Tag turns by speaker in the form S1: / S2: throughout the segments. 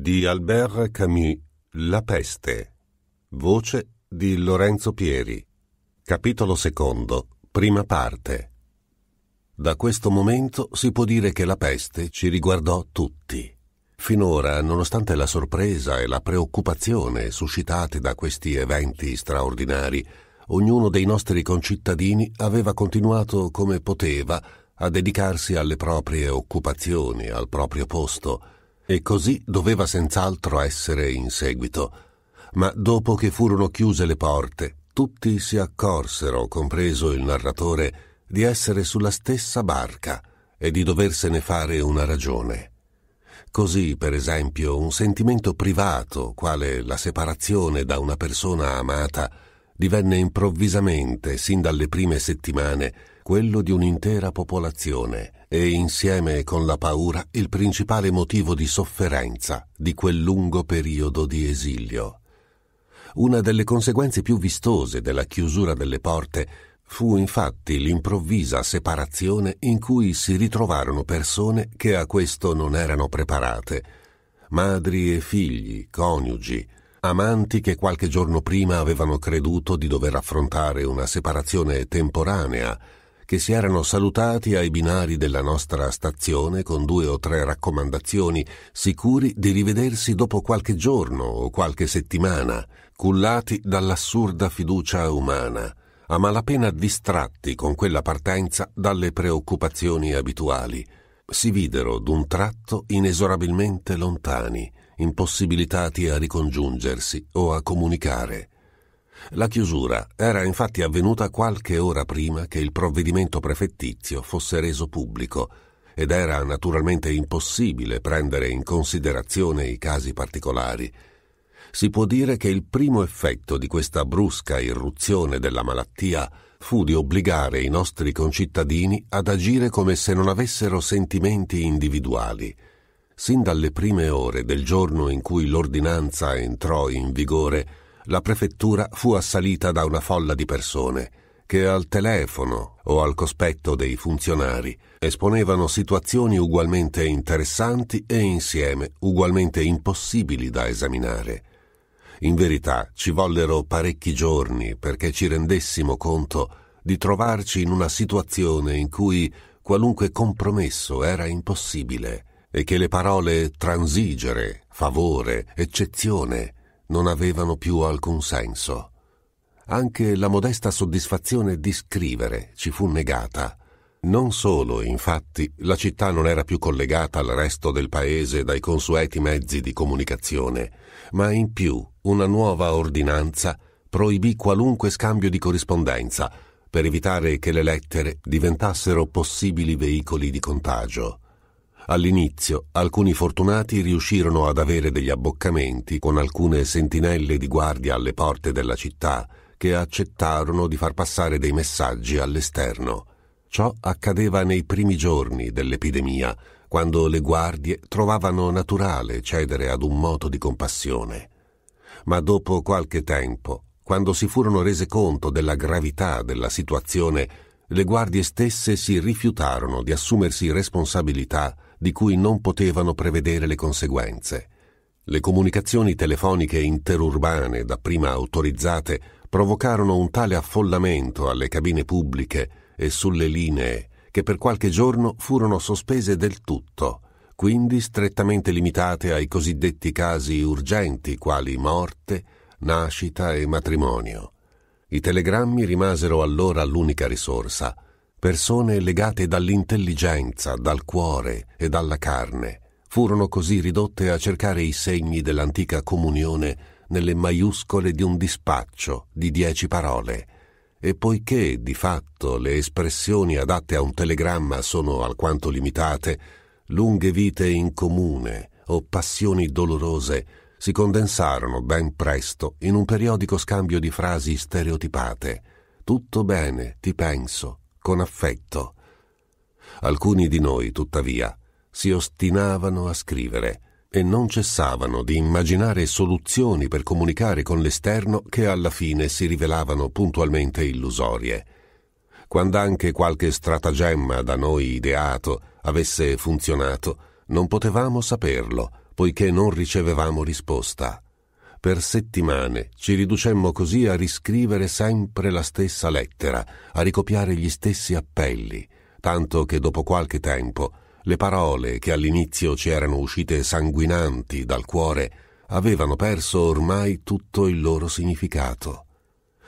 S1: di Albert Camus La peste. Voce di Lorenzo Pieri. Capitolo secondo, prima parte. Da questo momento si può dire che la peste ci riguardò tutti. Finora, nonostante la sorpresa e la preoccupazione suscitate da questi eventi straordinari, ognuno dei nostri concittadini aveva continuato come poteva a dedicarsi alle proprie occupazioni, al proprio posto, e così doveva senz'altro essere in seguito. Ma dopo che furono chiuse le porte, tutti si accorsero, compreso il narratore, di essere sulla stessa barca e di doversene fare una ragione. Così, per esempio, un sentimento privato, quale la separazione da una persona amata, divenne improvvisamente, sin dalle prime settimane, quello di un'intera popolazione, e insieme con la paura il principale motivo di sofferenza di quel lungo periodo di esilio. Una delle conseguenze più vistose della chiusura delle porte fu infatti l'improvvisa separazione in cui si ritrovarono persone che a questo non erano preparate, madri e figli, coniugi, amanti che qualche giorno prima avevano creduto di dover affrontare una separazione temporanea, che si erano salutati ai binari della nostra stazione con due o tre raccomandazioni, sicuri di rivedersi dopo qualche giorno o qualche settimana, cullati dall'assurda fiducia umana, a malapena distratti con quella partenza dalle preoccupazioni abituali. Si videro d'un tratto inesorabilmente lontani, impossibilitati a ricongiungersi o a comunicare. La chiusura era infatti avvenuta qualche ora prima che il provvedimento prefettizio fosse reso pubblico ed era naturalmente impossibile prendere in considerazione i casi particolari. Si può dire che il primo effetto di questa brusca irruzione della malattia fu di obbligare i nostri concittadini ad agire come se non avessero sentimenti individuali. Sin dalle prime ore del giorno in cui l'ordinanza entrò in vigore, la prefettura fu assalita da una folla di persone che al telefono o al cospetto dei funzionari esponevano situazioni ugualmente interessanti e insieme ugualmente impossibili da esaminare. In verità ci vollero parecchi giorni perché ci rendessimo conto di trovarci in una situazione in cui qualunque compromesso era impossibile e che le parole transigere, favore, eccezione non avevano più alcun senso. Anche la modesta soddisfazione di scrivere ci fu negata. Non solo, infatti, la città non era più collegata al resto del paese dai consueti mezzi di comunicazione, ma in più una nuova ordinanza proibì qualunque scambio di corrispondenza per evitare che le lettere diventassero possibili veicoli di contagio. All'inizio alcuni fortunati riuscirono ad avere degli abboccamenti con alcune sentinelle di guardia alle porte della città che accettarono di far passare dei messaggi all'esterno. Ciò accadeva nei primi giorni dell'epidemia, quando le guardie trovavano naturale cedere ad un moto di compassione. Ma dopo qualche tempo, quando si furono rese conto della gravità della situazione, le guardie stesse si rifiutarono di assumersi responsabilità di cui non potevano prevedere le conseguenze. Le comunicazioni telefoniche interurbane, dapprima autorizzate, provocarono un tale affollamento alle cabine pubbliche e sulle linee che per qualche giorno furono sospese del tutto, quindi strettamente limitate ai cosiddetti casi urgenti quali morte, nascita e matrimonio. I telegrammi rimasero allora l'unica risorsa, Persone legate dall'intelligenza, dal cuore e dalla carne furono così ridotte a cercare i segni dell'antica comunione nelle maiuscole di un dispaccio di dieci parole. E poiché di fatto le espressioni adatte a un telegramma sono alquanto limitate, lunghe vite in comune o passioni dolorose si condensarono ben presto in un periodico scambio di frasi stereotipate. Tutto bene, ti penso, con affetto. Alcuni di noi, tuttavia, si ostinavano a scrivere e non cessavano di immaginare soluzioni per comunicare con l'esterno che alla fine si rivelavano puntualmente illusorie. Quando anche qualche stratagemma da noi ideato avesse funzionato, non potevamo saperlo, poiché non ricevevamo risposta. Per settimane ci riducemmo così a riscrivere sempre la stessa lettera, a ricopiare gli stessi appelli, tanto che dopo qualche tempo le parole che all'inizio ci erano uscite sanguinanti dal cuore avevano perso ormai tutto il loro significato.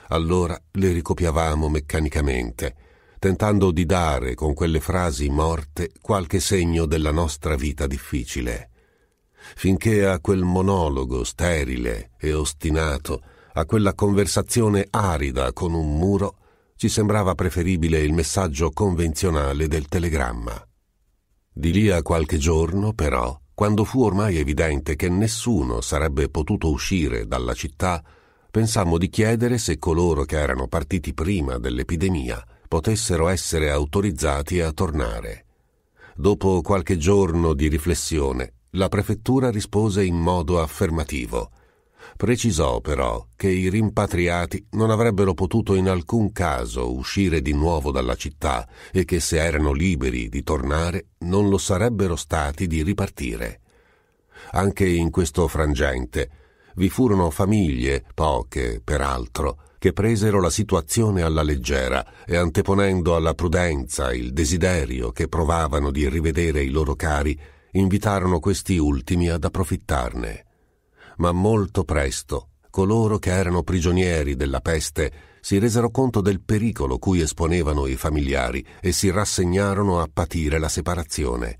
S1: Allora le ricopiavamo meccanicamente, tentando di dare con quelle frasi morte qualche segno della nostra vita difficile finché a quel monologo sterile e ostinato, a quella conversazione arida con un muro, ci sembrava preferibile il messaggio convenzionale del telegramma. Di lì a qualche giorno, però, quando fu ormai evidente che nessuno sarebbe potuto uscire dalla città, pensammo di chiedere se coloro che erano partiti prima dell'epidemia potessero essere autorizzati a tornare. Dopo qualche giorno di riflessione, la prefettura rispose in modo affermativo. Precisò però che i rimpatriati non avrebbero potuto in alcun caso uscire di nuovo dalla città e che se erano liberi di tornare non lo sarebbero stati di ripartire. Anche in questo frangente vi furono famiglie, poche peraltro, che presero la situazione alla leggera e anteponendo alla prudenza il desiderio che provavano di rivedere i loro cari, invitarono questi ultimi ad approfittarne. Ma molto presto coloro che erano prigionieri della peste si resero conto del pericolo cui esponevano i familiari e si rassegnarono a patire la separazione.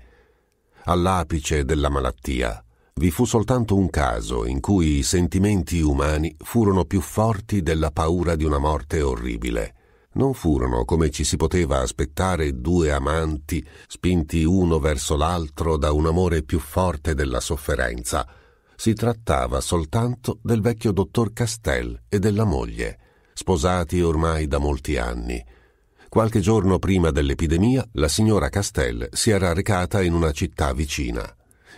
S1: All'apice della malattia vi fu soltanto un caso in cui i sentimenti umani furono più forti della paura di una morte orribile non furono, come ci si poteva aspettare, due amanti spinti uno verso l'altro da un amore più forte della sofferenza. Si trattava soltanto del vecchio dottor Castel e della moglie, sposati ormai da molti anni. Qualche giorno prima dell'epidemia, la signora Castel si era recata in una città vicina.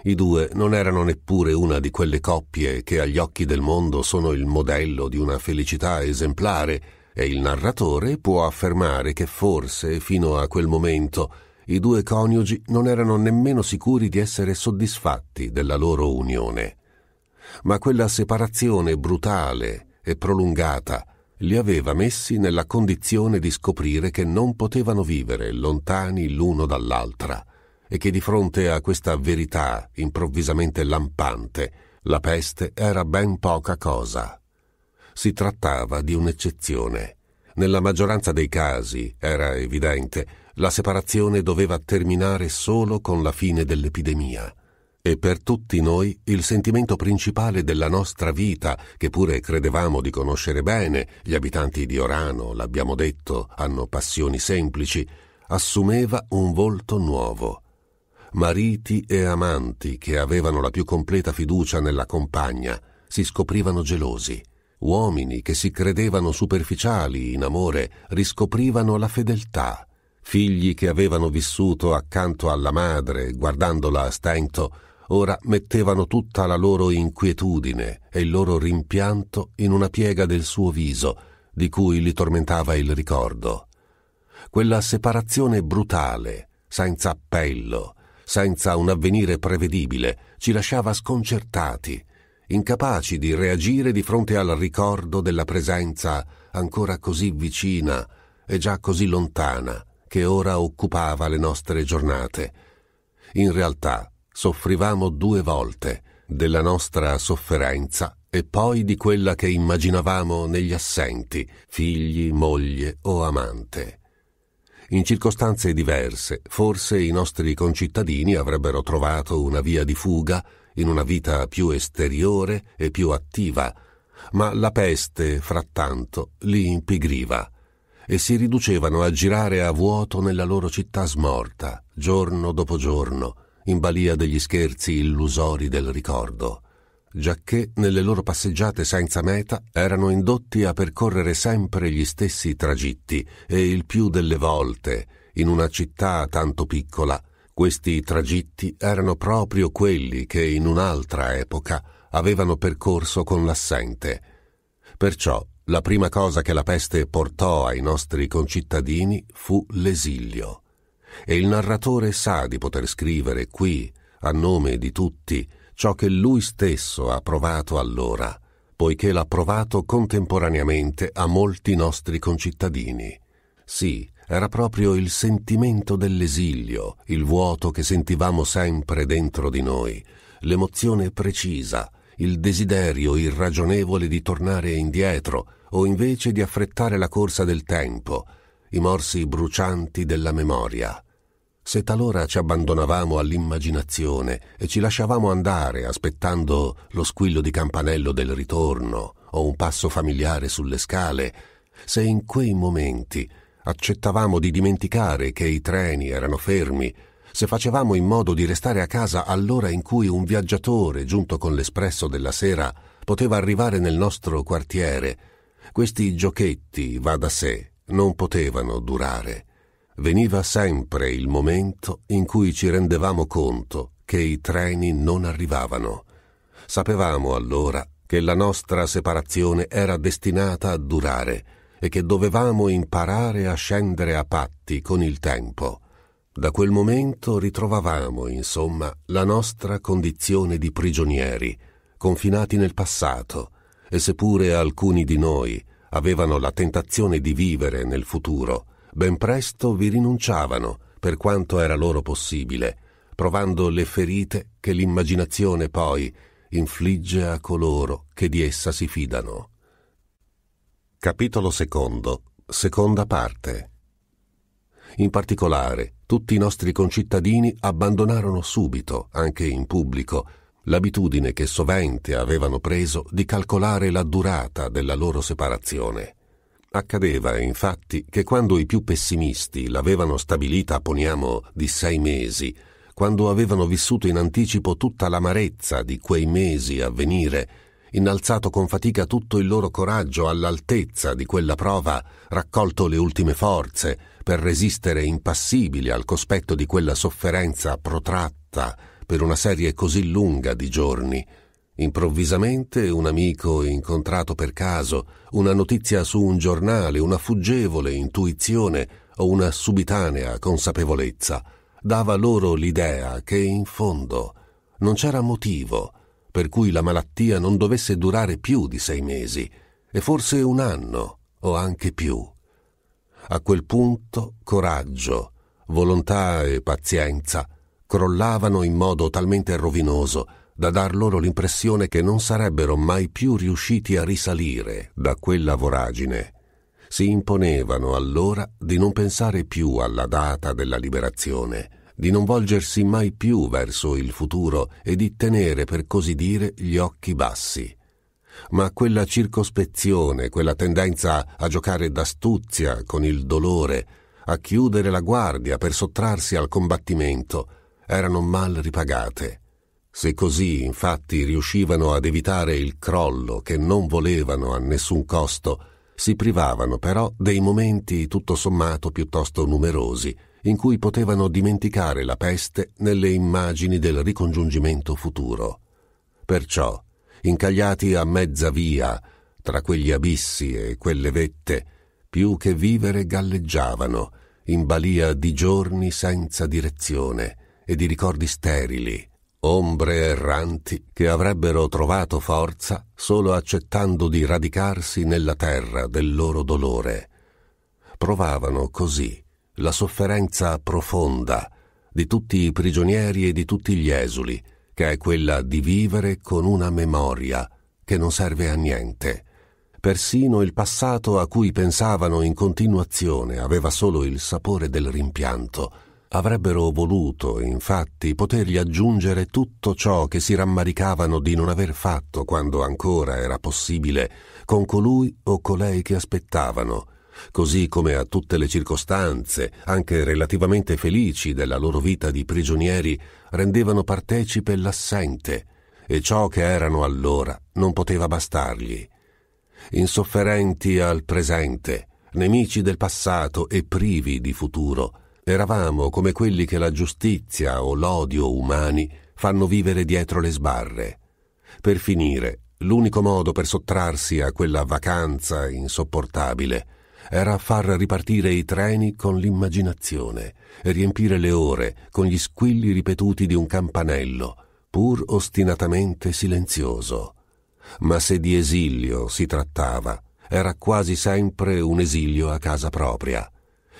S1: I due non erano neppure una di quelle coppie che agli occhi del mondo sono il modello di una felicità esemplare, e il narratore può affermare che forse, fino a quel momento, i due coniugi non erano nemmeno sicuri di essere soddisfatti della loro unione. Ma quella separazione brutale e prolungata li aveva messi nella condizione di scoprire che non potevano vivere lontani l'uno dall'altra e che di fronte a questa verità improvvisamente lampante la peste era ben poca cosa si trattava di un'eccezione. Nella maggioranza dei casi, era evidente, la separazione doveva terminare solo con la fine dell'epidemia. E per tutti noi il sentimento principale della nostra vita, che pure credevamo di conoscere bene, gli abitanti di Orano, l'abbiamo detto, hanno passioni semplici, assumeva un volto nuovo. Mariti e amanti che avevano la più completa fiducia nella compagna si scoprivano gelosi Uomini che si credevano superficiali in amore riscoprivano la fedeltà. Figli che avevano vissuto accanto alla madre, guardandola a stento, ora mettevano tutta la loro inquietudine e il loro rimpianto in una piega del suo viso, di cui li tormentava il ricordo. Quella separazione brutale, senza appello, senza un avvenire prevedibile, ci lasciava sconcertati incapaci di reagire di fronte al ricordo della presenza ancora così vicina e già così lontana che ora occupava le nostre giornate. In realtà soffrivamo due volte della nostra sofferenza e poi di quella che immaginavamo negli assenti, figli, moglie o amante. In circostanze diverse, forse i nostri concittadini avrebbero trovato una via di fuga in una vita più esteriore e più attiva, ma la peste, frattanto, li impigriva e si riducevano a girare a vuoto nella loro città smorta, giorno dopo giorno, in balia degli scherzi illusori del ricordo, giacché nelle loro passeggiate senza meta erano indotti a percorrere sempre gli stessi tragitti e il più delle volte, in una città tanto piccola, questi tragitti erano proprio quelli che in un'altra epoca avevano percorso con l'assente. Perciò la prima cosa che la peste portò ai nostri concittadini fu l'esilio. E il narratore sa di poter scrivere qui, a nome di tutti, ciò che lui stesso ha provato allora, poiché l'ha provato contemporaneamente a molti nostri concittadini. Sì, era proprio il sentimento dell'esilio, il vuoto che sentivamo sempre dentro di noi, l'emozione precisa, il desiderio irragionevole di tornare indietro o invece di affrettare la corsa del tempo, i morsi brucianti della memoria. Se talora ci abbandonavamo all'immaginazione e ci lasciavamo andare aspettando lo squillo di campanello del ritorno o un passo familiare sulle scale, se in quei momenti accettavamo di dimenticare che i treni erano fermi, se facevamo in modo di restare a casa all'ora in cui un viaggiatore giunto con l'espresso della sera poteva arrivare nel nostro quartiere, questi giochetti, va da sé, non potevano durare. Veniva sempre il momento in cui ci rendevamo conto che i treni non arrivavano. Sapevamo allora che la nostra separazione era destinata a durare, e che dovevamo imparare a scendere a patti con il tempo. Da quel momento ritrovavamo, insomma, la nostra condizione di prigionieri, confinati nel passato, e seppure alcuni di noi avevano la tentazione di vivere nel futuro, ben presto vi rinunciavano, per quanto era loro possibile, provando le ferite che l'immaginazione poi infligge a coloro che di essa si fidano. Capitolo secondo, seconda parte. In particolare, tutti i nostri concittadini abbandonarono subito, anche in pubblico, l'abitudine che sovente avevano preso di calcolare la durata della loro separazione. Accadeva infatti che quando i più pessimisti l'avevano stabilita, poniamo, di sei mesi, quando avevano vissuto in anticipo tutta l'amarezza di quei mesi a venire, innalzato con fatica tutto il loro coraggio all'altezza di quella prova, raccolto le ultime forze per resistere impassibili al cospetto di quella sofferenza protratta per una serie così lunga di giorni. Improvvisamente un amico incontrato per caso, una notizia su un giornale, una fuggevole intuizione o una subitanea consapevolezza, dava loro l'idea che in fondo non c'era motivo per cui la malattia non dovesse durare più di sei mesi, e forse un anno o anche più. A quel punto coraggio, volontà e pazienza crollavano in modo talmente rovinoso da dar loro l'impressione che non sarebbero mai più riusciti a risalire da quella voragine. Si imponevano allora di non pensare più alla data della liberazione, di non volgersi mai più verso il futuro e di tenere, per così dire, gli occhi bassi. Ma quella circospezione, quella tendenza a giocare d'astuzia con il dolore, a chiudere la guardia per sottrarsi al combattimento, erano mal ripagate. Se così infatti riuscivano ad evitare il crollo che non volevano a nessun costo, si privavano però dei momenti tutto sommato piuttosto numerosi in cui potevano dimenticare la peste nelle immagini del ricongiungimento futuro. Perciò, incagliati a mezza via, tra quegli abissi e quelle vette, più che vivere galleggiavano, in balia di giorni senza direzione e di ricordi sterili, ombre erranti che avrebbero trovato forza solo accettando di radicarsi nella terra del loro dolore. Provavano così la sofferenza profonda di tutti i prigionieri e di tutti gli esuli, che è quella di vivere con una memoria che non serve a niente. Persino il passato a cui pensavano in continuazione aveva solo il sapore del rimpianto. Avrebbero voluto, infatti, potergli aggiungere tutto ciò che si rammaricavano di non aver fatto quando ancora era possibile con colui o colei che aspettavano, così come a tutte le circostanze, anche relativamente felici della loro vita di prigionieri, rendevano partecipe l'assente, e ciò che erano allora non poteva bastargli. Insofferenti al presente, nemici del passato e privi di futuro, eravamo come quelli che la giustizia o l'odio umani fanno vivere dietro le sbarre. Per finire, l'unico modo per sottrarsi a quella vacanza insopportabile era far ripartire i treni con l'immaginazione e riempire le ore con gli squilli ripetuti di un campanello, pur ostinatamente silenzioso. Ma se di esilio si trattava, era quasi sempre un esilio a casa propria.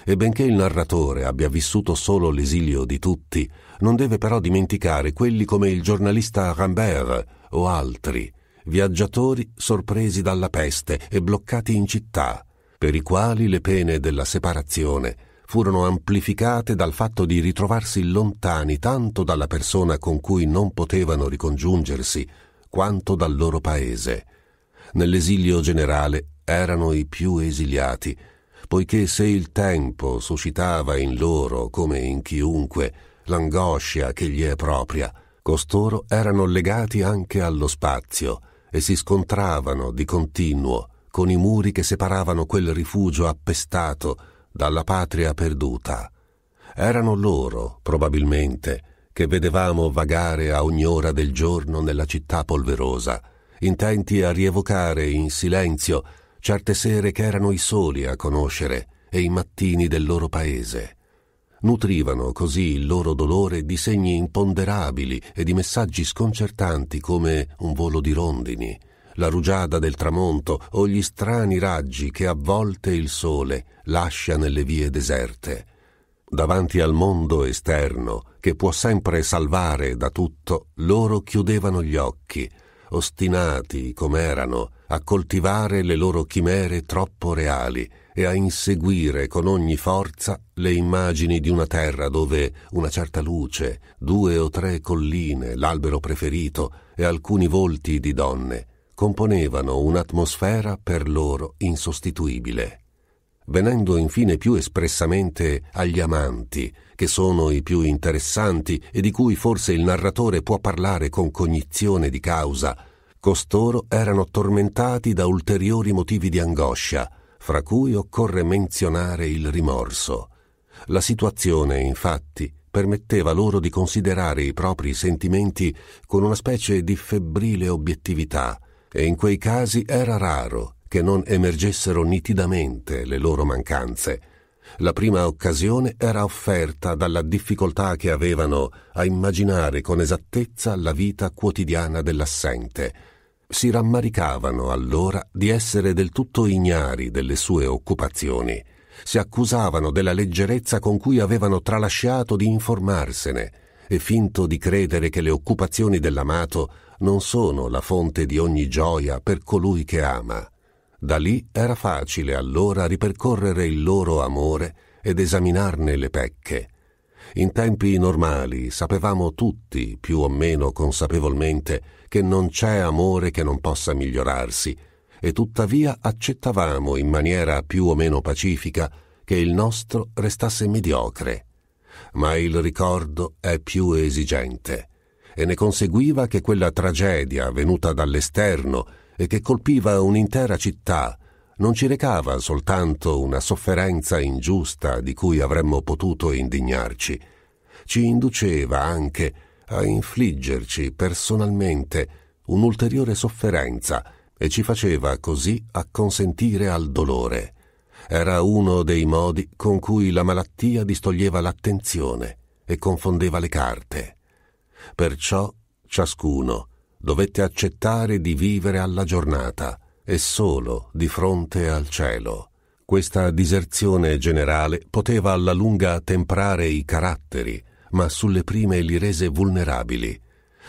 S1: E benché il narratore abbia vissuto solo l'esilio di tutti, non deve però dimenticare quelli come il giornalista Rambert o altri, viaggiatori sorpresi dalla peste e bloccati in città, per i quali le pene della separazione furono amplificate dal fatto di ritrovarsi lontani tanto dalla persona con cui non potevano ricongiungersi quanto dal loro paese. Nell'esilio generale erano i più esiliati, poiché se il tempo suscitava in loro, come in chiunque, l'angoscia che gli è propria, costoro erano legati anche allo spazio e si scontravano di continuo con i muri che separavano quel rifugio appestato dalla patria perduta. Erano loro, probabilmente, che vedevamo vagare a ogni ora del giorno nella città polverosa, intenti a rievocare in silenzio certe sere che erano i soli a conoscere e i mattini del loro paese. Nutrivano così il loro dolore di segni imponderabili e di messaggi sconcertanti come un volo di rondini, la rugiada del tramonto o gli strani raggi che a volte il sole lascia nelle vie deserte. Davanti al mondo esterno, che può sempre salvare da tutto, loro chiudevano gli occhi, ostinati come erano, a coltivare le loro chimere troppo reali e a inseguire con ogni forza le immagini di una terra dove una certa luce, due o tre colline, l'albero preferito e alcuni volti di donne componevano un'atmosfera per loro insostituibile, venendo infine più espressamente agli amanti, che sono i più interessanti e di cui forse il narratore può parlare con cognizione di causa, costoro erano tormentati da ulteriori motivi di angoscia, fra cui occorre menzionare il rimorso. La situazione, infatti, permetteva loro di considerare i propri sentimenti con una specie di febbrile obiettività, e in quei casi era raro che non emergessero nitidamente le loro mancanze. La prima occasione era offerta dalla difficoltà che avevano a immaginare con esattezza la vita quotidiana dell'assente. Si rammaricavano allora di essere del tutto ignari delle sue occupazioni. Si accusavano della leggerezza con cui avevano tralasciato di informarsene e finto di credere che le occupazioni dell'amato non sono la fonte di ogni gioia per colui che ama. Da lì era facile allora ripercorrere il loro amore ed esaminarne le pecche. In tempi normali sapevamo tutti, più o meno consapevolmente, che non c'è amore che non possa migliorarsi, e tuttavia accettavamo in maniera più o meno pacifica che il nostro restasse mediocre ma il ricordo è più esigente e ne conseguiva che quella tragedia venuta dall'esterno e che colpiva un'intera città non ci recava soltanto una sofferenza ingiusta di cui avremmo potuto indignarci, ci induceva anche a infliggerci personalmente un'ulteriore sofferenza e ci faceva così acconsentire al dolore era uno dei modi con cui la malattia distoglieva l'attenzione e confondeva le carte. Perciò ciascuno dovette accettare di vivere alla giornata e solo di fronte al cielo. Questa diserzione generale poteva alla lunga temprare i caratteri, ma sulle prime li rese vulnerabili.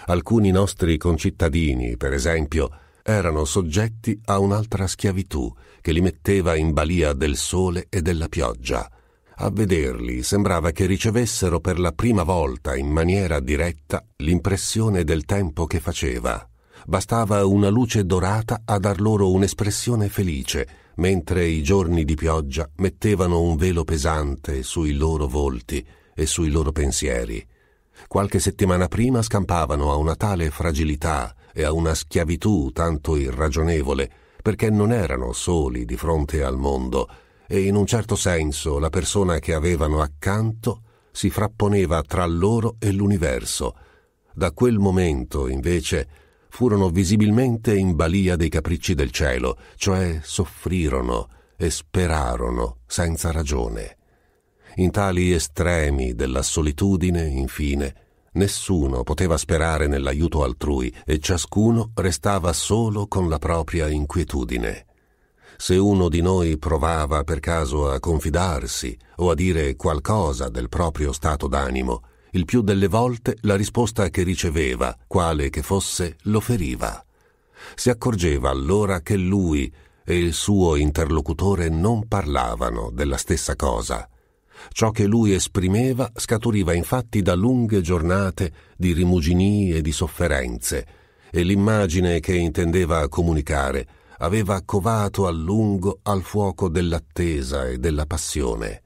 S1: Alcuni nostri concittadini, per esempio, erano soggetti a un'altra schiavitù, che li metteva in balia del sole e della pioggia. A vederli sembrava che ricevessero per la prima volta in maniera diretta l'impressione del tempo che faceva. Bastava una luce dorata a dar loro un'espressione felice, mentre i giorni di pioggia mettevano un velo pesante sui loro volti e sui loro pensieri. Qualche settimana prima scampavano a una tale fragilità e a una schiavitù tanto irragionevole perché non erano soli di fronte al mondo e in un certo senso la persona che avevano accanto si frapponeva tra loro e l'universo. Da quel momento, invece, furono visibilmente in balia dei capricci del cielo, cioè soffrirono e sperarono senza ragione. In tali estremi della solitudine, infine, Nessuno poteva sperare nell'aiuto altrui e ciascuno restava solo con la propria inquietudine. Se uno di noi provava per caso a confidarsi o a dire qualcosa del proprio stato d'animo, il più delle volte la risposta che riceveva, quale che fosse, lo feriva. Si accorgeva allora che lui e il suo interlocutore non parlavano della stessa cosa Ciò che lui esprimeva scaturiva infatti da lunghe giornate di rimuginii e di sofferenze, e l'immagine che intendeva comunicare aveva covato a lungo al fuoco dell'attesa e della passione.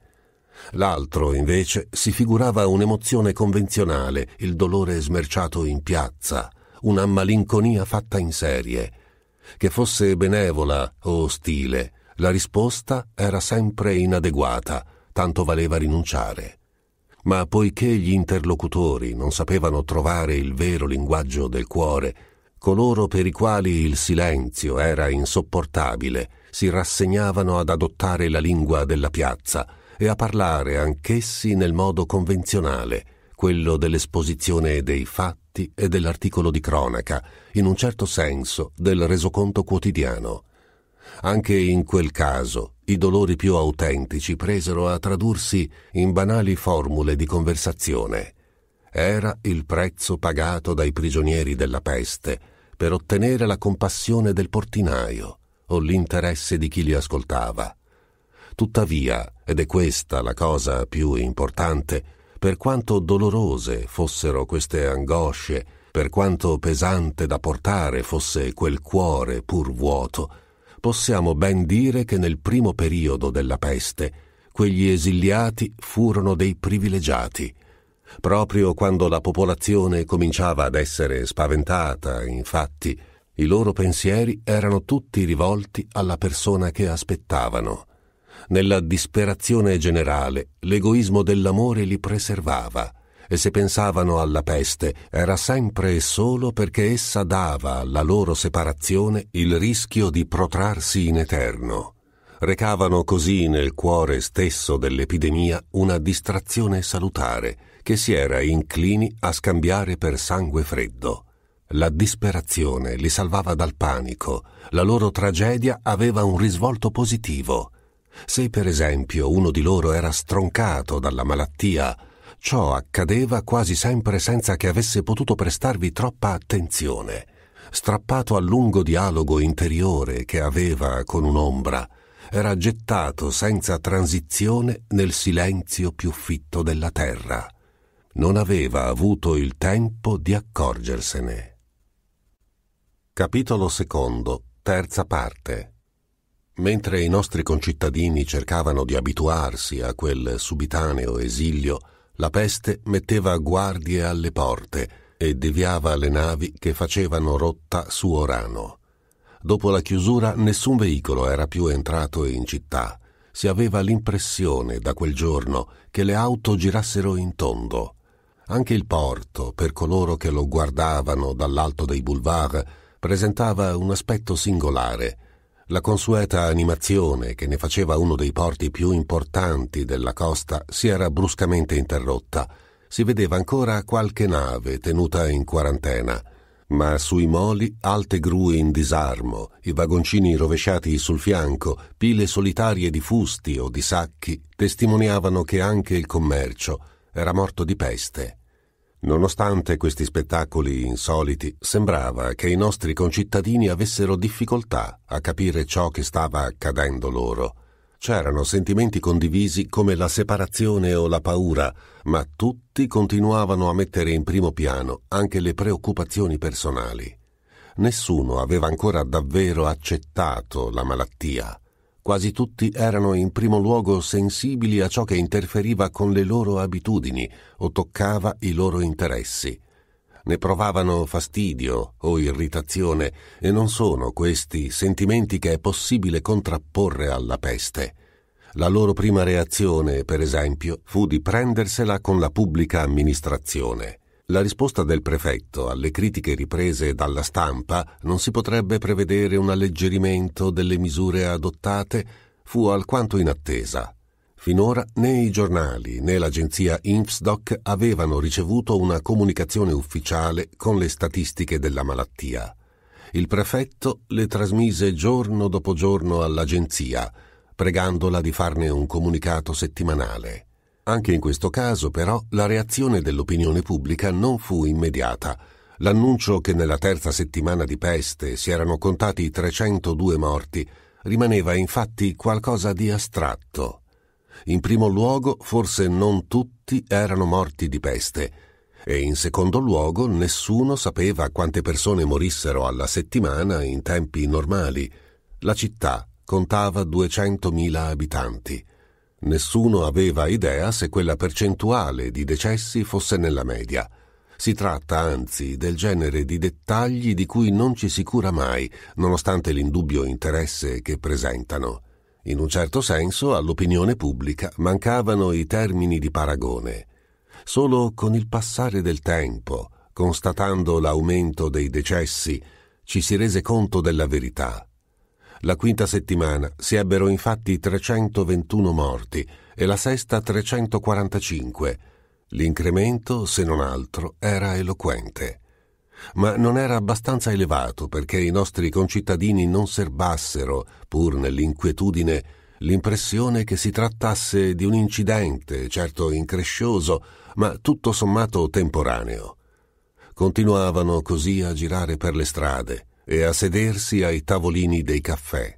S1: L'altro, invece, si figurava un'emozione convenzionale, il dolore smerciato in piazza, una malinconia fatta in serie. Che fosse benevola o ostile, la risposta era sempre inadeguata, tanto valeva rinunciare. Ma poiché gli interlocutori non sapevano trovare il vero linguaggio del cuore, coloro per i quali il silenzio era insopportabile si rassegnavano ad adottare la lingua della piazza e a parlare anch'essi nel modo convenzionale, quello dell'esposizione dei fatti e dell'articolo di cronaca, in un certo senso del resoconto quotidiano. Anche in quel caso, i dolori più autentici presero a tradursi in banali formule di conversazione. Era il prezzo pagato dai prigionieri della peste per ottenere la compassione del portinaio o l'interesse di chi li ascoltava. Tuttavia, ed è questa la cosa più importante, per quanto dolorose fossero queste angosce, per quanto pesante da portare fosse quel cuore pur vuoto, possiamo ben dire che nel primo periodo della peste quegli esiliati furono dei privilegiati. Proprio quando la popolazione cominciava ad essere spaventata, infatti, i loro pensieri erano tutti rivolti alla persona che aspettavano. Nella disperazione generale, l'egoismo dell'amore li preservava e se pensavano alla peste era sempre e solo perché essa dava alla loro separazione il rischio di protrarsi in eterno. Recavano così nel cuore stesso dell'epidemia una distrazione salutare che si era inclini a scambiare per sangue freddo. La disperazione li salvava dal panico, la loro tragedia aveva un risvolto positivo. Se per esempio uno di loro era stroncato dalla malattia, Ciò accadeva quasi sempre senza che avesse potuto prestarvi troppa attenzione, strappato al lungo dialogo interiore che aveva con un'ombra, era gettato senza transizione nel silenzio più fitto della terra. Non aveva avuto il tempo di accorgersene. Capitolo secondo, terza parte. Mentre i nostri concittadini cercavano di abituarsi a quel subitaneo esilio, la peste metteva guardie alle porte e deviava le navi che facevano rotta su Orano. Dopo la chiusura nessun veicolo era più entrato in città. Si aveva l'impressione da quel giorno che le auto girassero in tondo. Anche il porto, per coloro che lo guardavano dall'alto dei boulevard, presentava un aspetto singolare la consueta animazione che ne faceva uno dei porti più importanti della costa si era bruscamente interrotta. Si vedeva ancora qualche nave tenuta in quarantena, ma sui moli alte gru in disarmo, i vagoncini rovesciati sul fianco, pile solitarie di fusti o di sacchi testimoniavano che anche il commercio era morto di peste. Nonostante questi spettacoli insoliti, sembrava che i nostri concittadini avessero difficoltà a capire ciò che stava accadendo loro. C'erano sentimenti condivisi come la separazione o la paura, ma tutti continuavano a mettere in primo piano anche le preoccupazioni personali. Nessuno aveva ancora davvero accettato la malattia. Quasi tutti erano in primo luogo sensibili a ciò che interferiva con le loro abitudini o toccava i loro interessi. Ne provavano fastidio o irritazione e non sono questi sentimenti che è possibile contrapporre alla peste. La loro prima reazione, per esempio, fu di prendersela con la pubblica amministrazione. La risposta del prefetto alle critiche riprese dalla stampa non si potrebbe prevedere un alleggerimento delle misure adottate fu alquanto inattesa. Finora né i giornali né l'agenzia Infsdoc avevano ricevuto una comunicazione ufficiale con le statistiche della malattia. Il prefetto le trasmise giorno dopo giorno all'agenzia, pregandola di farne un comunicato settimanale. Anche in questo caso, però, la reazione dell'opinione pubblica non fu immediata. L'annuncio che nella terza settimana di peste si erano contati 302 morti rimaneva infatti qualcosa di astratto. In primo luogo, forse non tutti erano morti di peste e in secondo luogo nessuno sapeva quante persone morissero alla settimana in tempi normali. La città contava 200.000 abitanti. Nessuno aveva idea se quella percentuale di decessi fosse nella media. Si tratta anzi del genere di dettagli di cui non ci si cura mai, nonostante l'indubbio interesse che presentano. In un certo senso all'opinione pubblica mancavano i termini di paragone. Solo con il passare del tempo, constatando l'aumento dei decessi, ci si rese conto della verità. La quinta settimana si ebbero infatti 321 morti e la sesta 345. L'incremento, se non altro, era eloquente. Ma non era abbastanza elevato perché i nostri concittadini non serbassero, pur nell'inquietudine, l'impressione che si trattasse di un incidente, certo increscioso, ma tutto sommato temporaneo. Continuavano così a girare per le strade, e a sedersi ai tavolini dei caffè.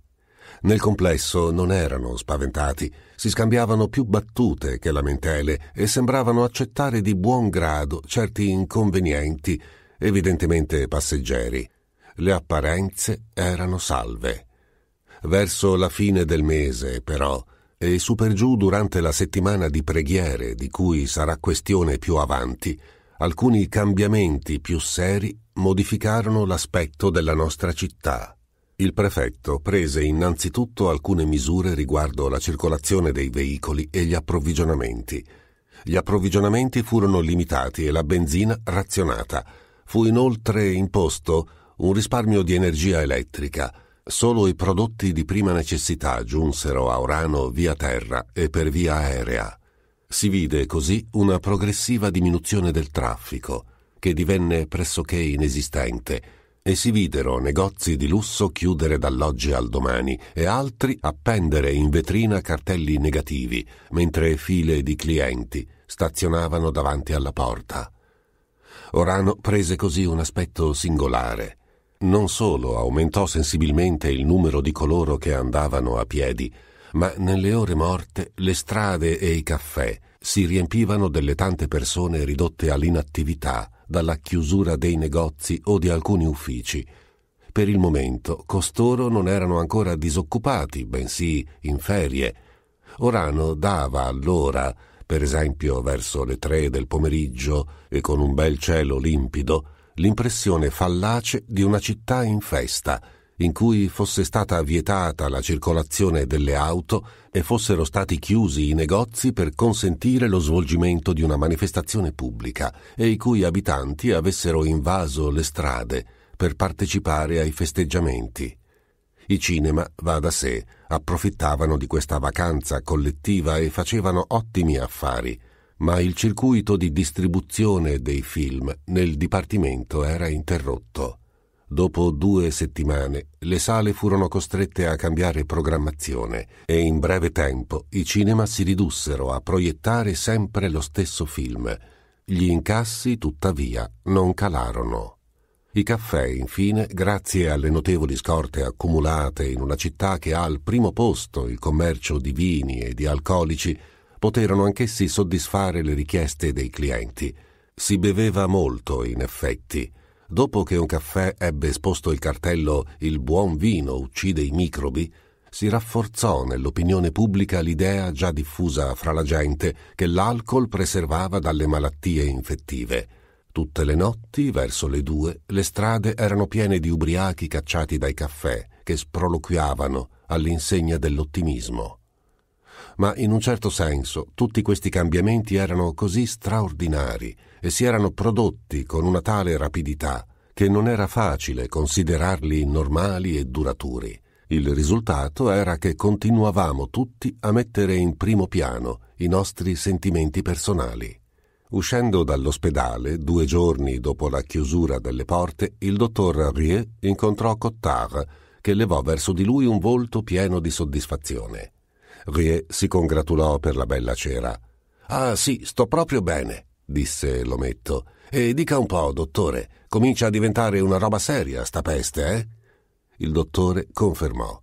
S1: Nel complesso non erano spaventati, si scambiavano più battute che lamentele e sembravano accettare di buon grado certi inconvenienti, evidentemente passeggeri. Le apparenze erano salve. Verso la fine del mese, però, e su per giù durante la settimana di preghiere di cui sarà questione più avanti, alcuni cambiamenti più seri modificarono l'aspetto della nostra città. Il prefetto prese innanzitutto alcune misure riguardo la circolazione dei veicoli e gli approvvigionamenti. Gli approvvigionamenti furono limitati e la benzina razionata. Fu inoltre imposto un risparmio di energia elettrica. Solo i prodotti di prima necessità giunsero a Orano via terra e per via aerea. Si vide così una progressiva diminuzione del traffico, che divenne pressoché inesistente, e si videro negozi di lusso chiudere dall'oggi al domani e altri appendere in vetrina cartelli negativi, mentre file di clienti stazionavano davanti alla porta. Orano prese così un aspetto singolare. Non solo aumentò sensibilmente il numero di coloro che andavano a piedi, ma nelle ore morte le strade e i caffè si riempivano delle tante persone ridotte all'inattività dalla chiusura dei negozi o di alcuni uffici. Per il momento costoro non erano ancora disoccupati, bensì in ferie. Orano dava allora, per esempio verso le tre del pomeriggio e con un bel cielo limpido, l'impressione fallace di una città in festa, in cui fosse stata vietata la circolazione delle auto e fossero stati chiusi i negozi per consentire lo svolgimento di una manifestazione pubblica e i cui abitanti avessero invaso le strade per partecipare ai festeggiamenti. I cinema, va da sé, approfittavano di questa vacanza collettiva e facevano ottimi affari, ma il circuito di distribuzione dei film nel Dipartimento era interrotto. Dopo due settimane le sale furono costrette a cambiare programmazione e in breve tempo i cinema si ridussero a proiettare sempre lo stesso film. Gli incassi, tuttavia, non calarono. I caffè, infine, grazie alle notevoli scorte accumulate in una città che ha al primo posto il commercio di vini e di alcolici, poterono anch'essi soddisfare le richieste dei clienti. Si beveva molto, in effetti, dopo che un caffè ebbe esposto il cartello Il buon vino uccide i microbi, si rafforzò nell'opinione pubblica l'idea già diffusa fra la gente che l'alcol preservava dalle malattie infettive. Tutte le notti, verso le due, le strade erano piene di ubriachi cacciati dai caffè, che sproloquiavano all'insegna dell'ottimismo ma in un certo senso tutti questi cambiamenti erano così straordinari e si erano prodotti con una tale rapidità che non era facile considerarli normali e duraturi. Il risultato era che continuavamo tutti a mettere in primo piano i nostri sentimenti personali. Uscendo dall'ospedale, due giorni dopo la chiusura delle porte, il dottor Rie incontrò Cottard, che levò verso di lui un volto pieno di soddisfazione. Rie si congratulò per la bella cera. Ah sì, sto proprio bene disse l'ometto. E dica un po', dottore, comincia a diventare una roba seria sta peste, eh? Il dottore confermò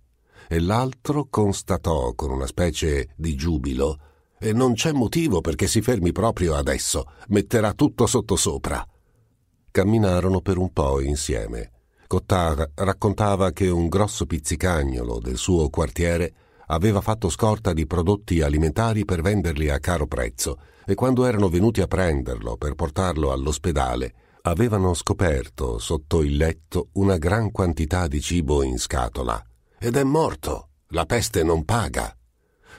S1: e l'altro constatò con una specie di giubilo e non c'è motivo perché si fermi proprio adesso, metterà tutto sottosopra. Camminarono per un po' insieme. Cottard raccontava che un grosso pizzicagnolo del suo quartiere aveva fatto scorta di prodotti alimentari per venderli a caro prezzo e quando erano venuti a prenderlo per portarlo all'ospedale, avevano scoperto sotto il letto una gran quantità di cibo in scatola. Ed è morto! La peste non paga!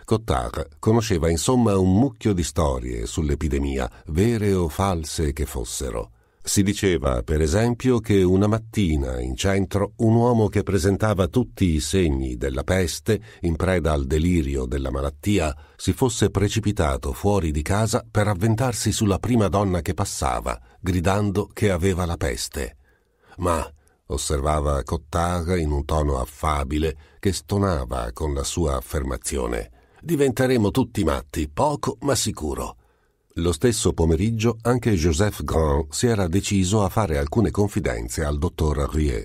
S1: Cottard conosceva insomma un mucchio di storie sull'epidemia, vere o false che fossero. Si diceva, per esempio, che una mattina in centro un uomo che presentava tutti i segni della peste, in preda al delirio della malattia, si fosse precipitato fuori di casa per avventarsi sulla prima donna che passava, gridando che aveva la peste. Ma, osservava Cottara in un tono affabile che stonava con la sua affermazione, diventeremo tutti matti, poco ma sicuro. Lo stesso pomeriggio anche Joseph Grand si era deciso a fare alcune confidenze al dottor Rieu.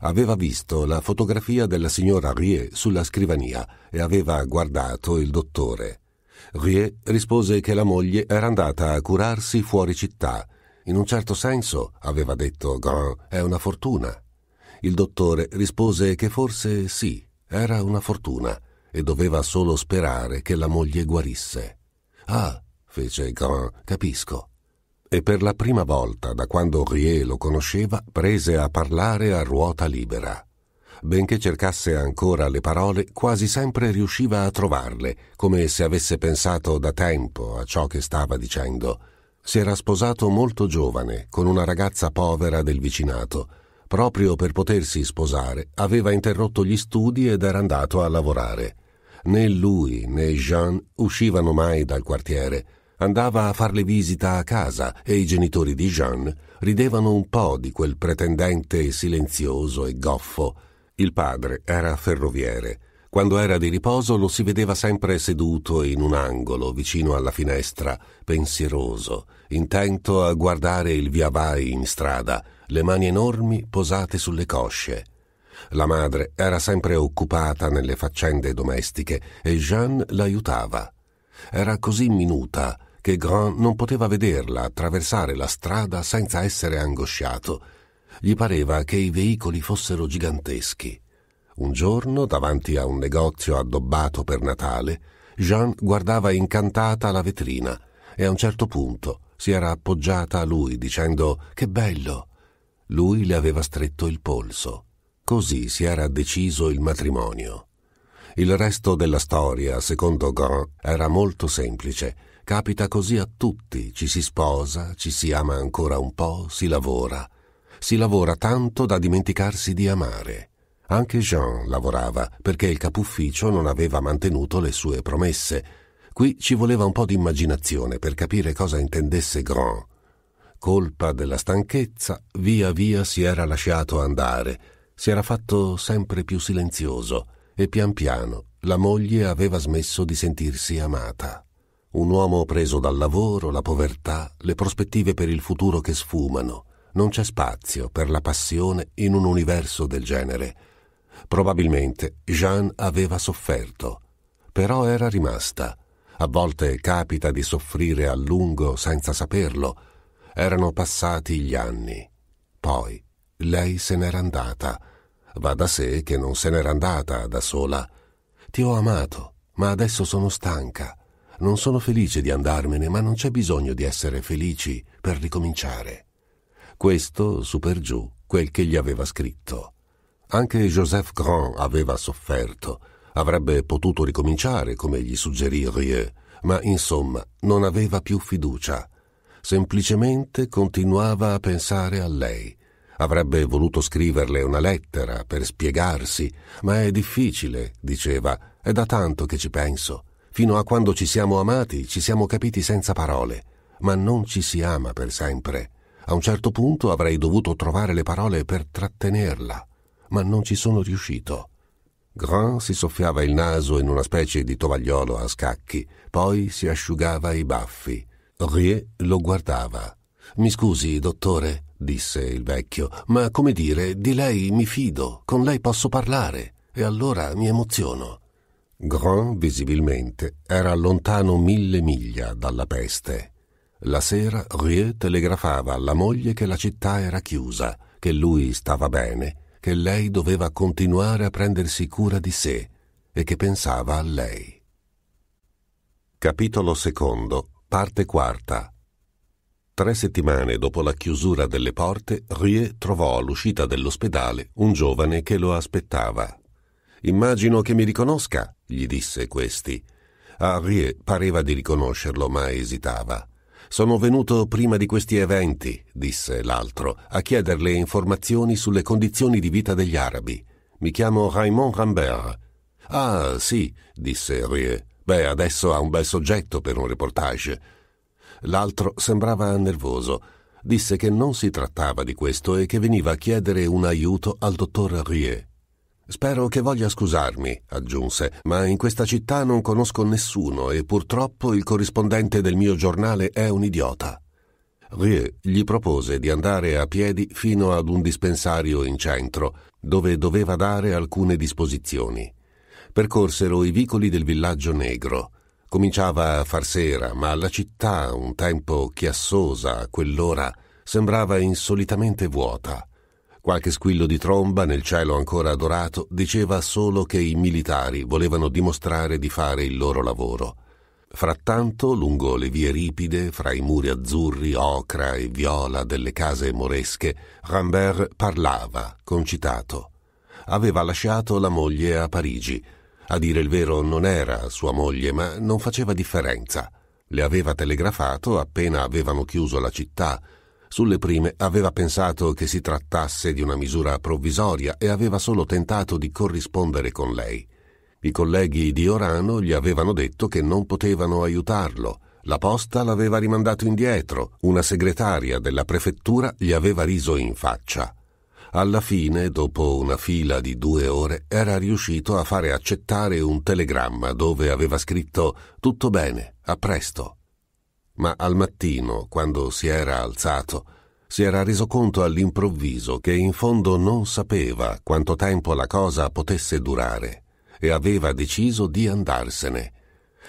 S1: Aveva visto la fotografia della signora Rieu sulla scrivania e aveva guardato il dottore. Rieu rispose che la moglie era andata a curarsi fuori città. In un certo senso, aveva detto Grand, è una fortuna. Il dottore rispose che forse sì, era una fortuna e doveva solo sperare che la moglie guarisse. Ah, fece Grand, capisco. E per la prima volta da quando Rie lo conosceva, prese a parlare a ruota libera. Benché cercasse ancora le parole, quasi sempre riusciva a trovarle, come se avesse pensato da tempo a ciò che stava dicendo. Si era sposato molto giovane con una ragazza povera del vicinato. Proprio per potersi sposare, aveva interrotto gli studi ed era andato a lavorare né lui né Jean uscivano mai dal quartiere andava a farle visita a casa e i genitori di Jean ridevano un po' di quel pretendente silenzioso e goffo. Il padre era ferroviere. Quando era di riposo lo si vedeva sempre seduto in un angolo vicino alla finestra, pensieroso, intento a guardare il via vai in strada, le mani enormi posate sulle cosce. La madre era sempre occupata nelle faccende domestiche e Jeanne l'aiutava. Era così minuta che Grand non poteva vederla attraversare la strada senza essere angosciato. Gli pareva che i veicoli fossero giganteschi. Un giorno, davanti a un negozio addobbato per Natale, Jean guardava incantata la vetrina e a un certo punto si era appoggiata a lui dicendo Che bello! Lui le aveva stretto il polso. Così si era deciso il matrimonio. Il resto della storia, secondo Grand, era molto semplice Capita così a tutti, ci si sposa, ci si ama ancora un po', si lavora. Si lavora tanto da dimenticarsi di amare. Anche Jean lavorava perché il capufficio non aveva mantenuto le sue promesse. Qui ci voleva un po' di immaginazione per capire cosa intendesse Grand. Colpa della stanchezza, via via si era lasciato andare, si era fatto sempre più silenzioso e pian piano la moglie aveva smesso di sentirsi amata. Un uomo preso dal lavoro, la povertà, le prospettive per il futuro che sfumano. Non c'è spazio per la passione in un universo del genere. Probabilmente Jean aveva sofferto, però era rimasta. A volte capita di soffrire a lungo senza saperlo. Erano passati gli anni. Poi lei se n'era andata. Va da sé che non se n'era andata da sola. Ti ho amato, ma adesso sono stanca. Non sono felice di andarmene, ma non c'è bisogno di essere felici per ricominciare. Questo, su per giù, quel che gli aveva scritto. Anche Joseph Grand aveva sofferto. Avrebbe potuto ricominciare, come gli suggerì Rieu, ma insomma non aveva più fiducia. Semplicemente continuava a pensare a lei. Avrebbe voluto scriverle una lettera per spiegarsi, ma è difficile, diceva, è da tanto che ci penso. Fino a quando ci siamo amati, ci siamo capiti senza parole, ma non ci si ama per sempre. A un certo punto avrei dovuto trovare le parole per trattenerla, ma non ci sono riuscito. Grand si soffiava il naso in una specie di tovagliolo a scacchi, poi si asciugava i baffi. Rie lo guardava. Mi scusi, dottore, disse il vecchio, ma come dire, di lei mi fido, con lei posso parlare, e allora mi emoziono. Grand, visibilmente, era lontano mille miglia dalla peste. La sera Rieu telegrafava alla moglie che la città era chiusa, che lui stava bene, che lei doveva continuare a prendersi cura di sé e che pensava a lei. Capitolo secondo, parte quarta. Tre settimane dopo la chiusura delle porte, Rieu trovò all'uscita dell'ospedale un giovane che lo aspettava. Immagino che mi riconosca, gli disse questi. Harry pareva di riconoscerlo, ma esitava. Sono venuto prima di questi eventi, disse l'altro, a chiederle informazioni sulle condizioni di vita degli arabi. Mi chiamo Raymond Rambert. Ah, sì, disse Rie. Beh, adesso ha un bel soggetto per un reportage. L'altro sembrava nervoso. Disse che non si trattava di questo e che veniva a chiedere un aiuto al dottor Rie. Spero che voglia scusarmi, aggiunse, ma in questa città non conosco nessuno e purtroppo il corrispondente del mio giornale è un idiota. Rieu gli propose di andare a piedi fino ad un dispensario in centro, dove doveva dare alcune disposizioni. Percorsero i vicoli del villaggio negro. Cominciava a far sera, ma la città, un tempo chiassosa a quell'ora, sembrava insolitamente vuota. Qualche squillo di tromba nel cielo ancora adorato diceva solo che i militari volevano dimostrare di fare il loro lavoro. Frattanto, lungo le vie ripide, fra i muri azzurri, ocra e viola delle case moresche, Rambert parlava, concitato. Aveva lasciato la moglie a Parigi. A dire il vero non era sua moglie, ma non faceva differenza. Le aveva telegrafato appena avevano chiuso la città sulle prime aveva pensato che si trattasse di una misura provvisoria e aveva solo tentato di corrispondere con lei. I colleghi di Orano gli avevano detto che non potevano aiutarlo. La posta l'aveva rimandato indietro, una segretaria della prefettura gli aveva riso in faccia. Alla fine, dopo una fila di due ore, era riuscito a fare accettare un telegramma dove aveva scritto Tutto bene, a presto ma al mattino, quando si era alzato, si era reso conto all'improvviso che in fondo non sapeva quanto tempo la cosa potesse durare e aveva deciso di andarsene.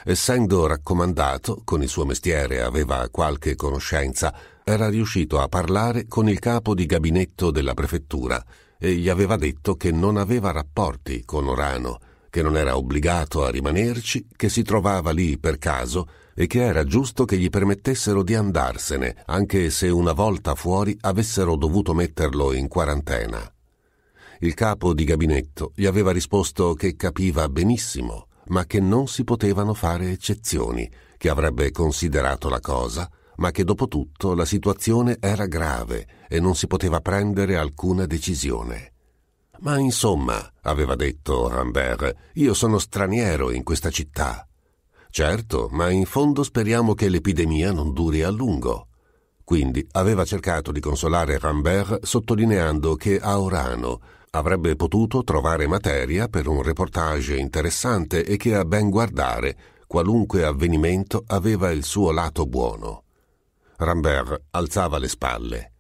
S1: Essendo raccomandato, con il suo mestiere aveva qualche conoscenza, era riuscito a parlare con il capo di gabinetto della prefettura e gli aveva detto che non aveva rapporti con Orano, che non era obbligato a rimanerci, che si trovava lì per caso e che era giusto che gli permettessero di andarsene, anche se una volta fuori avessero dovuto metterlo in quarantena. Il capo di gabinetto gli aveva risposto che capiva benissimo, ma che non si potevano fare eccezioni, che avrebbe considerato la cosa, ma che dopo tutto la situazione era grave e non si poteva prendere alcuna decisione. Ma insomma, aveva detto Rambert, io sono straniero in questa città. Certo, ma in fondo speriamo che l'epidemia non duri a lungo. Quindi aveva cercato di consolare Rambert sottolineando che a Orano avrebbe potuto trovare materia per un reportage interessante e che a ben guardare qualunque avvenimento aveva il suo lato buono. Rambert alzava le spalle.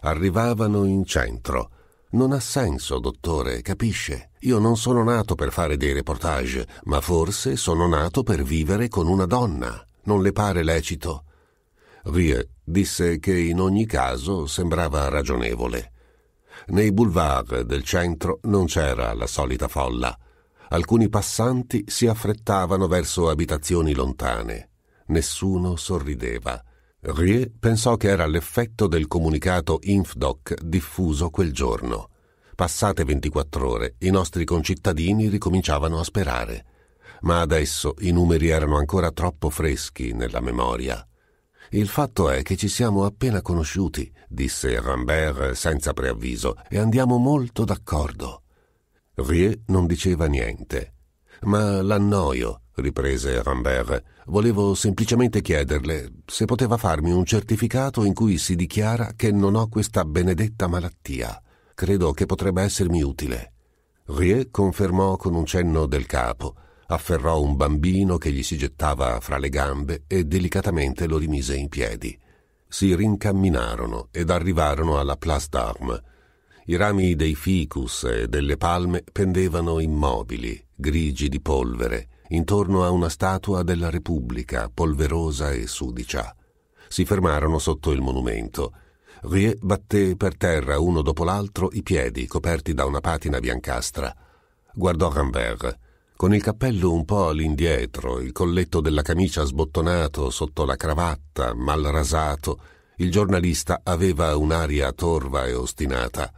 S1: Arrivavano in centro, non ha senso, dottore, capisce? Io non sono nato per fare dei reportage, ma forse sono nato per vivere con una donna. Non le pare lecito? Rie disse che in ogni caso sembrava ragionevole. Nei boulevard del centro non c'era la solita folla. Alcuni passanti si affrettavano verso abitazioni lontane. Nessuno sorrideva. Rie pensò che era l'effetto del comunicato InfDoc diffuso quel giorno. Passate 24 ore, i nostri concittadini ricominciavano a sperare. Ma adesso i numeri erano ancora troppo freschi nella memoria. Il fatto è che ci siamo appena conosciuti, disse Rambert senza preavviso, e andiamo molto d'accordo. Rie non diceva niente. Ma l'annoio, riprese Rambert. Volevo semplicemente chiederle se poteva farmi un certificato in cui si dichiara che non ho questa benedetta malattia. Credo che potrebbe essermi utile. Rie confermò con un cenno del capo, afferrò un bambino che gli si gettava fra le gambe e delicatamente lo rimise in piedi. Si rincamminarono ed arrivarono alla Place d'Armes. I rami dei ficus e delle palme pendevano immobili, grigi di polvere, intorno a una statua della Repubblica, polverosa e sudicia. Si fermarono sotto il monumento. Rie batté per terra uno dopo l'altro i piedi coperti da una patina biancastra. Guardò Rambert, con il cappello un po' all'indietro, il colletto della camicia sbottonato sotto la cravatta, mal rasato. Il giornalista aveva un'aria torva e ostinata.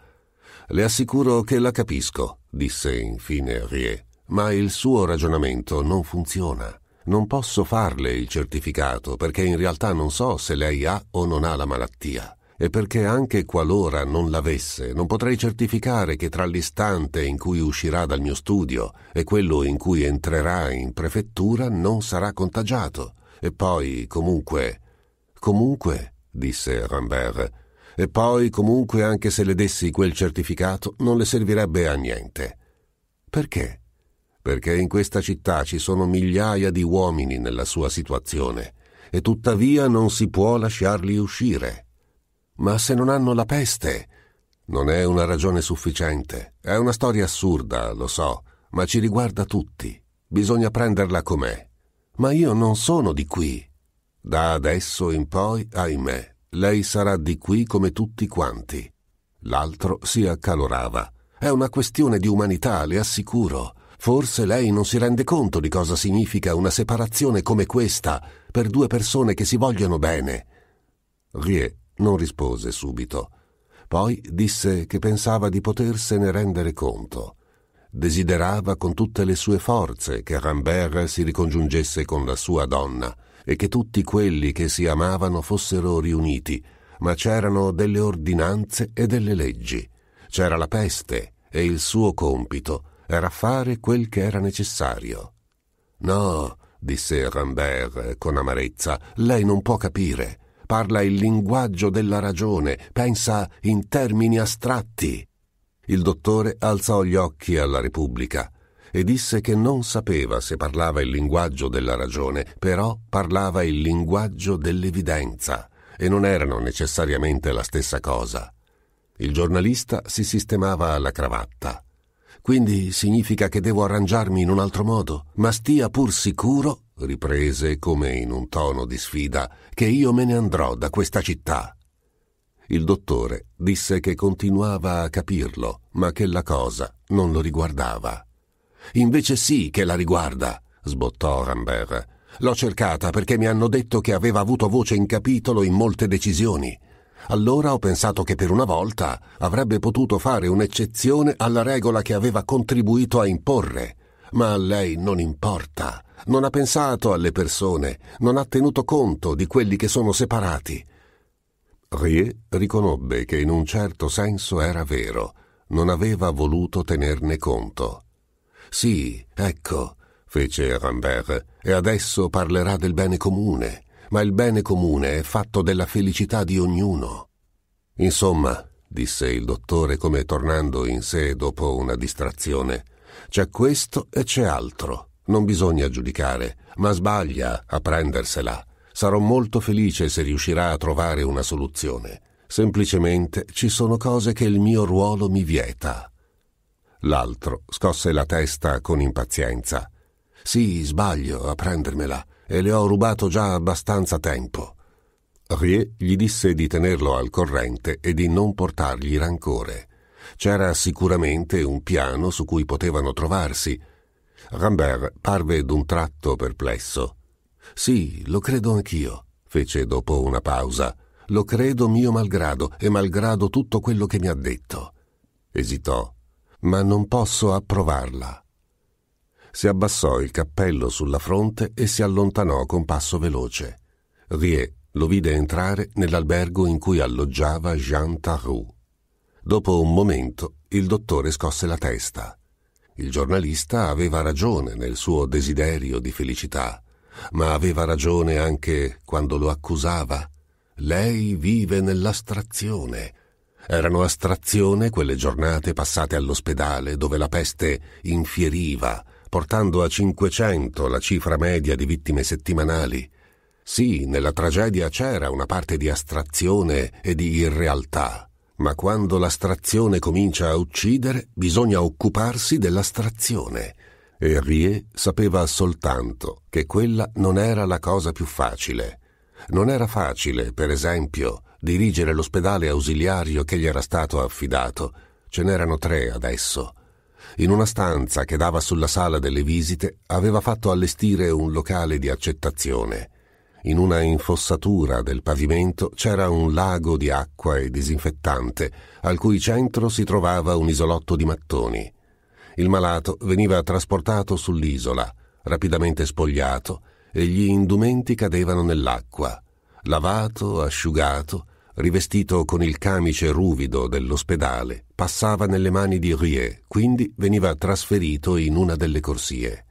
S1: Le assicuro che la capisco, disse infine Rie. Ma il suo ragionamento non funziona. Non posso farle il certificato perché in realtà non so se lei ha o non ha la malattia e perché anche qualora non l'avesse, non potrei certificare che tra l'istante in cui uscirà dal mio studio e quello in cui entrerà in prefettura non sarà contagiato. E poi, comunque... Comunque, disse Rambert, e poi comunque anche se le dessi quel certificato non le servirebbe a niente. Perché? perché in questa città ci sono migliaia di uomini nella sua situazione, e tuttavia non si può lasciarli uscire. Ma se non hanno la peste, non è una ragione sufficiente. È una storia assurda, lo so, ma ci riguarda tutti. Bisogna prenderla com'è. Ma io non sono di qui. Da adesso in poi, ahimè, lei sarà di qui come tutti quanti. L'altro si accalorava. È una questione di umanità, le assicuro. Forse lei non si rende conto di cosa significa una separazione come questa per due persone che si vogliono bene. Rie non rispose subito. Poi disse che pensava di potersene rendere conto. Desiderava con tutte le sue forze che Rambert si ricongiungesse con la sua donna e che tutti quelli che si amavano fossero riuniti, ma c'erano delle ordinanze e delle leggi. C'era la peste e il suo compito era fare quel che era necessario. No, disse Rambert con amarezza, lei non può capire. Parla il linguaggio della ragione, pensa in termini astratti. Il dottore alzò gli occhi alla Repubblica e disse che non sapeva se parlava il linguaggio della ragione, però parlava il linguaggio dell'evidenza e non erano necessariamente la stessa cosa. Il giornalista si sistemava alla cravatta. Quindi significa che devo arrangiarmi in un altro modo. Ma stia pur sicuro, riprese come in un tono di sfida, che io me ne andrò da questa città. Il dottore disse che continuava a capirlo, ma che la cosa non lo riguardava. Invece sì che la riguarda, sbottò Rambert. L'ho cercata perché mi hanno detto che aveva avuto voce in capitolo in molte decisioni. Allora ho pensato che per una volta avrebbe potuto fare un'eccezione alla regola che aveva contribuito a imporre. Ma a lei non importa. Non ha pensato alle persone, non ha tenuto conto di quelli che sono separati. Rie riconobbe che in un certo senso era vero, non aveva voluto tenerne conto. Sì, ecco, fece Rambert, e adesso parlerà del bene comune ma il bene comune è fatto della felicità di ognuno. Insomma, disse il dottore come tornando in sé dopo una distrazione, c'è questo e c'è altro. Non bisogna giudicare, ma sbaglia a prendersela. Sarò molto felice se riuscirà a trovare una soluzione. Semplicemente ci sono cose che il mio ruolo mi vieta. L'altro scosse la testa con impazienza. Sì, sbaglio a prendermela e le ho rubato già abbastanza tempo. Rie gli disse di tenerlo al corrente e di non portargli rancore. C'era sicuramente un piano su cui potevano trovarsi. Rambert parve d'un tratto perplesso. Sì, lo credo anch'io, fece dopo una pausa. Lo credo mio malgrado e malgrado tutto quello che mi ha detto. Esitò. Ma non posso approvarla si abbassò il cappello sulla fronte e si allontanò con passo veloce. Rie lo vide entrare nell'albergo in cui alloggiava Jean Tarou. Dopo un momento il dottore scosse la testa. Il giornalista aveva ragione nel suo desiderio di felicità, ma aveva ragione anche quando lo accusava. Lei vive nell'astrazione. Erano astrazione quelle giornate passate all'ospedale dove la peste infieriva portando a 500 la cifra media di vittime settimanali. Sì, nella tragedia c'era una parte di astrazione e di irrealtà, ma quando l'astrazione comincia a uccidere bisogna occuparsi dell'astrazione. E Rie sapeva soltanto che quella non era la cosa più facile. Non era facile, per esempio, dirigere l'ospedale ausiliario che gli era stato affidato. Ce n'erano tre adesso in una stanza che dava sulla sala delle visite, aveva fatto allestire un locale di accettazione. In una infossatura del pavimento c'era un lago di acqua e disinfettante, al cui centro si trovava un isolotto di mattoni. Il malato veniva trasportato sull'isola, rapidamente spogliato, e gli indumenti cadevano nell'acqua. Lavato, asciugato, rivestito con il camice ruvido dell'ospedale, passava nelle mani di Rie, quindi veniva trasferito in una delle corsie.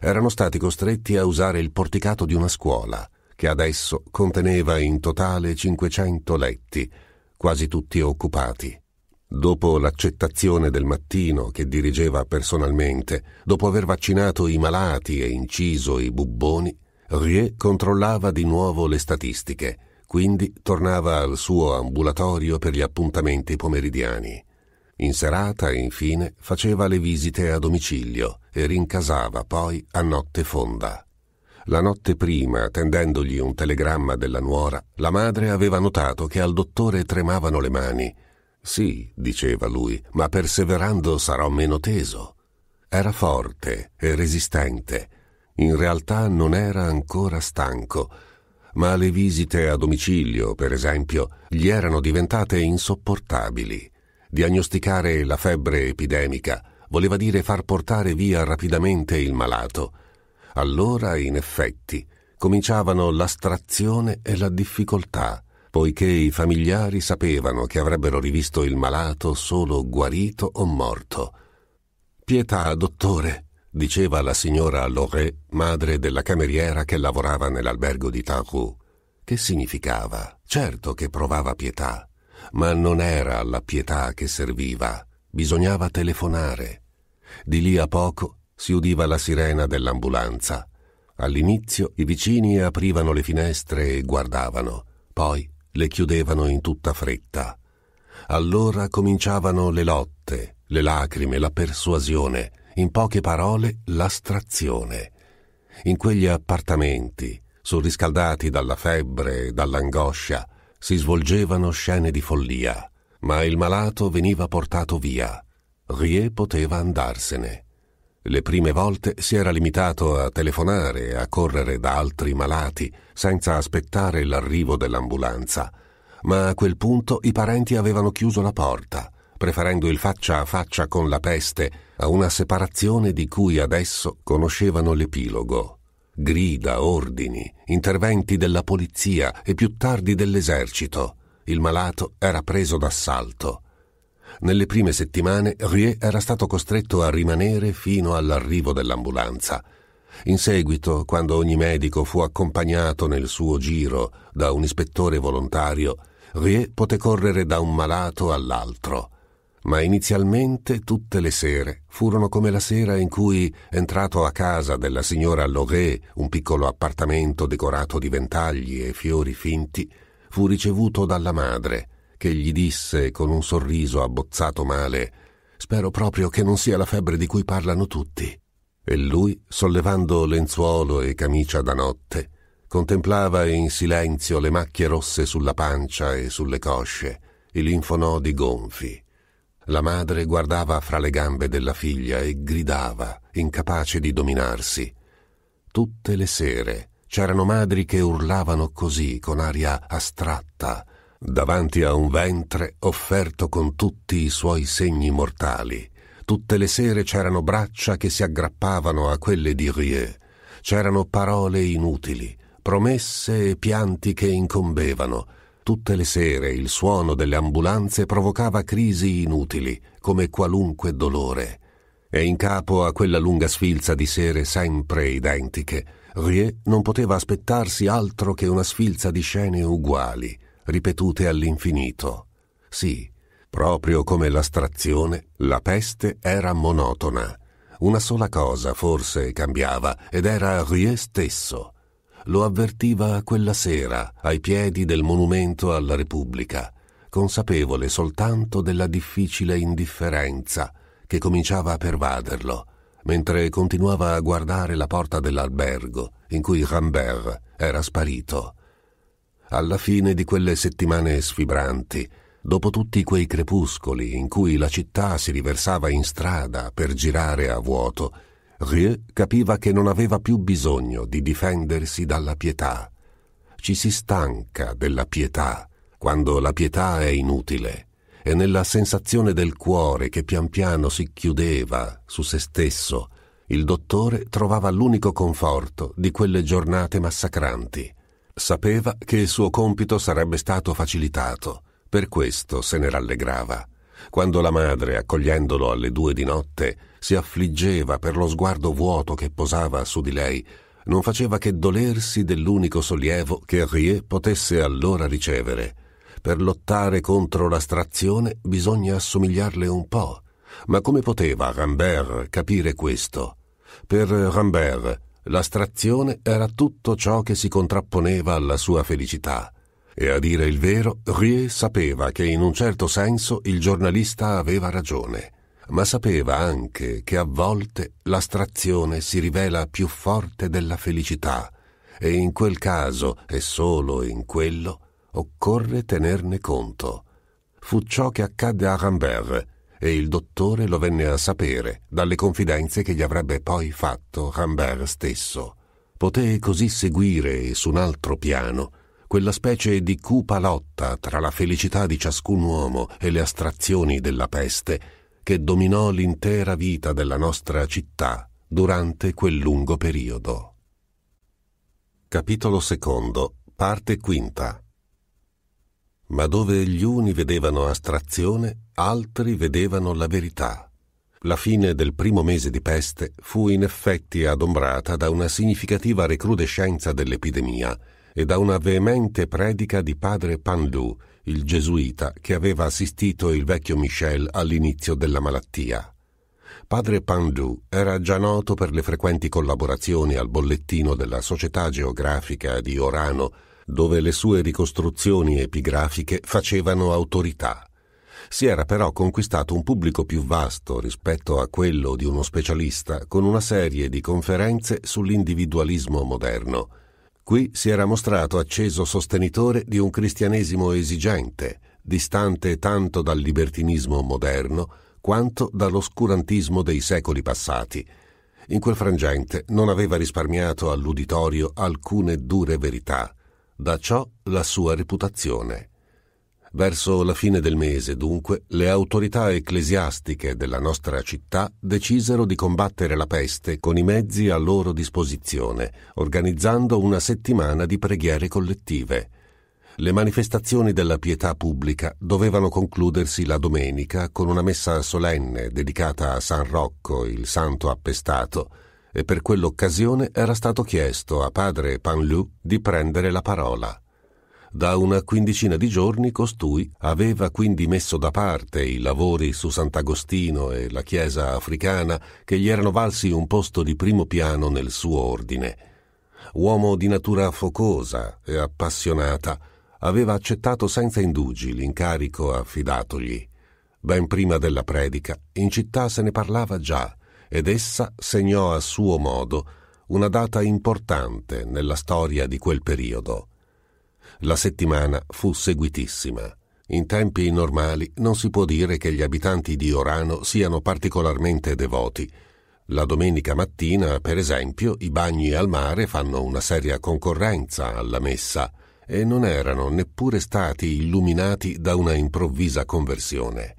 S1: Erano stati costretti a usare il porticato di una scuola, che adesso conteneva in totale 500 letti, quasi tutti occupati. Dopo l'accettazione del mattino che dirigeva personalmente, dopo aver vaccinato i malati e inciso i bubboni, Rie controllava di nuovo le statistiche quindi tornava al suo ambulatorio per gli appuntamenti pomeridiani. In serata, infine, faceva le visite a domicilio e rincasava poi a notte fonda. La notte prima, tendendogli un telegramma della nuora, la madre aveva notato che al dottore tremavano le mani. Sì, diceva lui, ma perseverando sarò meno teso. Era forte e resistente. In realtà non era ancora stanco, ma le visite a domicilio, per esempio, gli erano diventate insopportabili. Diagnosticare la febbre epidemica voleva dire far portare via rapidamente il malato. Allora, in effetti, cominciavano l'astrazione e la difficoltà, poiché i familiari sapevano che avrebbero rivisto il malato solo guarito o morto. Pietà, dottore, diceva la signora Loré, madre della cameriera che lavorava nell'albergo di Tanrou, che significava, certo che provava pietà, ma non era la pietà che serviva, bisognava telefonare. Di lì a poco si udiva la sirena dell'ambulanza. All'inizio i vicini aprivano le finestre e guardavano, poi le chiudevano in tutta fretta. Allora cominciavano le lotte, le lacrime, la persuasione, in poche parole, l'astrazione. In quegli appartamenti, surriscaldati dalla febbre e dall'angoscia, si svolgevano scene di follia, ma il malato veniva portato via. Rie poteva andarsene. Le prime volte si era limitato a telefonare e a correre da altri malati, senza aspettare l'arrivo dell'ambulanza. Ma a quel punto i parenti avevano chiuso la porta, preferendo il faccia a faccia con la peste a una separazione di cui adesso conoscevano l'epilogo. Grida, ordini, interventi della polizia e più tardi dell'esercito. Il malato era preso d'assalto. Nelle prime settimane Rie era stato costretto a rimanere fino all'arrivo dell'ambulanza. In seguito, quando ogni medico fu accompagnato nel suo giro da un ispettore volontario, Rie poté correre da un malato all'altro. Ma inizialmente tutte le sere furono come la sera in cui, entrato a casa della signora Loré, un piccolo appartamento decorato di ventagli e fiori finti, fu ricevuto dalla madre, che gli disse con un sorriso abbozzato male Spero proprio che non sia la febbre di cui parlano tutti. E lui, sollevando lenzuolo e camicia da notte, contemplava in silenzio le macchie rosse sulla pancia e sulle cosce, i linfonodi gonfi la madre guardava fra le gambe della figlia e gridava, incapace di dominarsi. Tutte le sere c'erano madri che urlavano così, con aria astratta, davanti a un ventre offerto con tutti i suoi segni mortali. Tutte le sere c'erano braccia che si aggrappavano a quelle di Rieu, c'erano parole inutili, promesse e pianti che incombevano, Tutte le sere il suono delle ambulanze provocava crisi inutili, come qualunque dolore. E in capo a quella lunga sfilza di sere sempre identiche, Rie non poteva aspettarsi altro che una sfilza di scene uguali, ripetute all'infinito. Sì, proprio come l'astrazione, la peste era monotona. Una sola cosa forse cambiava ed era Rie stesso lo avvertiva quella sera ai piedi del monumento alla Repubblica, consapevole soltanto della difficile indifferenza che cominciava a pervaderlo, mentre continuava a guardare la porta dell'albergo in cui Rambert era sparito. Alla fine di quelle settimane sfibranti, dopo tutti quei crepuscoli in cui la città si riversava in strada per girare a vuoto, Rieu capiva che non aveva più bisogno di difendersi dalla pietà. Ci si stanca della pietà quando la pietà è inutile e nella sensazione del cuore che pian piano si chiudeva su se stesso, il dottore trovava l'unico conforto di quelle giornate massacranti. Sapeva che il suo compito sarebbe stato facilitato, per questo se ne rallegrava. Quando la madre, accogliendolo alle due di notte, si affliggeva per lo sguardo vuoto che posava su di lei, non faceva che dolersi dell'unico sollievo che Rie potesse allora ricevere. Per lottare contro l'astrazione bisogna assomigliarle un po'. Ma come poteva Rambert capire questo? Per Rambert l'astrazione era tutto ciò che si contrapponeva alla sua felicità. E a dire il vero, Rie sapeva che in un certo senso il giornalista aveva ragione ma sapeva anche che a volte l'astrazione si rivela più forte della felicità e in quel caso e solo in quello occorre tenerne conto. Fu ciò che accadde a Rambert e il dottore lo venne a sapere dalle confidenze che gli avrebbe poi fatto Rambert stesso. Poté così seguire su un altro piano quella specie di cupa lotta tra la felicità di ciascun uomo e le astrazioni della peste che dominò l'intera vita della nostra città durante quel lungo periodo. Capitolo secondo, parte quinta. Ma dove gli uni vedevano astrazione, altri vedevano la verità. La fine del primo mese di peste fu in effetti adombrata da una significativa recrudescenza dell'epidemia e da una veemente predica di padre Pandu, il gesuita che aveva assistito il vecchio Michel all'inizio della malattia. Padre Pandu era già noto per le frequenti collaborazioni al bollettino della Società Geografica di Orano, dove le sue ricostruzioni epigrafiche facevano autorità. Si era però conquistato un pubblico più vasto rispetto a quello di uno specialista con una serie di conferenze sull'individualismo moderno Qui si era mostrato acceso sostenitore di un cristianesimo esigente, distante tanto dal libertinismo moderno quanto dall'oscurantismo dei secoli passati. In quel frangente non aveva risparmiato all'uditorio alcune dure verità, da ciò la sua reputazione. Verso la fine del mese, dunque, le autorità ecclesiastiche della nostra città decisero di combattere la peste con i mezzi a loro disposizione, organizzando una settimana di preghiere collettive. Le manifestazioni della pietà pubblica dovevano concludersi la domenica con una messa solenne dedicata a San Rocco, il santo appestato, e per quell'occasione era stato chiesto a padre Panlou di prendere la parola. Da una quindicina di giorni costui aveva quindi messo da parte i lavori su Sant'Agostino e la chiesa africana che gli erano valsi un posto di primo piano nel suo ordine. Uomo di natura focosa e appassionata, aveva accettato senza indugi l'incarico affidatogli. Ben prima della predica, in città se ne parlava già, ed essa segnò a suo modo una data importante nella storia di quel periodo. La settimana fu seguitissima. In tempi normali non si può dire che gli abitanti di Orano siano particolarmente devoti. La domenica mattina, per esempio, i bagni al mare fanno una seria concorrenza alla messa e non erano neppure stati illuminati da una improvvisa conversione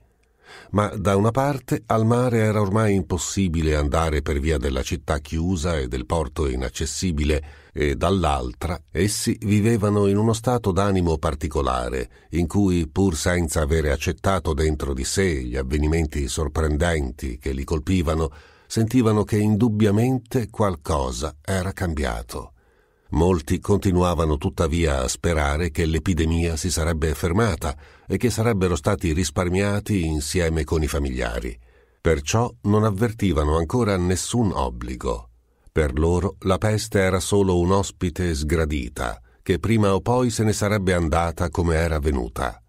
S1: ma da una parte al mare era ormai impossibile andare per via della città chiusa e del porto inaccessibile, e dall'altra essi vivevano in uno stato d'animo particolare, in cui, pur senza avere accettato dentro di sé gli avvenimenti sorprendenti che li colpivano, sentivano che indubbiamente qualcosa era cambiato. Molti continuavano tuttavia a sperare che l'epidemia si sarebbe fermata e che sarebbero stati risparmiati insieme con i familiari. Perciò non avvertivano ancora nessun obbligo. Per loro la peste era solo un ospite sgradita, che prima o poi se ne sarebbe andata come era venuta.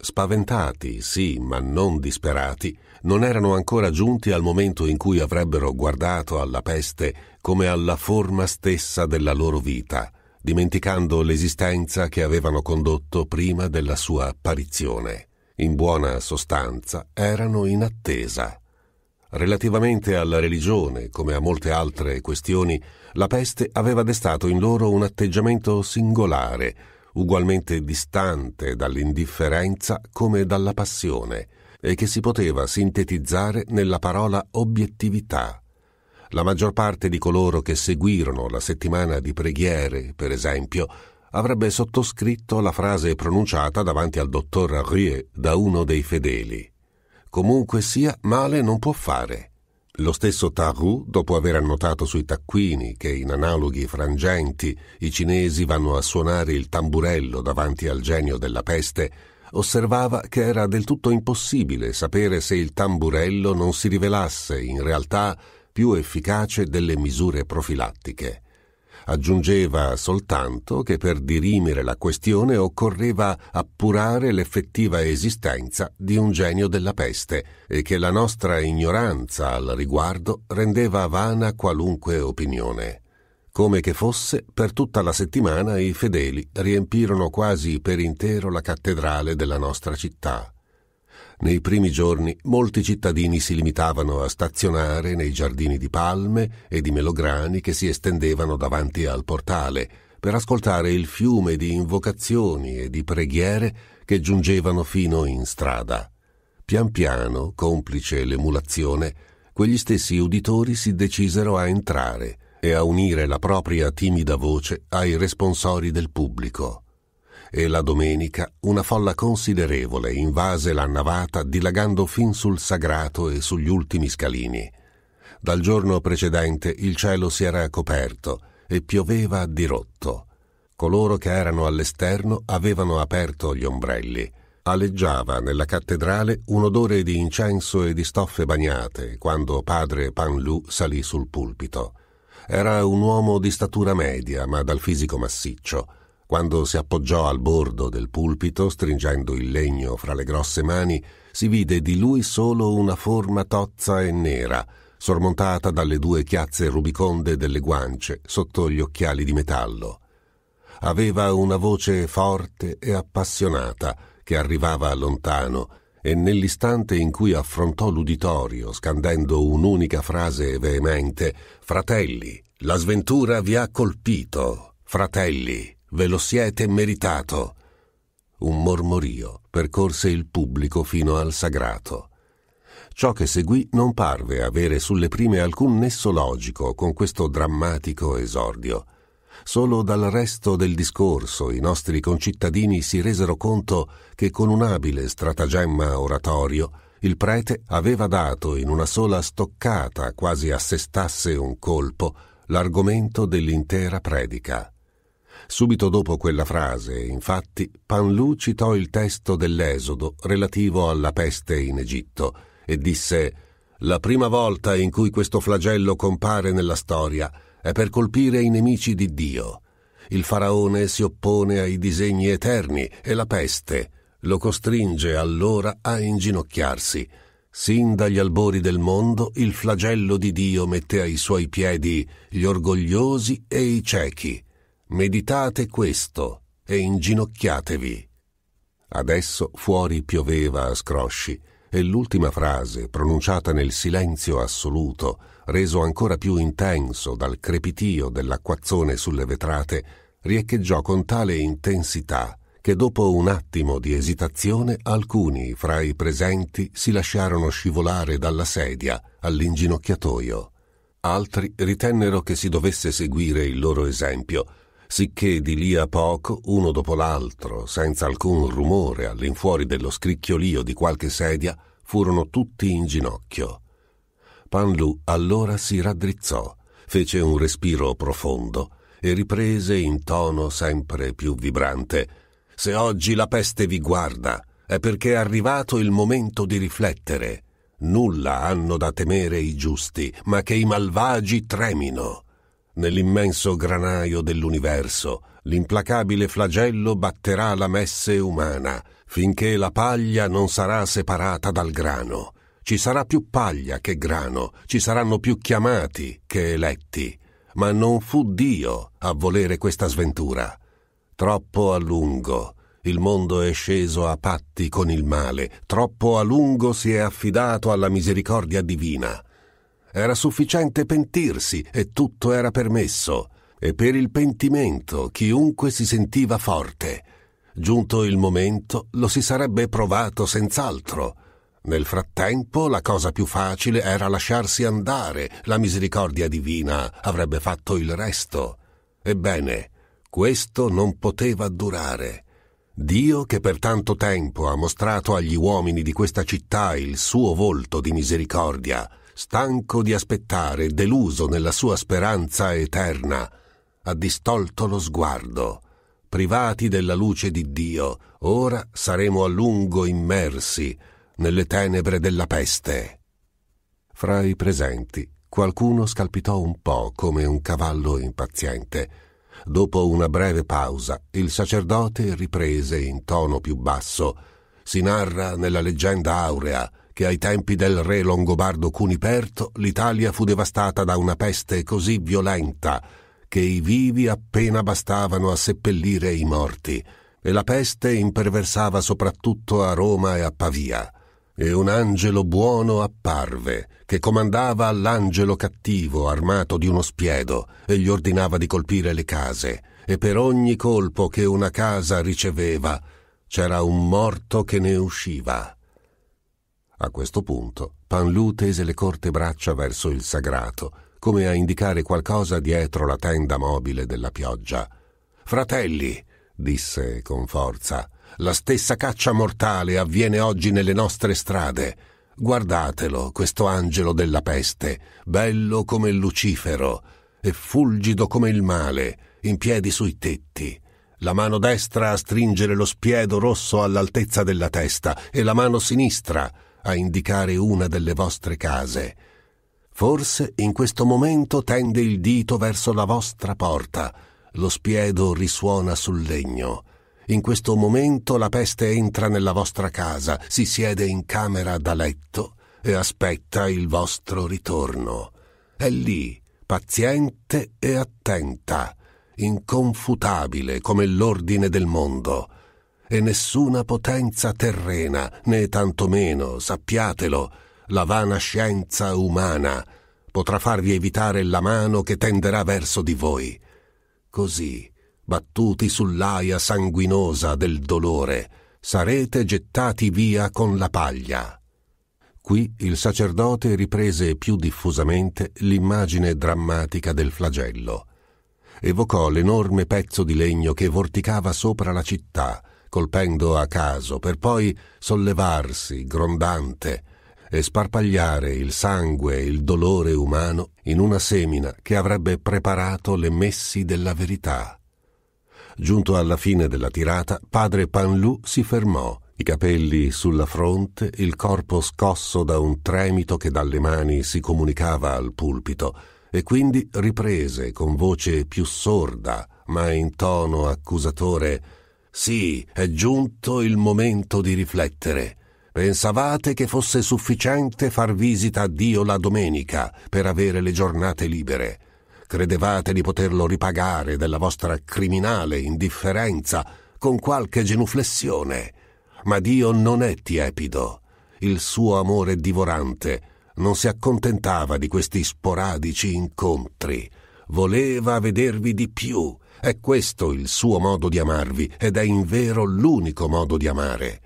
S1: Spaventati, sì, ma non disperati, non erano ancora giunti al momento in cui avrebbero guardato alla peste come alla forma stessa della loro vita, dimenticando l'esistenza che avevano condotto prima della sua apparizione. In buona sostanza erano in attesa. Relativamente alla religione, come a molte altre questioni, la peste aveva destato in loro un atteggiamento singolare, ugualmente distante dall'indifferenza come dalla passione, e che si poteva sintetizzare nella parola obiettività. La maggior parte di coloro che seguirono la settimana di preghiere, per esempio, avrebbe sottoscritto la frase pronunciata davanti al dottor Rie da uno dei fedeli. Comunque sia, male non può fare. Lo stesso Taru, dopo aver annotato sui taccuini che in analoghi frangenti i cinesi vanno a suonare il tamburello davanti al genio della peste, osservava che era del tutto impossibile sapere se il tamburello non si rivelasse in realtà più efficace delle misure profilattiche. Aggiungeva soltanto che per dirimere la questione occorreva appurare l'effettiva esistenza di un genio della peste e che la nostra ignoranza al riguardo rendeva vana qualunque opinione. Come che fosse, per tutta la settimana i fedeli riempirono quasi per intero la cattedrale della nostra città. Nei primi giorni molti cittadini si limitavano a stazionare nei giardini di palme e di melograni che si estendevano davanti al portale per ascoltare il fiume di invocazioni e di preghiere che giungevano fino in strada. Pian piano, complice l'emulazione, quegli stessi uditori si decisero a entrare e a unire la propria timida voce ai responsori del pubblico e la domenica una folla considerevole invase la navata dilagando fin sul sagrato e sugli ultimi scalini. Dal giorno precedente il cielo si era coperto e pioveva dirotto. Coloro che erano all'esterno avevano aperto gli ombrelli. Aleggiava nella cattedrale un odore di incenso e di stoffe bagnate quando padre Panlou salì sul pulpito. Era un uomo di statura media, ma dal fisico massiccio quando si appoggiò al bordo del pulpito, stringendo il legno fra le grosse mani, si vide di lui solo una forma tozza e nera, sormontata dalle due chiazze rubiconde delle guance sotto gli occhiali di metallo. Aveva una voce forte e appassionata che arrivava lontano e nell'istante in cui affrontò l'uditorio, scandendo un'unica frase veemente, Fratelli, la sventura vi ha colpito, fratelli, Ve lo siete meritato. Un mormorio percorse il pubblico fino al sagrato. Ciò che seguì non parve avere sulle prime alcun nesso logico con questo drammatico esordio. Solo dal resto del discorso i nostri concittadini si resero conto che con un abile stratagemma oratorio il prete aveva dato in una sola stoccata, quasi assestasse un colpo, l'argomento dell'intera predica. Subito dopo quella frase, infatti, Panlu citò il testo dell'Esodo relativo alla peste in Egitto e disse La prima volta in cui questo flagello compare nella storia è per colpire i nemici di Dio. Il faraone si oppone ai disegni eterni e la peste lo costringe allora a inginocchiarsi. Sin dagli albori del mondo il flagello di Dio mette ai suoi piedi gli orgogliosi e i ciechi meditate questo e inginocchiatevi. Adesso fuori pioveva a scrosci e l'ultima frase, pronunciata nel silenzio assoluto, reso ancora più intenso dal crepitio dell'acquazzone sulle vetrate, riecheggiò con tale intensità che dopo un attimo di esitazione alcuni fra i presenti si lasciarono scivolare dalla sedia all'inginocchiatoio. Altri ritennero che si dovesse seguire il loro esempio sicché di lì a poco, uno dopo l'altro, senza alcun rumore all'infuori dello scricchiolio di qualche sedia, furono tutti in ginocchio. Panlu allora si raddrizzò, fece un respiro profondo e riprese in tono sempre più vibrante Se oggi la peste vi guarda, è perché è arrivato il momento di riflettere. Nulla hanno da temere i giusti, ma che i malvagi tremino nell'immenso granaio dell'universo, l'implacabile flagello batterà la messe umana, finché la paglia non sarà separata dal grano. Ci sarà più paglia che grano, ci saranno più chiamati che eletti. Ma non fu Dio a volere questa sventura. Troppo a lungo il mondo è sceso a patti con il male, troppo a lungo si è affidato alla misericordia divina era sufficiente pentirsi e tutto era permesso. E per il pentimento chiunque si sentiva forte. Giunto il momento lo si sarebbe provato senz'altro. Nel frattempo la cosa più facile era lasciarsi andare, la misericordia divina avrebbe fatto il resto. Ebbene, questo non poteva durare. Dio, che per tanto tempo ha mostrato agli uomini di questa città il suo volto di misericordia, stanco di aspettare, deluso nella sua speranza eterna, ha distolto lo sguardo. Privati della luce di Dio, ora saremo a lungo immersi nelle tenebre della peste. Fra i presenti qualcuno scalpitò un po' come un cavallo impaziente. Dopo una breve pausa, il sacerdote riprese in tono più basso. Si narra nella leggenda aurea che ai tempi del re longobardo Cuniperto l'Italia fu devastata da una peste così violenta che i vivi appena bastavano a seppellire i morti, e la peste imperversava soprattutto a Roma e a Pavia. E un angelo buono apparve, che comandava all'angelo cattivo armato di uno spiedo, e gli ordinava di colpire le case, e per ogni colpo che una casa riceveva c'era un morto che ne usciva. A questo punto, Panlù tese le corte braccia verso il sagrato, come a indicare qualcosa dietro la tenda mobile della pioggia. Fratelli, disse con forza, la stessa caccia mortale avviene oggi nelle nostre strade. Guardatelo, questo angelo della peste, bello come Lucifero e fulgido come il male, in piedi sui tetti la mano destra a stringere lo spiedo rosso all'altezza della testa e la mano sinistra a indicare una delle vostre case. Forse in questo momento tende il dito verso la vostra porta, lo spiedo risuona sul legno. In questo momento la peste entra nella vostra casa, si siede in camera da letto e aspetta il vostro ritorno. È lì, paziente e attenta, inconfutabile come l'ordine del mondo e nessuna potenza terrena, né tantomeno, sappiatelo, la vana scienza umana potrà farvi evitare la mano che tenderà verso di voi. Così, battuti sull'aia sanguinosa del dolore, sarete gettati via con la paglia. Qui il sacerdote riprese più diffusamente l'immagine drammatica del flagello. Evocò l'enorme pezzo di legno che vorticava sopra la città, colpendo a caso, per poi sollevarsi, grondante, e sparpagliare il sangue e il dolore umano in una semina che avrebbe preparato le messi della verità. Giunto alla fine della tirata, padre Panlù si fermò, i capelli sulla fronte, il corpo scosso da un tremito che dalle mani si comunicava al pulpito, e quindi riprese con voce più sorda, ma in tono accusatore, sì, è giunto il momento di riflettere. Pensavate che fosse sufficiente far visita a Dio la domenica per avere le giornate libere. Credevate di poterlo ripagare della vostra criminale indifferenza con qualche genuflessione. Ma Dio non è tiepido. Il suo amore divorante non si accontentava di questi sporadici incontri. Voleva vedervi di più è questo il suo modo di amarvi ed è in vero l'unico modo di amare.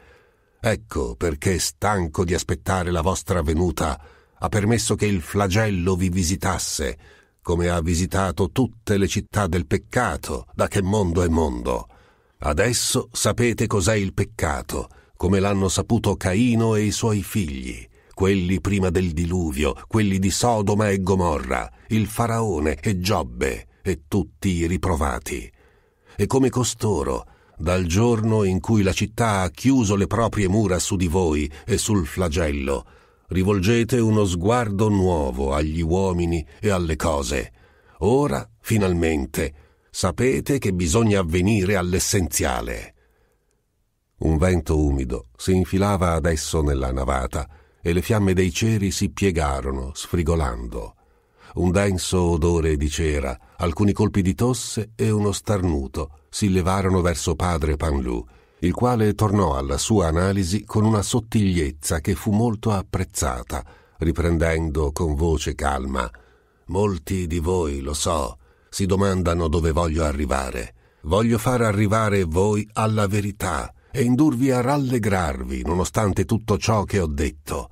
S1: Ecco perché, stanco di aspettare la vostra venuta, ha permesso che il flagello vi visitasse, come ha visitato tutte le città del peccato, da che mondo è mondo. Adesso sapete cos'è il peccato, come l'hanno saputo Caino e i suoi figli, quelli prima del diluvio, quelli di Sodoma e Gomorra, il faraone e Giobbe e tutti i riprovati. E come costoro, dal giorno in cui la città ha chiuso le proprie mura su di voi e sul flagello, rivolgete uno sguardo nuovo agli uomini e alle cose. Ora, finalmente, sapete che bisogna avvenire all'essenziale. Un vento umido si infilava adesso nella navata e le fiamme dei ceri si piegarono, sfrigolando un denso odore di cera, alcuni colpi di tosse e uno starnuto si levarono verso padre Panlou, il quale tornò alla sua analisi con una sottigliezza che fu molto apprezzata, riprendendo con voce calma Molti di voi, lo so, si domandano dove voglio arrivare. Voglio far arrivare voi alla verità e indurvi a rallegrarvi nonostante tutto ciò che ho detto.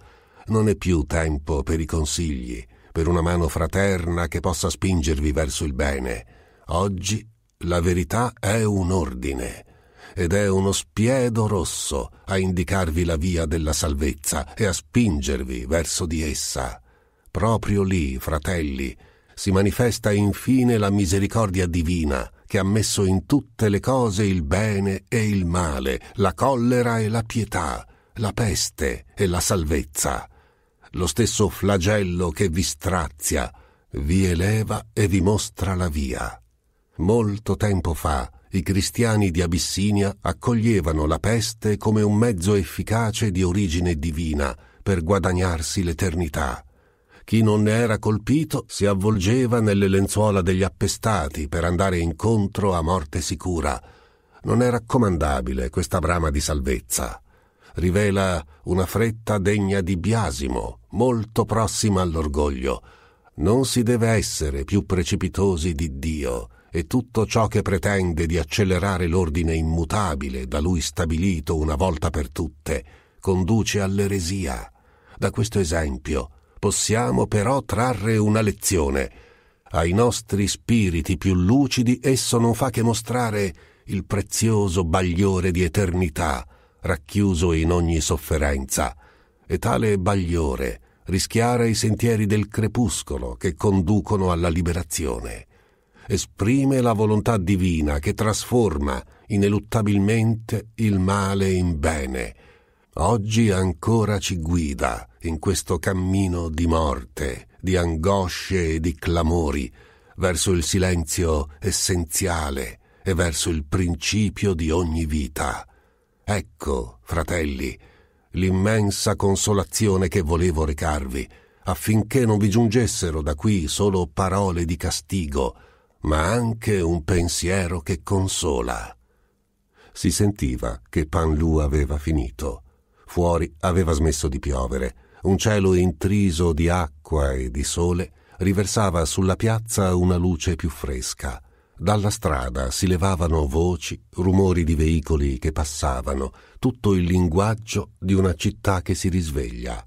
S1: Non è più tempo per i consigli, per una mano fraterna che possa spingervi verso il bene. Oggi la verità è un ordine ed è uno spiedo rosso a indicarvi la via della salvezza e a spingervi verso di essa. Proprio lì, fratelli, si manifesta infine la misericordia divina che ha messo in tutte le cose il bene e il male, la collera e la pietà, la peste e la salvezza lo stesso flagello che vi strazia, vi eleva e vi mostra la via. Molto tempo fa i cristiani di Abissinia accoglievano la peste come un mezzo efficace di origine divina per guadagnarsi l'eternità. Chi non ne era colpito si avvolgeva nelle lenzuola degli appestati per andare incontro a morte sicura. Non è raccomandabile questa brama di salvezza. Rivela una fretta degna di biasimo molto prossima all'orgoglio. Non si deve essere più precipitosi di Dio e tutto ciò che pretende di accelerare l'ordine immutabile da lui stabilito una volta per tutte conduce all'eresia. Da questo esempio possiamo però trarre una lezione. Ai nostri spiriti più lucidi esso non fa che mostrare il prezioso bagliore di eternità racchiuso in ogni sofferenza e tale bagliore rischiara i sentieri del crepuscolo che conducono alla liberazione. Esprime la volontà divina che trasforma ineluttabilmente il male in bene. Oggi ancora ci guida in questo cammino di morte, di angosce e di clamori, verso il silenzio essenziale e verso il principio di ogni vita. Ecco, fratelli, l'immensa consolazione che volevo recarvi, affinché non vi giungessero da qui solo parole di castigo, ma anche un pensiero che consola. Si sentiva che Panlu aveva finito. Fuori aveva smesso di piovere. Un cielo intriso di acqua e di sole riversava sulla piazza una luce più fresca. Dalla strada si levavano voci, rumori di veicoli che passavano, tutto il linguaggio di una città che si risveglia.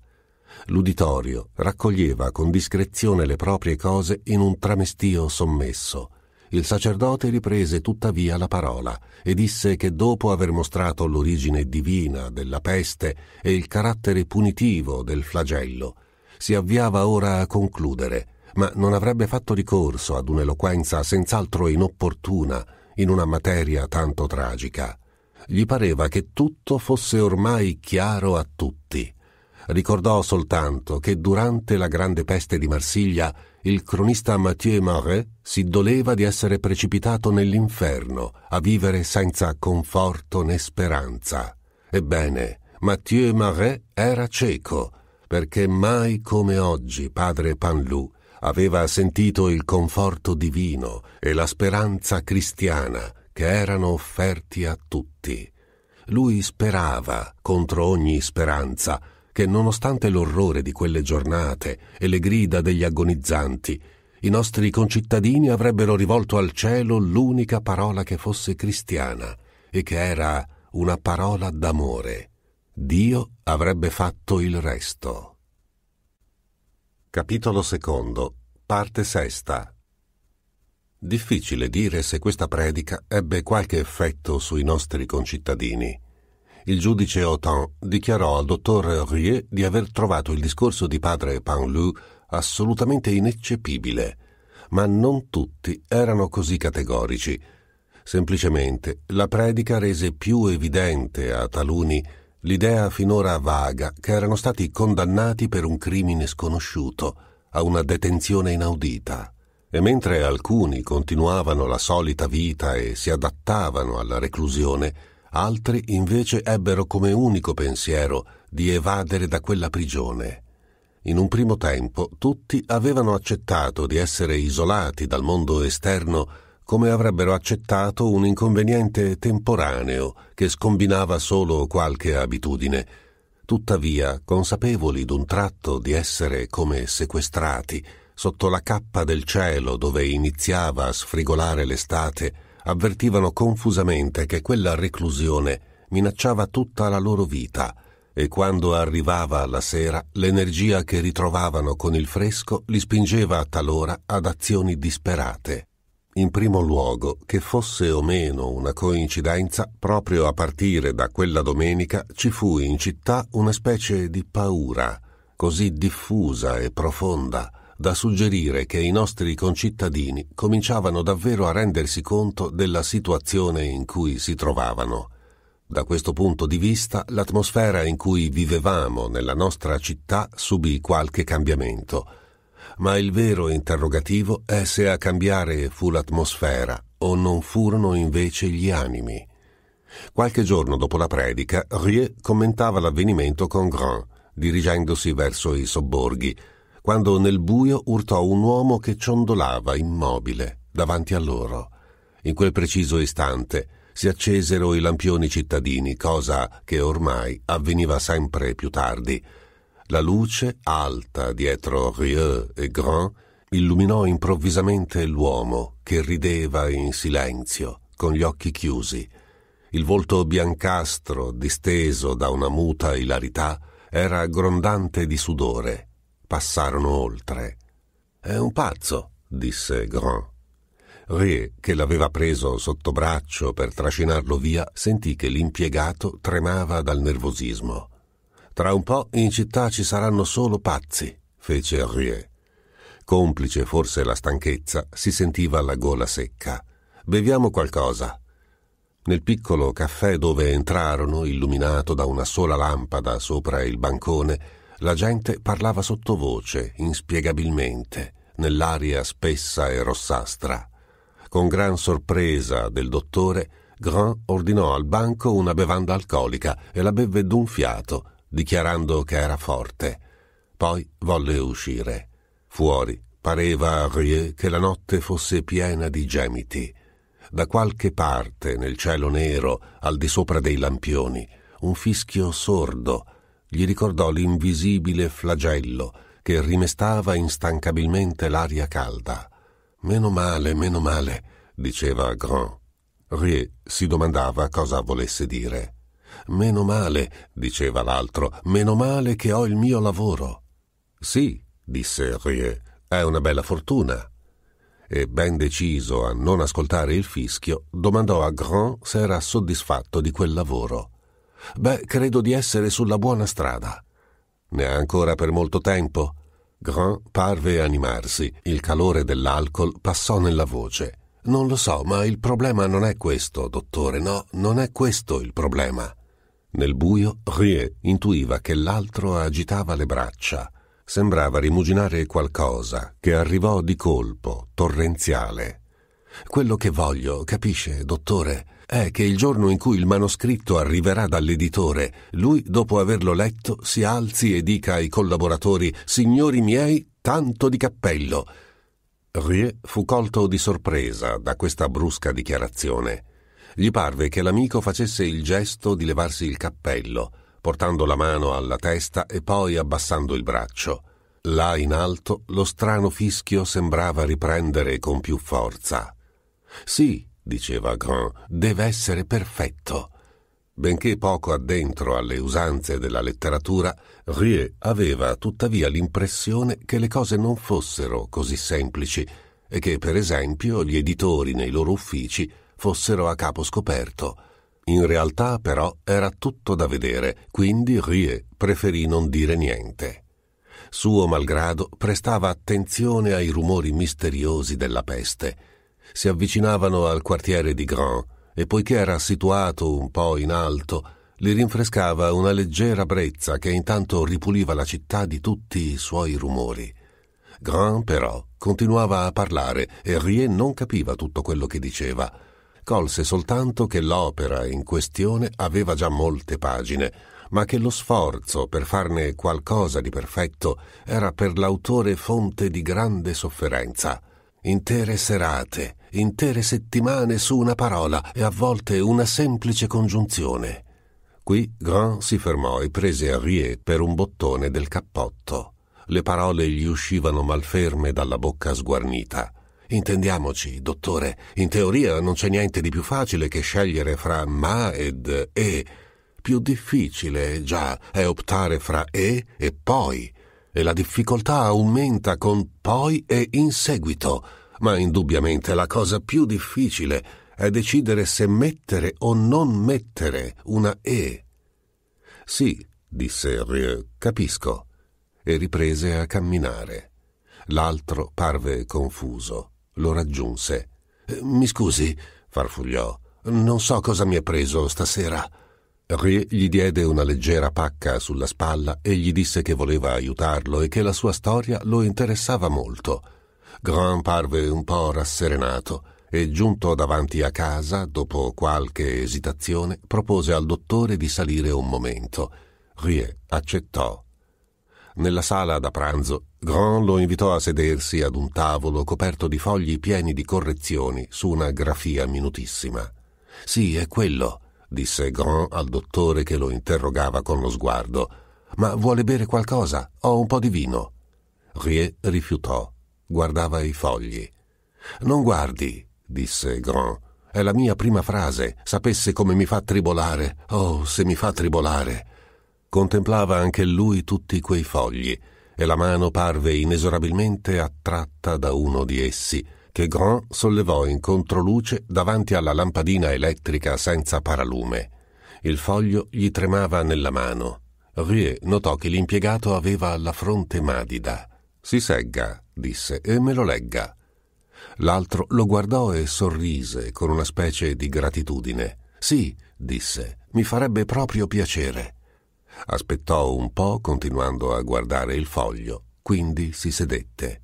S1: L'uditorio raccoglieva con discrezione le proprie cose in un tramestio sommesso. Il sacerdote riprese tuttavia la parola e disse che dopo aver mostrato l'origine divina della peste e il carattere punitivo del flagello, si avviava ora a concludere ma non avrebbe fatto ricorso ad un'eloquenza senz'altro inopportuna in una materia tanto tragica. Gli pareva che tutto fosse ormai chiaro a tutti. Ricordò soltanto che durante la grande peste di Marsiglia il cronista Mathieu Marais si doleva di essere precipitato nell'inferno a vivere senza conforto né speranza. Ebbene, Mathieu Marais era cieco, perché mai come oggi padre Panlou aveva sentito il conforto divino e la speranza cristiana che erano offerti a tutti. Lui sperava, contro ogni speranza, che nonostante l'orrore di quelle giornate e le grida degli agonizzanti, i nostri concittadini avrebbero rivolto al cielo l'unica parola che fosse cristiana e che era una parola d'amore. Dio avrebbe fatto il resto. Capitolo secondo, parte sesta. Difficile dire se questa predica ebbe qualche effetto sui nostri concittadini. Il giudice Autan dichiarò al dottor Rieu di aver trovato il discorso di padre Panlou assolutamente ineccepibile, ma non tutti erano così categorici. Semplicemente la predica rese più evidente a taluni l'idea finora vaga che erano stati condannati per un crimine sconosciuto a una detenzione inaudita. E mentre alcuni continuavano la solita vita e si adattavano alla reclusione, altri invece ebbero come unico pensiero di evadere da quella prigione. In un primo tempo tutti avevano accettato di essere isolati dal mondo esterno come avrebbero accettato un inconveniente temporaneo che scombinava solo qualche abitudine, tuttavia consapevoli d'un tratto di essere come sequestrati sotto la cappa del cielo dove iniziava a sfrigolare l'estate, avvertivano confusamente che quella reclusione minacciava tutta la loro vita e quando arrivava la sera l'energia che ritrovavano con il fresco li spingeva talora ad azioni disperate in primo luogo che fosse o meno una coincidenza, proprio a partire da quella domenica ci fu in città una specie di paura, così diffusa e profonda, da suggerire che i nostri concittadini cominciavano davvero a rendersi conto della situazione in cui si trovavano. Da questo punto di vista l'atmosfera in cui vivevamo nella nostra città subì qualche cambiamento ma il vero interrogativo è se a cambiare fu l'atmosfera o non furono invece gli animi. Qualche giorno dopo la predica, Rieu commentava l'avvenimento con Grand, dirigendosi verso i sobborghi, quando nel buio urtò un uomo che ciondolava immobile davanti a loro. In quel preciso istante si accesero i lampioni cittadini, cosa che ormai avveniva sempre più tardi, la luce, alta dietro Rieu e Grand, illuminò improvvisamente l'uomo che rideva in silenzio, con gli occhi chiusi. Il volto biancastro, disteso da una muta ilarità, era grondante di sudore. Passarono oltre. È un pazzo, disse Grand. Rie, che l'aveva preso sotto braccio per trascinarlo via, sentì che l'impiegato tremava dal nervosismo. Tra un po' in città ci saranno solo pazzi, fece Henriet. Complice forse la stanchezza, si sentiva la gola secca. Beviamo qualcosa. Nel piccolo caffè dove entrarono, illuminato da una sola lampada sopra il bancone, la gente parlava sottovoce, inspiegabilmente, nell'aria spessa e rossastra. Con gran sorpresa del dottore, Grand ordinò al banco una bevanda alcolica e la bevve d'un fiato, dichiarando che era forte. Poi volle uscire. Fuori pareva a Rieu che la notte fosse piena di gemiti. Da qualche parte, nel cielo nero, al di sopra dei lampioni, un fischio sordo gli ricordò l'invisibile flagello che rimestava instancabilmente l'aria calda. Meno male, meno male, diceva Grand. Rieu si domandava cosa volesse dire. Meno male, diceva l'altro, meno male che ho il mio lavoro. Sì, disse Rieu, è una bella fortuna. E ben deciso a non ascoltare il fischio, domandò a Grand se era soddisfatto di quel lavoro. Beh, credo di essere sulla buona strada. Ne ha ancora per molto tempo? Grand parve animarsi. Il calore dell'alcol passò nella voce. Non lo so, ma il problema non è questo, dottore, no, non è questo il problema. Nel buio, Rie intuiva che l'altro agitava le braccia. Sembrava rimuginare qualcosa che arrivò di colpo, torrenziale. Quello che voglio, capisce, dottore, è che il giorno in cui il manoscritto arriverà dall'editore, lui, dopo averlo letto, si alzi e dica ai collaboratori Signori miei, tanto di cappello. Rie fu colto di sorpresa da questa brusca dichiarazione gli parve che l'amico facesse il gesto di levarsi il cappello, portando la mano alla testa e poi abbassando il braccio. Là in alto lo strano fischio sembrava riprendere con più forza. Sì, diceva Grand, deve essere perfetto. Benché poco addentro alle usanze della letteratura, Rie aveva tuttavia l'impressione che le cose non fossero così semplici e che, per esempio, gli editori nei loro uffici fossero a capo scoperto. In realtà però era tutto da vedere, quindi Rie preferì non dire niente. Suo malgrado prestava attenzione ai rumori misteriosi della peste. Si avvicinavano al quartiere di Grand e poiché era situato un po' in alto, li rinfrescava una leggera brezza che intanto ripuliva la città di tutti i suoi rumori. Grand però continuava a parlare e Rie non capiva tutto quello che diceva colse soltanto che l'opera in questione aveva già molte pagine, ma che lo sforzo per farne qualcosa di perfetto era per l'autore fonte di grande sofferenza. Intere serate, intere settimane su una parola e a volte una semplice congiunzione. Qui Grand si fermò e prese Henriet per un bottone del cappotto. Le parole gli uscivano malferme dalla bocca sguarnita. Intendiamoci, dottore, in teoria non c'è niente di più facile che scegliere fra ma ed e. Più difficile, già, è optare fra e e poi. E la difficoltà aumenta con poi e in seguito. Ma indubbiamente la cosa più difficile è decidere se mettere o non mettere una e. Sì, disse Rieu, capisco, e riprese a camminare. L'altro parve confuso. Lo raggiunse. Eh, mi scusi, farfugliò. Non so cosa mi ha preso stasera. Rie gli diede una leggera pacca sulla spalla e gli disse che voleva aiutarlo e che la sua storia lo interessava molto. Grand parve un po' rasserenato e, giunto davanti a casa, dopo qualche esitazione, propose al dottore di salire un momento. Rie accettò nella sala da pranzo, Grand lo invitò a sedersi ad un tavolo coperto di fogli pieni di correzioni su una grafia minutissima. Sì, è quello, disse Grand al dottore che lo interrogava con lo sguardo. Ma vuole bere qualcosa? Ho un po' di vino. Rie rifiutò. Guardava i fogli. Non guardi, disse Grand. È la mia prima frase. Sapesse come mi fa tribolare. Oh, se mi fa tribolare contemplava anche lui tutti quei fogli e la mano parve inesorabilmente attratta da uno di essi, che Grand sollevò in controluce davanti alla lampadina elettrica senza paralume. Il foglio gli tremava nella mano. Rie notò che l'impiegato aveva la fronte madida. Si segga, disse, e me lo legga. L'altro lo guardò e sorrise con una specie di gratitudine. Sì, disse, mi farebbe proprio piacere. Aspettò un po', continuando a guardare il foglio, quindi si sedette.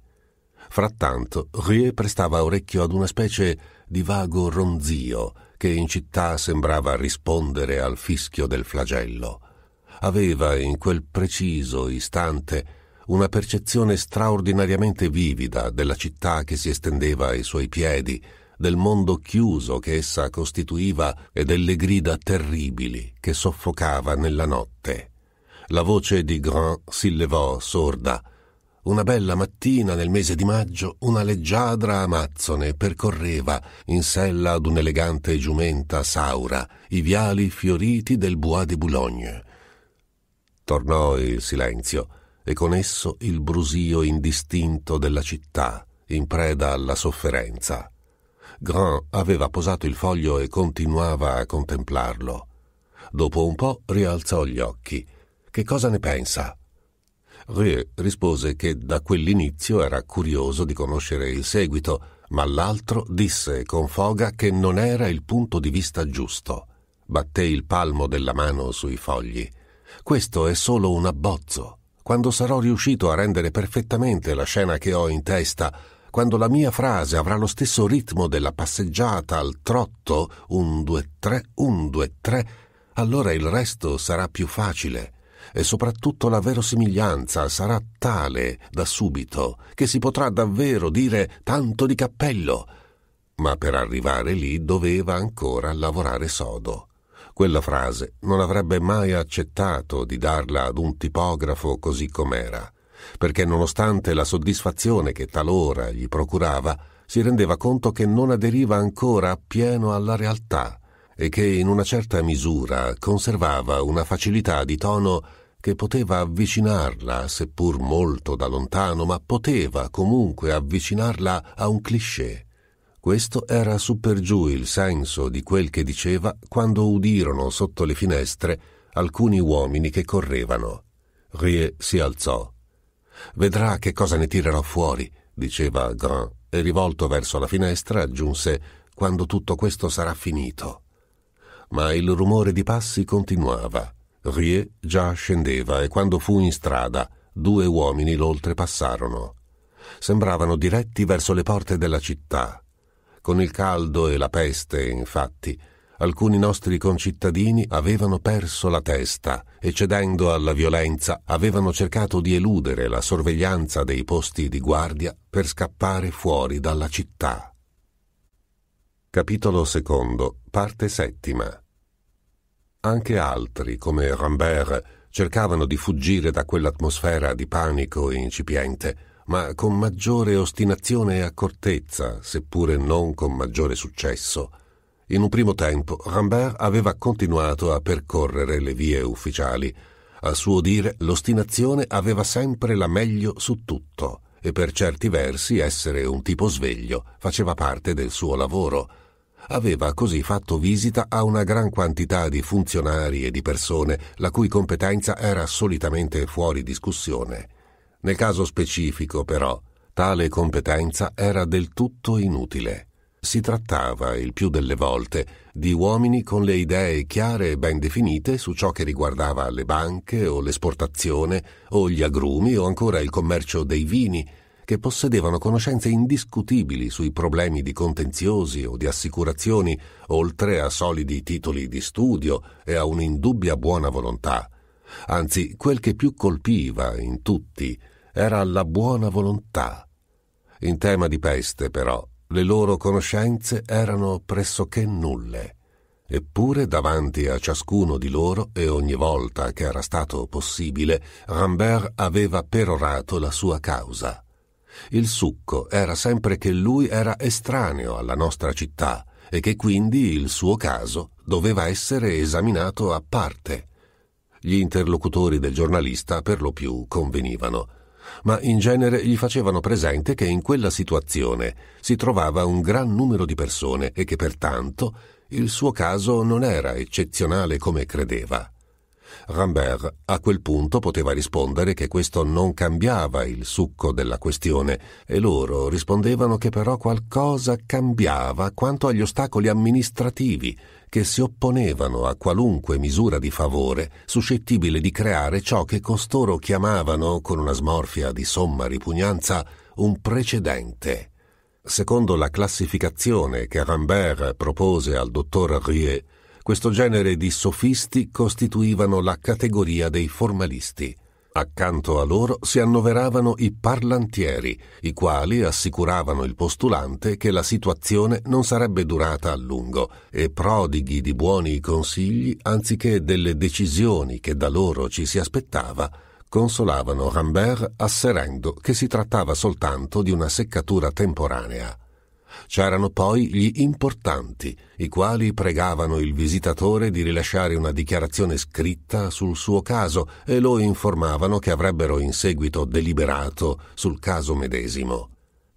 S1: Frattanto, Rie prestava orecchio ad una specie di vago ronzio che in città sembrava rispondere al fischio del flagello. Aveva in quel preciso istante una percezione straordinariamente vivida della città che si estendeva ai suoi piedi, del mondo chiuso che essa costituiva e delle grida terribili che soffocava nella notte. La voce di Grand si levò sorda. Una bella mattina nel mese di maggio una leggiadra amazzone percorreva, in sella ad un'elegante giumenta saura, i viali fioriti del Bois de Boulogne. Tornò il silenzio e con esso il brusio indistinto della città in preda alla sofferenza. Grand aveva posato il foglio e continuava a contemplarlo. Dopo un po' rialzò gli occhi. Che cosa ne pensa? Rue rispose che da quell'inizio era curioso di conoscere il seguito, ma l'altro disse con foga che non era il punto di vista giusto. Batté il palmo della mano sui fogli. Questo è solo un abbozzo. Quando sarò riuscito a rendere perfettamente la scena che ho in testa, quando la mia frase avrà lo stesso ritmo della passeggiata al trotto, un due tre, un due tre, allora il resto sarà più facile e soprattutto la verosimiglianza sarà tale da subito che si potrà davvero dire tanto di cappello. Ma per arrivare lì doveva ancora lavorare sodo. Quella frase non avrebbe mai accettato di darla ad un tipografo così com'era perché nonostante la soddisfazione che talora gli procurava, si rendeva conto che non aderiva ancora appieno alla realtà e che in una certa misura conservava una facilità di tono che poteva avvicinarla, seppur molto da lontano, ma poteva comunque avvicinarla a un cliché. Questo era su per giù il senso di quel che diceva quando udirono sotto le finestre alcuni uomini che correvano. Rie si alzò. Vedrà che cosa ne tirerò fuori, diceva Grand, e rivolto verso la finestra aggiunse quando tutto questo sarà finito. Ma il rumore di passi continuava. Rie già scendeva e quando fu in strada due uomini lo oltrepassarono. Sembravano diretti verso le porte della città. Con il caldo e la peste, infatti, alcuni nostri concittadini avevano perso la testa e cedendo alla violenza avevano cercato di eludere la sorveglianza dei posti di guardia per scappare fuori dalla città. Capitolo secondo, parte settima. Anche altri, come Rambert, cercavano di fuggire da quell'atmosfera di panico incipiente, ma con maggiore ostinazione e accortezza, seppure non con maggiore successo, in un primo tempo Rambert aveva continuato a percorrere le vie ufficiali. A suo dire, l'ostinazione aveva sempre la meglio su tutto e per certi versi essere un tipo sveglio faceva parte del suo lavoro. Aveva così fatto visita a una gran quantità di funzionari e di persone la cui competenza era solitamente fuori discussione. Nel caso specifico, però, tale competenza era del tutto inutile si trattava il più delle volte di uomini con le idee chiare e ben definite su ciò che riguardava le banche o l'esportazione o gli agrumi o ancora il commercio dei vini, che possedevano conoscenze indiscutibili sui problemi di contenziosi o di assicurazioni, oltre a solidi titoli di studio e a un'indubbia buona volontà. Anzi, quel che più colpiva in tutti era la buona volontà. In tema di peste, però, le loro conoscenze erano pressoché nulle. Eppure davanti a ciascuno di loro e ogni volta che era stato possibile, Rambert aveva perorato la sua causa. Il succo era sempre che lui era estraneo alla nostra città e che quindi il suo caso doveva essere esaminato a parte. Gli interlocutori del giornalista per lo più convenivano ma in genere gli facevano presente che in quella situazione si trovava un gran numero di persone e che pertanto il suo caso non era eccezionale come credeva. Rambert a quel punto poteva rispondere che questo non cambiava il succo della questione e loro rispondevano che però qualcosa cambiava quanto agli ostacoli amministrativi che si opponevano a qualunque misura di favore suscettibile di creare ciò che costoro chiamavano, con una smorfia di somma ripugnanza, un precedente. Secondo la classificazione che Rambert propose al dottor Rieu, questo genere di sofisti costituivano la categoria dei formalisti. Accanto a loro si annoveravano i parlantieri, i quali assicuravano il postulante che la situazione non sarebbe durata a lungo e prodighi di buoni consigli anziché delle decisioni che da loro ci si aspettava, consolavano Rambert asserendo che si trattava soltanto di una seccatura temporanea. C'erano poi gli importanti, i quali pregavano il visitatore di rilasciare una dichiarazione scritta sul suo caso e lo informavano che avrebbero in seguito deliberato sul caso medesimo.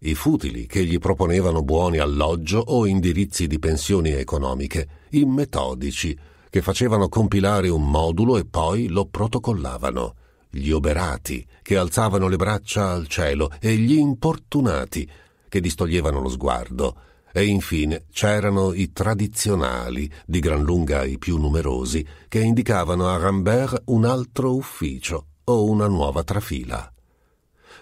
S1: I futili che gli proponevano buoni alloggio o indirizzi di pensioni economiche, i metodici, che facevano compilare un modulo e poi lo protocollavano gli oberati, che alzavano le braccia al cielo, e gli importunati, che distoglievano lo sguardo, e infine c'erano i tradizionali, di gran lunga i più numerosi, che indicavano a Rambert un altro ufficio o una nuova trafila.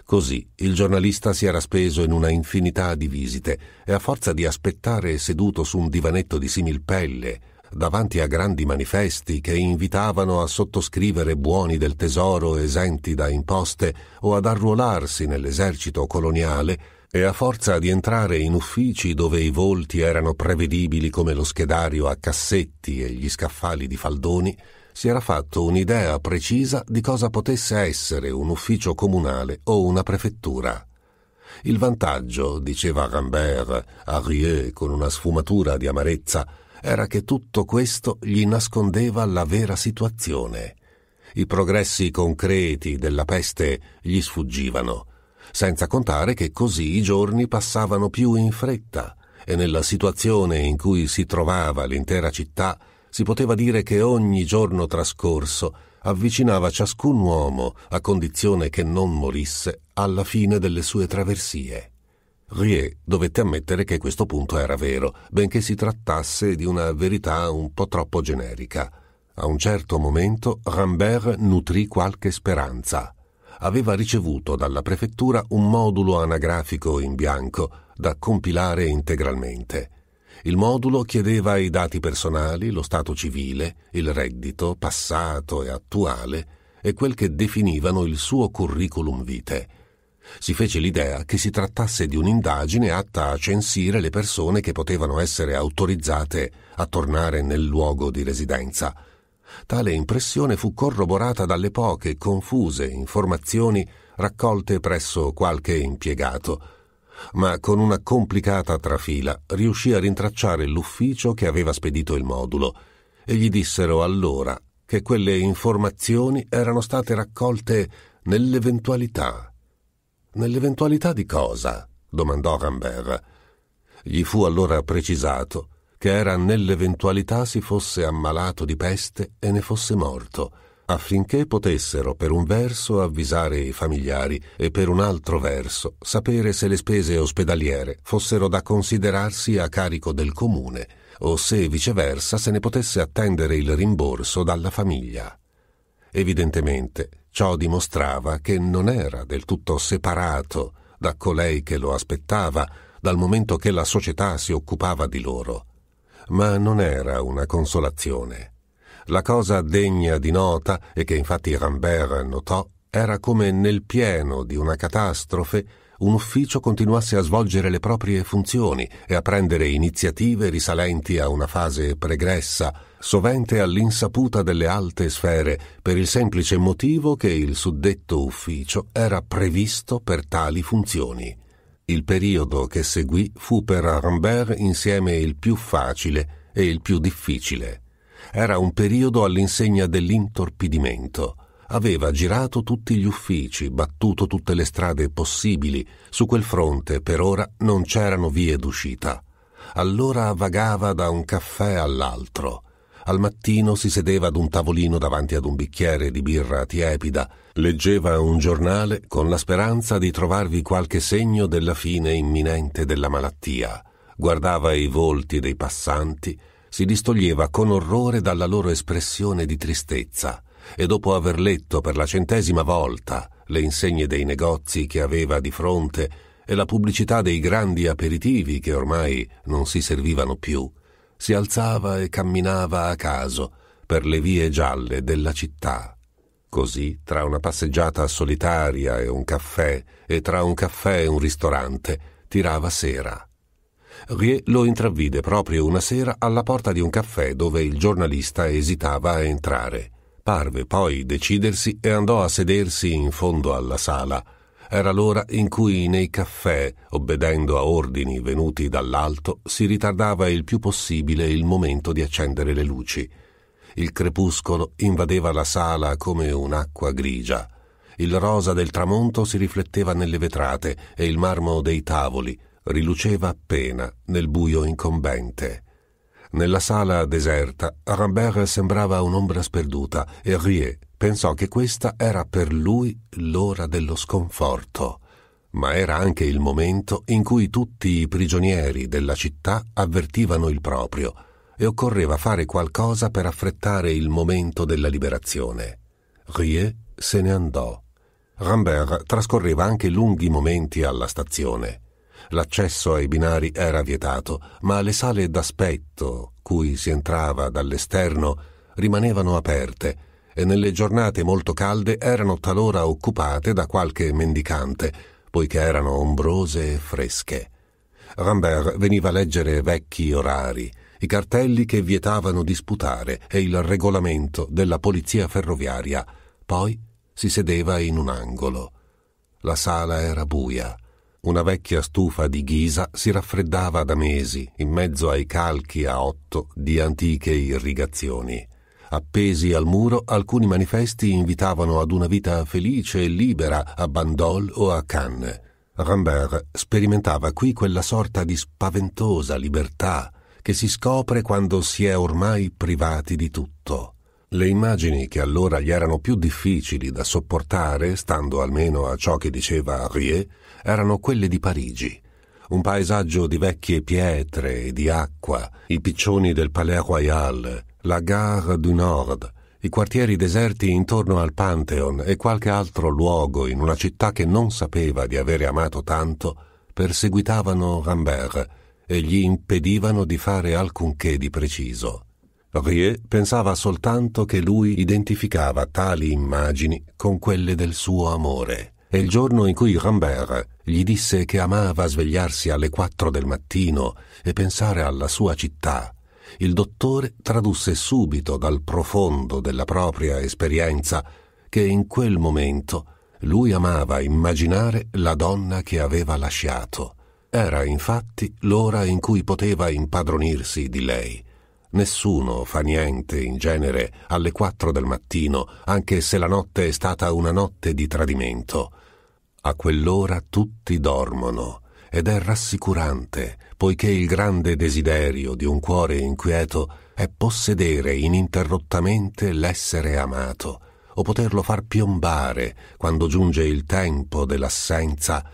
S1: Così il giornalista si era speso in una infinità di visite e a forza di aspettare seduto su un divanetto di similpelle, davanti a grandi manifesti che invitavano a sottoscrivere buoni del tesoro esenti da imposte o ad arruolarsi nell'esercito coloniale, e a forza di entrare in uffici dove i volti erano prevedibili come lo schedario a cassetti e gli scaffali di faldoni, si era fatto un'idea precisa di cosa potesse essere un ufficio comunale o una prefettura. Il vantaggio, diceva Rambert a Rieu con una sfumatura di amarezza, era che tutto questo gli nascondeva la vera situazione. I progressi concreti della peste gli sfuggivano senza contare che così i giorni passavano più in fretta e nella situazione in cui si trovava l'intera città si poteva dire che ogni giorno trascorso avvicinava ciascun uomo, a condizione che non morisse, alla fine delle sue traversie. Rie dovette ammettere che questo punto era vero, benché si trattasse di una verità un po' troppo generica. A un certo momento Rambert nutrì qualche speranza aveva ricevuto dalla prefettura un modulo anagrafico in bianco da compilare integralmente. Il modulo chiedeva i dati personali, lo stato civile, il reddito, passato e attuale, e quel che definivano il suo curriculum vitae. Si fece l'idea che si trattasse di un'indagine atta a censire le persone che potevano essere autorizzate a tornare nel luogo di residenza, Tale impressione fu corroborata dalle poche, confuse informazioni raccolte presso qualche impiegato, ma con una complicata trafila riuscì a rintracciare l'ufficio che aveva spedito il modulo e gli dissero allora che quelle informazioni erano state raccolte nell'eventualità. Nell'eventualità di cosa? domandò Rambert. Gli fu allora precisato che era nell'eventualità si fosse ammalato di peste e ne fosse morto, affinché potessero per un verso avvisare i familiari e per un altro verso sapere se le spese ospedaliere fossero da considerarsi a carico del comune o se viceversa se ne potesse attendere il rimborso dalla famiglia. Evidentemente ciò dimostrava che non era del tutto separato da colei che lo aspettava dal momento che la società si occupava di loro ma non era una consolazione. La cosa degna di nota, e che infatti Rambert notò, era come nel pieno di una catastrofe un ufficio continuasse a svolgere le proprie funzioni e a prendere iniziative risalenti a una fase pregressa, sovente all'insaputa delle alte sfere, per il semplice motivo che il suddetto ufficio era previsto per tali funzioni. Il periodo che seguì fu per Rambert insieme il più facile e il più difficile. Era un periodo all'insegna dell'intorpidimento. Aveva girato tutti gli uffici, battuto tutte le strade possibili. Su quel fronte, per ora, non c'erano vie d'uscita. Allora vagava da un caffè all'altro al mattino si sedeva ad un tavolino davanti ad un bicchiere di birra tiepida, leggeva un giornale con la speranza di trovarvi qualche segno della fine imminente della malattia, guardava i volti dei passanti, si distoglieva con orrore dalla loro espressione di tristezza e dopo aver letto per la centesima volta le insegne dei negozi che aveva di fronte e la pubblicità dei grandi aperitivi che ormai non si servivano più, si alzava e camminava a caso per le vie gialle della città. Così, tra una passeggiata solitaria e un caffè, e tra un caffè e un ristorante, tirava sera. Rie lo intravvide proprio una sera alla porta di un caffè dove il giornalista esitava a entrare. Parve poi decidersi e andò a sedersi in fondo alla sala, era l'ora in cui nei caffè, obbedendo a ordini venuti dall'alto, si ritardava il più possibile il momento di accendere le luci. Il crepuscolo invadeva la sala come un'acqua grigia. Il rosa del tramonto si rifletteva nelle vetrate e il marmo dei tavoli riluceva appena nel buio incombente. Nella sala deserta, Rambert sembrava un'ombra sperduta e Rie pensò che questa era per lui l'ora dello sconforto, ma era anche il momento in cui tutti i prigionieri della città avvertivano il proprio e occorreva fare qualcosa per affrettare il momento della liberazione. Rie se ne andò. Rambert trascorreva anche lunghi momenti alla stazione. L'accesso ai binari era vietato, ma le sale d'aspetto, cui si entrava dall'esterno, rimanevano aperte e nelle giornate molto calde erano talora occupate da qualche mendicante, poiché erano ombrose e fresche. Rambert veniva a leggere vecchi orari, i cartelli che vietavano di sputare e il regolamento della polizia ferroviaria. Poi si sedeva in un angolo. La sala era buia, una vecchia stufa di ghisa si raffreddava da mesi in mezzo ai calchi a otto di antiche irrigazioni. Appesi al muro alcuni manifesti invitavano ad una vita felice e libera a Bandol o a Cannes. Rambert sperimentava qui quella sorta di spaventosa libertà che si scopre quando si è ormai privati di tutto. Le immagini che allora gli erano più difficili da sopportare, stando almeno a ciò che diceva Rie, erano quelle di Parigi. Un paesaggio di vecchie pietre e di acqua, i piccioni del Palais Royal, la Gare du Nord, i quartieri deserti intorno al Pantheon e qualche altro luogo in una città che non sapeva di avere amato tanto, perseguitavano Rambert e gli impedivano di fare alcunché di preciso. Rie pensava soltanto che lui identificava tali immagini con quelle del suo amore. E il giorno in cui Rambert gli disse che amava svegliarsi alle quattro del mattino e pensare alla sua città, il dottore tradusse subito dal profondo della propria esperienza che in quel momento lui amava immaginare la donna che aveva lasciato. Era infatti l'ora in cui poteva impadronirsi di lei Nessuno fa niente, in genere, alle quattro del mattino, anche se la notte è stata una notte di tradimento. A quell'ora tutti dormono ed è rassicurante, poiché il grande desiderio di un cuore inquieto è possedere ininterrottamente l'essere amato, o poterlo far piombare, quando giunge il tempo dell'assenza,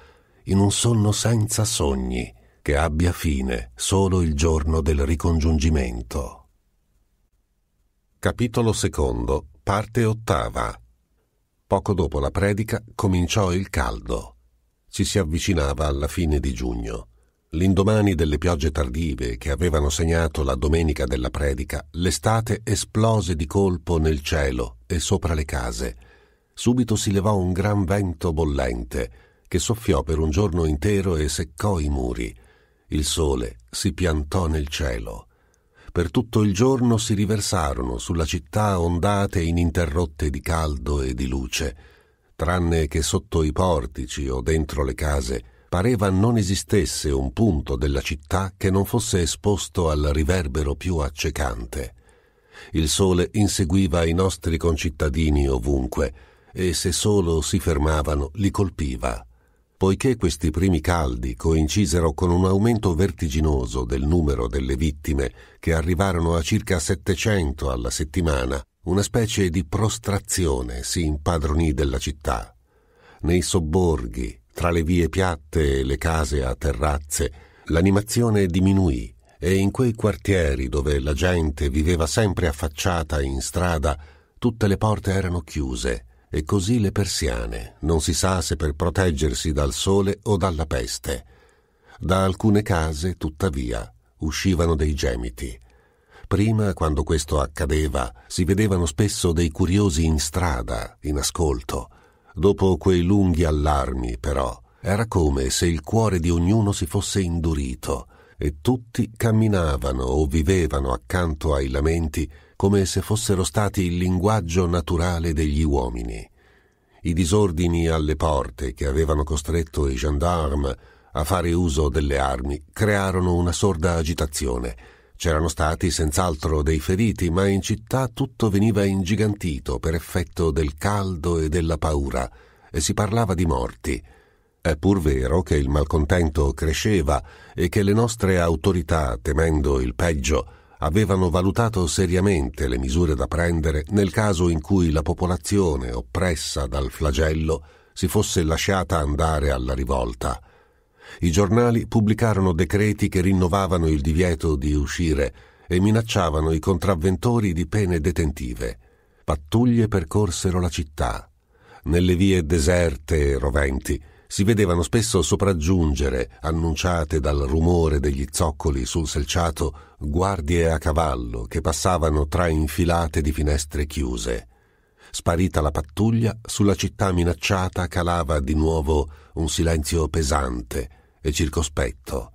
S1: in un sonno senza sogni, che abbia fine solo il giorno del ricongiungimento. Capitolo secondo, parte ottava. Poco dopo la predica cominciò il caldo. Ci si avvicinava alla fine di giugno. L'indomani delle piogge tardive che avevano segnato la domenica della predica, l'estate esplose di colpo nel cielo e sopra le case. Subito si levò un gran vento bollente che soffiò per un giorno intero e seccò i muri. Il sole si piantò nel cielo. Per tutto il giorno si riversarono sulla città ondate ininterrotte di caldo e di luce, tranne che sotto i portici o dentro le case pareva non esistesse un punto della città che non fosse esposto al riverbero più accecante. Il sole inseguiva i nostri concittadini ovunque e se solo si fermavano li colpiva Poiché questi primi caldi coincisero con un aumento vertiginoso del numero delle vittime, che arrivarono a circa 700 alla settimana, una specie di prostrazione si impadronì della città. Nei sobborghi, tra le vie piatte e le case a terrazze, l'animazione diminuì e in quei quartieri dove la gente viveva sempre affacciata in strada, tutte le porte erano chiuse e così le persiane, non si sa se per proteggersi dal sole o dalla peste. Da alcune case, tuttavia, uscivano dei gemiti. Prima, quando questo accadeva, si vedevano spesso dei curiosi in strada, in ascolto. Dopo quei lunghi allarmi, però, era come se il cuore di ognuno si fosse indurito e tutti camminavano o vivevano accanto ai lamenti come se fossero stati il linguaggio naturale degli uomini. I disordini alle porte che avevano costretto i gendarme a fare uso delle armi crearono una sorda agitazione. C'erano stati senz'altro dei feriti, ma in città tutto veniva ingigantito per effetto del caldo e della paura, e si parlava di morti. È pur vero che il malcontento cresceva e che le nostre autorità, temendo il peggio, avevano valutato seriamente le misure da prendere nel caso in cui la popolazione oppressa dal flagello si fosse lasciata andare alla rivolta. I giornali pubblicarono decreti che rinnovavano il divieto di uscire e minacciavano i contravventori di pene detentive. Pattuglie percorsero la città. Nelle vie deserte e roventi si vedevano spesso sopraggiungere, annunciate dal rumore degli zoccoli sul selciato, guardie a cavallo che passavano tra infilate di finestre chiuse. Sparita la pattuglia, sulla città minacciata calava di nuovo un silenzio pesante e circospetto.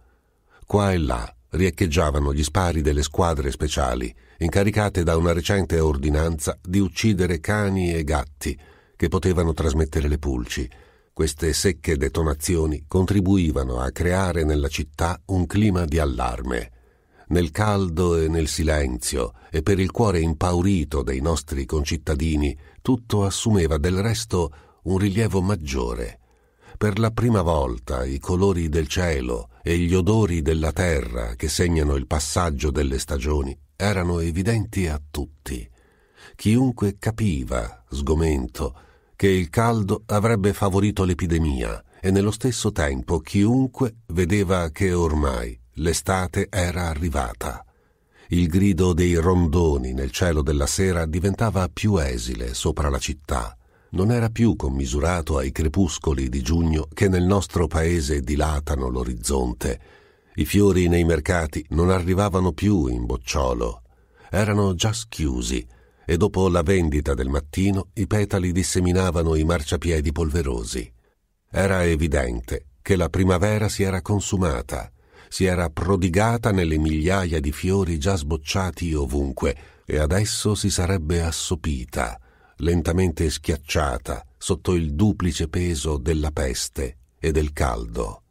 S1: Qua e là riecheggiavano gli spari delle squadre speciali, incaricate da una recente ordinanza di uccidere cani e gatti che potevano trasmettere le pulci. Queste secche detonazioni contribuivano a creare nella città un clima di allarme nel caldo e nel silenzio, e per il cuore impaurito dei nostri concittadini, tutto assumeva del resto un rilievo maggiore. Per la prima volta i colori del cielo e gli odori della terra che segnano il passaggio delle stagioni erano evidenti a tutti. Chiunque capiva, sgomento, che il caldo avrebbe favorito l'epidemia e nello stesso tempo chiunque vedeva che ormai L'estate era arrivata. Il grido dei rondoni nel cielo della sera diventava più esile sopra la città. Non era più commisurato ai crepuscoli di giugno che nel nostro paese dilatano l'orizzonte. I fiori nei mercati non arrivavano più in bocciolo. Erano già schiusi e dopo la vendita del mattino i petali disseminavano i marciapiedi polverosi. Era evidente che la primavera si era consumata si era prodigata nelle migliaia di fiori già sbocciati ovunque e adesso si sarebbe assopita, lentamente schiacciata sotto il duplice peso della peste e del caldo.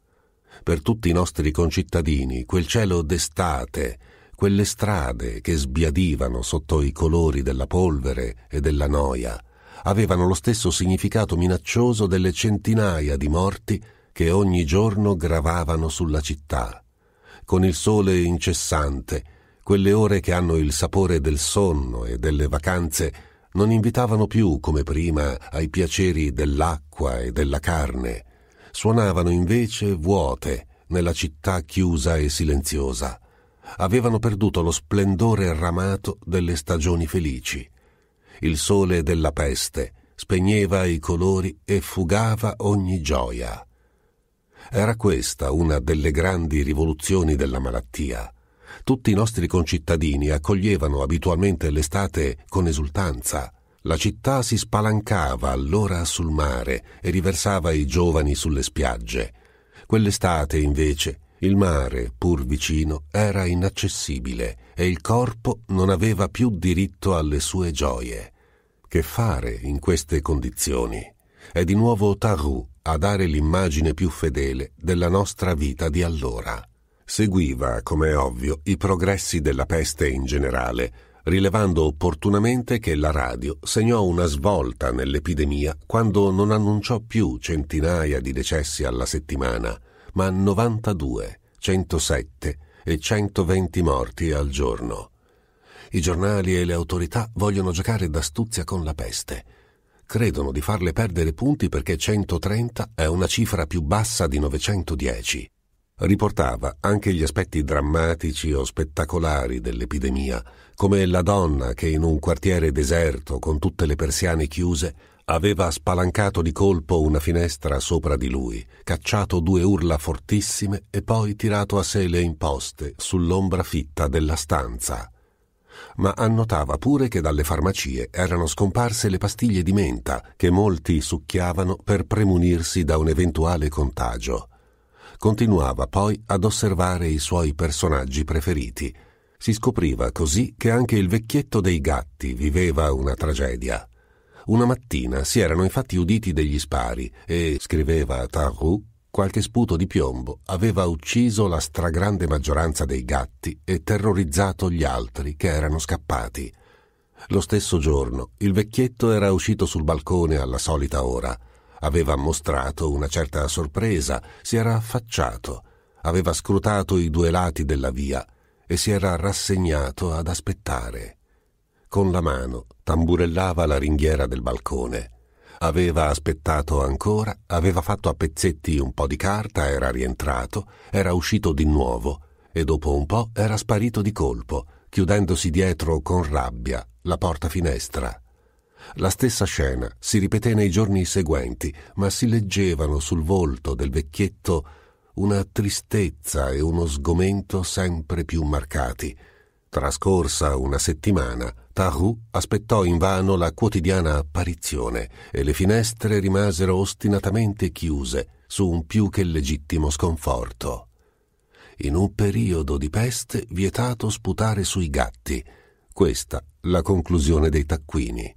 S1: Per tutti i nostri concittadini quel cielo d'estate, quelle strade che sbiadivano sotto i colori della polvere e della noia, avevano lo stesso significato minaccioso delle centinaia di morti che ogni giorno gravavano sulla città con il sole incessante, quelle ore che hanno il sapore del sonno e delle vacanze non invitavano più, come prima, ai piaceri dell'acqua e della carne, suonavano invece vuote nella città chiusa e silenziosa. Avevano perduto lo splendore ramato delle stagioni felici. Il sole della peste spegneva i colori e fugava ogni gioia. Era questa una delle grandi rivoluzioni della malattia. Tutti i nostri concittadini accoglievano abitualmente l'estate con esultanza. La città si spalancava allora sul mare e riversava i giovani sulle spiagge. Quell'estate, invece, il mare, pur vicino, era inaccessibile e il corpo non aveva più diritto alle sue gioie. Che fare in queste condizioni? È di nuovo Tarou a dare l'immagine più fedele della nostra vita di allora. Seguiva, come è ovvio, i progressi della peste in generale, rilevando opportunamente che la radio segnò una svolta nell'epidemia quando non annunciò più centinaia di decessi alla settimana, ma 92, 107 e 120 morti al giorno. I giornali e le autorità vogliono giocare d'astuzia con la peste credono di farle perdere punti perché 130 è una cifra più bassa di 910. Riportava anche gli aspetti drammatici o spettacolari dell'epidemia, come la donna che in un quartiere deserto con tutte le persiane chiuse aveva spalancato di colpo una finestra sopra di lui, cacciato due urla fortissime e poi tirato a sé le imposte sull'ombra fitta della stanza ma annotava pure che dalle farmacie erano scomparse le pastiglie di menta che molti succhiavano per premunirsi da un eventuale contagio. Continuava poi ad osservare i suoi personaggi preferiti. Si scopriva così che anche il vecchietto dei gatti viveva una tragedia. Una mattina si erano infatti uditi degli spari e, scriveva Tarroux, qualche sputo di piombo aveva ucciso la stragrande maggioranza dei gatti e terrorizzato gli altri che erano scappati. Lo stesso giorno il vecchietto era uscito sul balcone alla solita ora. Aveva mostrato una certa sorpresa, si era affacciato, aveva scrutato i due lati della via e si era rassegnato ad aspettare. Con la mano tamburellava la ringhiera del balcone. Aveva aspettato ancora, aveva fatto a pezzetti un po' di carta, era rientrato, era uscito di nuovo e dopo un po' era sparito di colpo, chiudendosi dietro con rabbia la porta finestra. La stessa scena si ripeté nei giorni seguenti, ma si leggevano sul volto del vecchietto una tristezza e uno sgomento sempre più marcati Trascorsa una settimana, Tahu aspettò invano la quotidiana apparizione e le finestre rimasero ostinatamente chiuse su un più che legittimo sconforto. In un periodo di peste vietato sputare sui gatti. Questa la conclusione dei taccuini.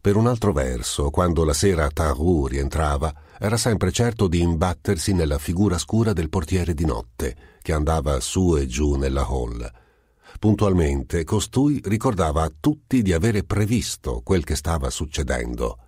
S1: Per un altro verso, quando la sera Tahu rientrava, era sempre certo di imbattersi nella figura scura del portiere di notte, che andava su e giù nella hall Puntualmente, costui ricordava a tutti di avere previsto quel che stava succedendo.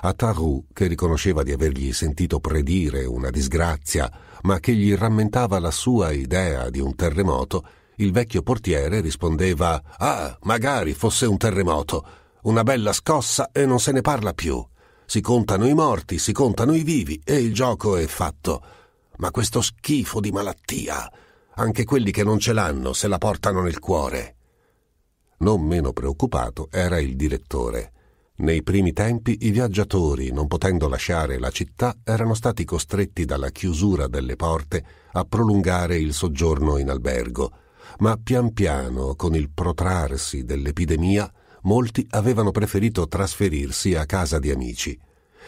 S1: A Tarou, che riconosceva di avergli sentito predire una disgrazia, ma che gli rammentava la sua idea di un terremoto, il vecchio portiere rispondeva Ah, magari fosse un terremoto, una bella scossa e non se ne parla più. Si contano i morti, si contano i vivi e il gioco è fatto. Ma questo schifo di malattia, anche quelli che non ce l'hanno se la portano nel cuore. Non meno preoccupato era il direttore. Nei primi tempi i viaggiatori, non potendo lasciare la città, erano stati costretti dalla chiusura delle porte a prolungare il soggiorno in albergo, ma pian piano, con il protrarsi dell'epidemia, molti avevano preferito trasferirsi a casa di amici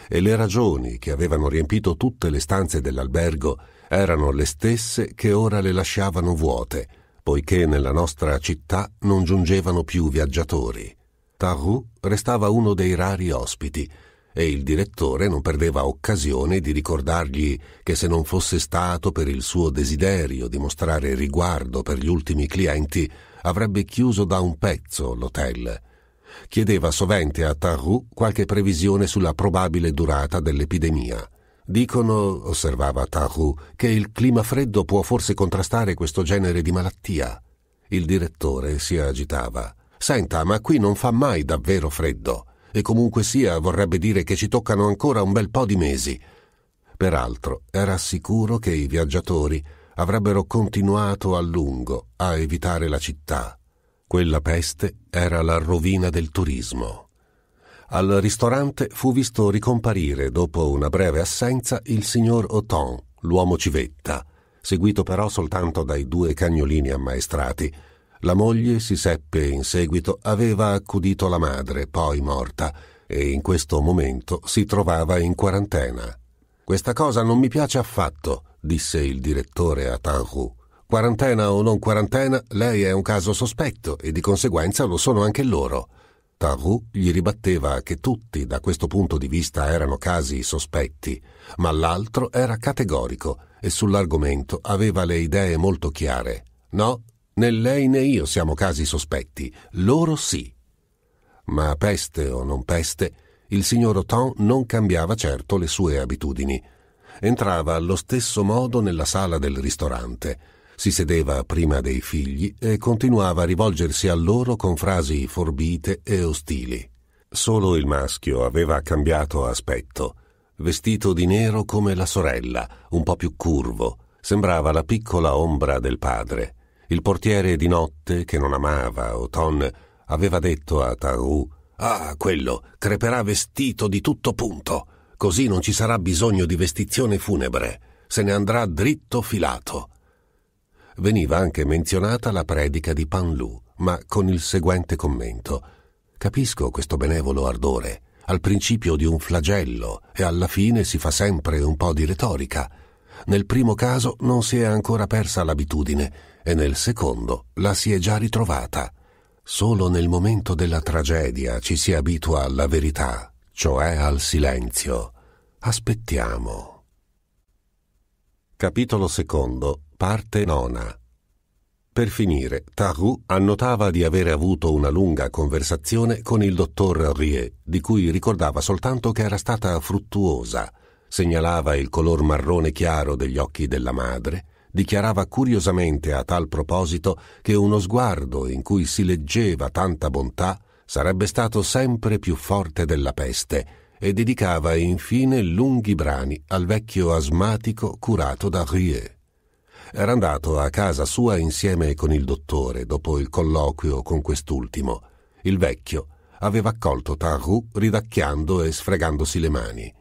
S1: e le ragioni che avevano riempito tutte le stanze dell'albergo erano le stesse che ora le lasciavano vuote, poiché nella nostra città non giungevano più viaggiatori. Tarru restava uno dei rari ospiti e il direttore non perdeva occasione di ricordargli che se non fosse stato per il suo desiderio di mostrare riguardo per gli ultimi clienti, avrebbe chiuso da un pezzo l'hotel. Chiedeva sovente a Tarru qualche previsione sulla probabile durata dell'epidemia. Dicono, osservava Tahu, che il clima freddo può forse contrastare questo genere di malattia. Il direttore si agitava. Senta, ma qui non fa mai davvero freddo. E comunque sia, vorrebbe dire che ci toccano ancora un bel po' di mesi. Peraltro, era sicuro che i viaggiatori avrebbero continuato a lungo a evitare la città. Quella peste era la rovina del turismo. Al ristorante fu visto ricomparire dopo una breve assenza il signor Oton, l'uomo civetta, seguito però soltanto dai due cagnolini ammaestrati. La moglie, si seppe in seguito, aveva accudito la madre, poi morta, e in questo momento si trovava in quarantena. Questa cosa non mi piace affatto, disse il direttore a Tanhu. Quarantena o non quarantena, lei è un caso sospetto e di conseguenza lo sono anche loro. Tarot gli ribatteva che tutti da questo punto di vista erano casi sospetti, ma l'altro era categorico e sull'argomento aveva le idee molto chiare. No, né lei né io siamo casi sospetti, loro sì. Ma peste o non peste, il signor Oton non cambiava certo le sue abitudini. Entrava allo stesso modo nella sala del ristorante, si sedeva prima dei figli e continuava a rivolgersi a loro con frasi forbite e ostili. Solo il maschio aveva cambiato aspetto, vestito di nero come la sorella, un po' più curvo, sembrava la piccola ombra del padre. Il portiere di notte, che non amava Oton, aveva detto a Tarou Ah, quello creperà vestito di tutto punto, così non ci sarà bisogno di vestizione funebre, se ne andrà dritto filato veniva anche menzionata la predica di Panlu, ma con il seguente commento. Capisco questo benevolo ardore, al principio di un flagello e alla fine si fa sempre un po' di retorica. Nel primo caso non si è ancora persa l'abitudine e nel secondo la si è già ritrovata. Solo nel momento della tragedia ci si abitua alla verità, cioè al silenzio. Aspettiamo. Capitolo secondo Parte nona. Per finire, Taru annotava di aver avuto una lunga conversazione con il dottor Rie, di cui ricordava soltanto che era stata fruttuosa. Segnalava il color marrone chiaro degli occhi della madre, dichiarava curiosamente a tal proposito che uno sguardo in cui si leggeva tanta bontà sarebbe stato sempre più forte della peste e dedicava infine lunghi brani al vecchio asmatico curato da Rie era andato a casa sua insieme con il dottore dopo il colloquio con quest'ultimo. Il vecchio aveva accolto Tarru ridacchiando e sfregandosi le mani.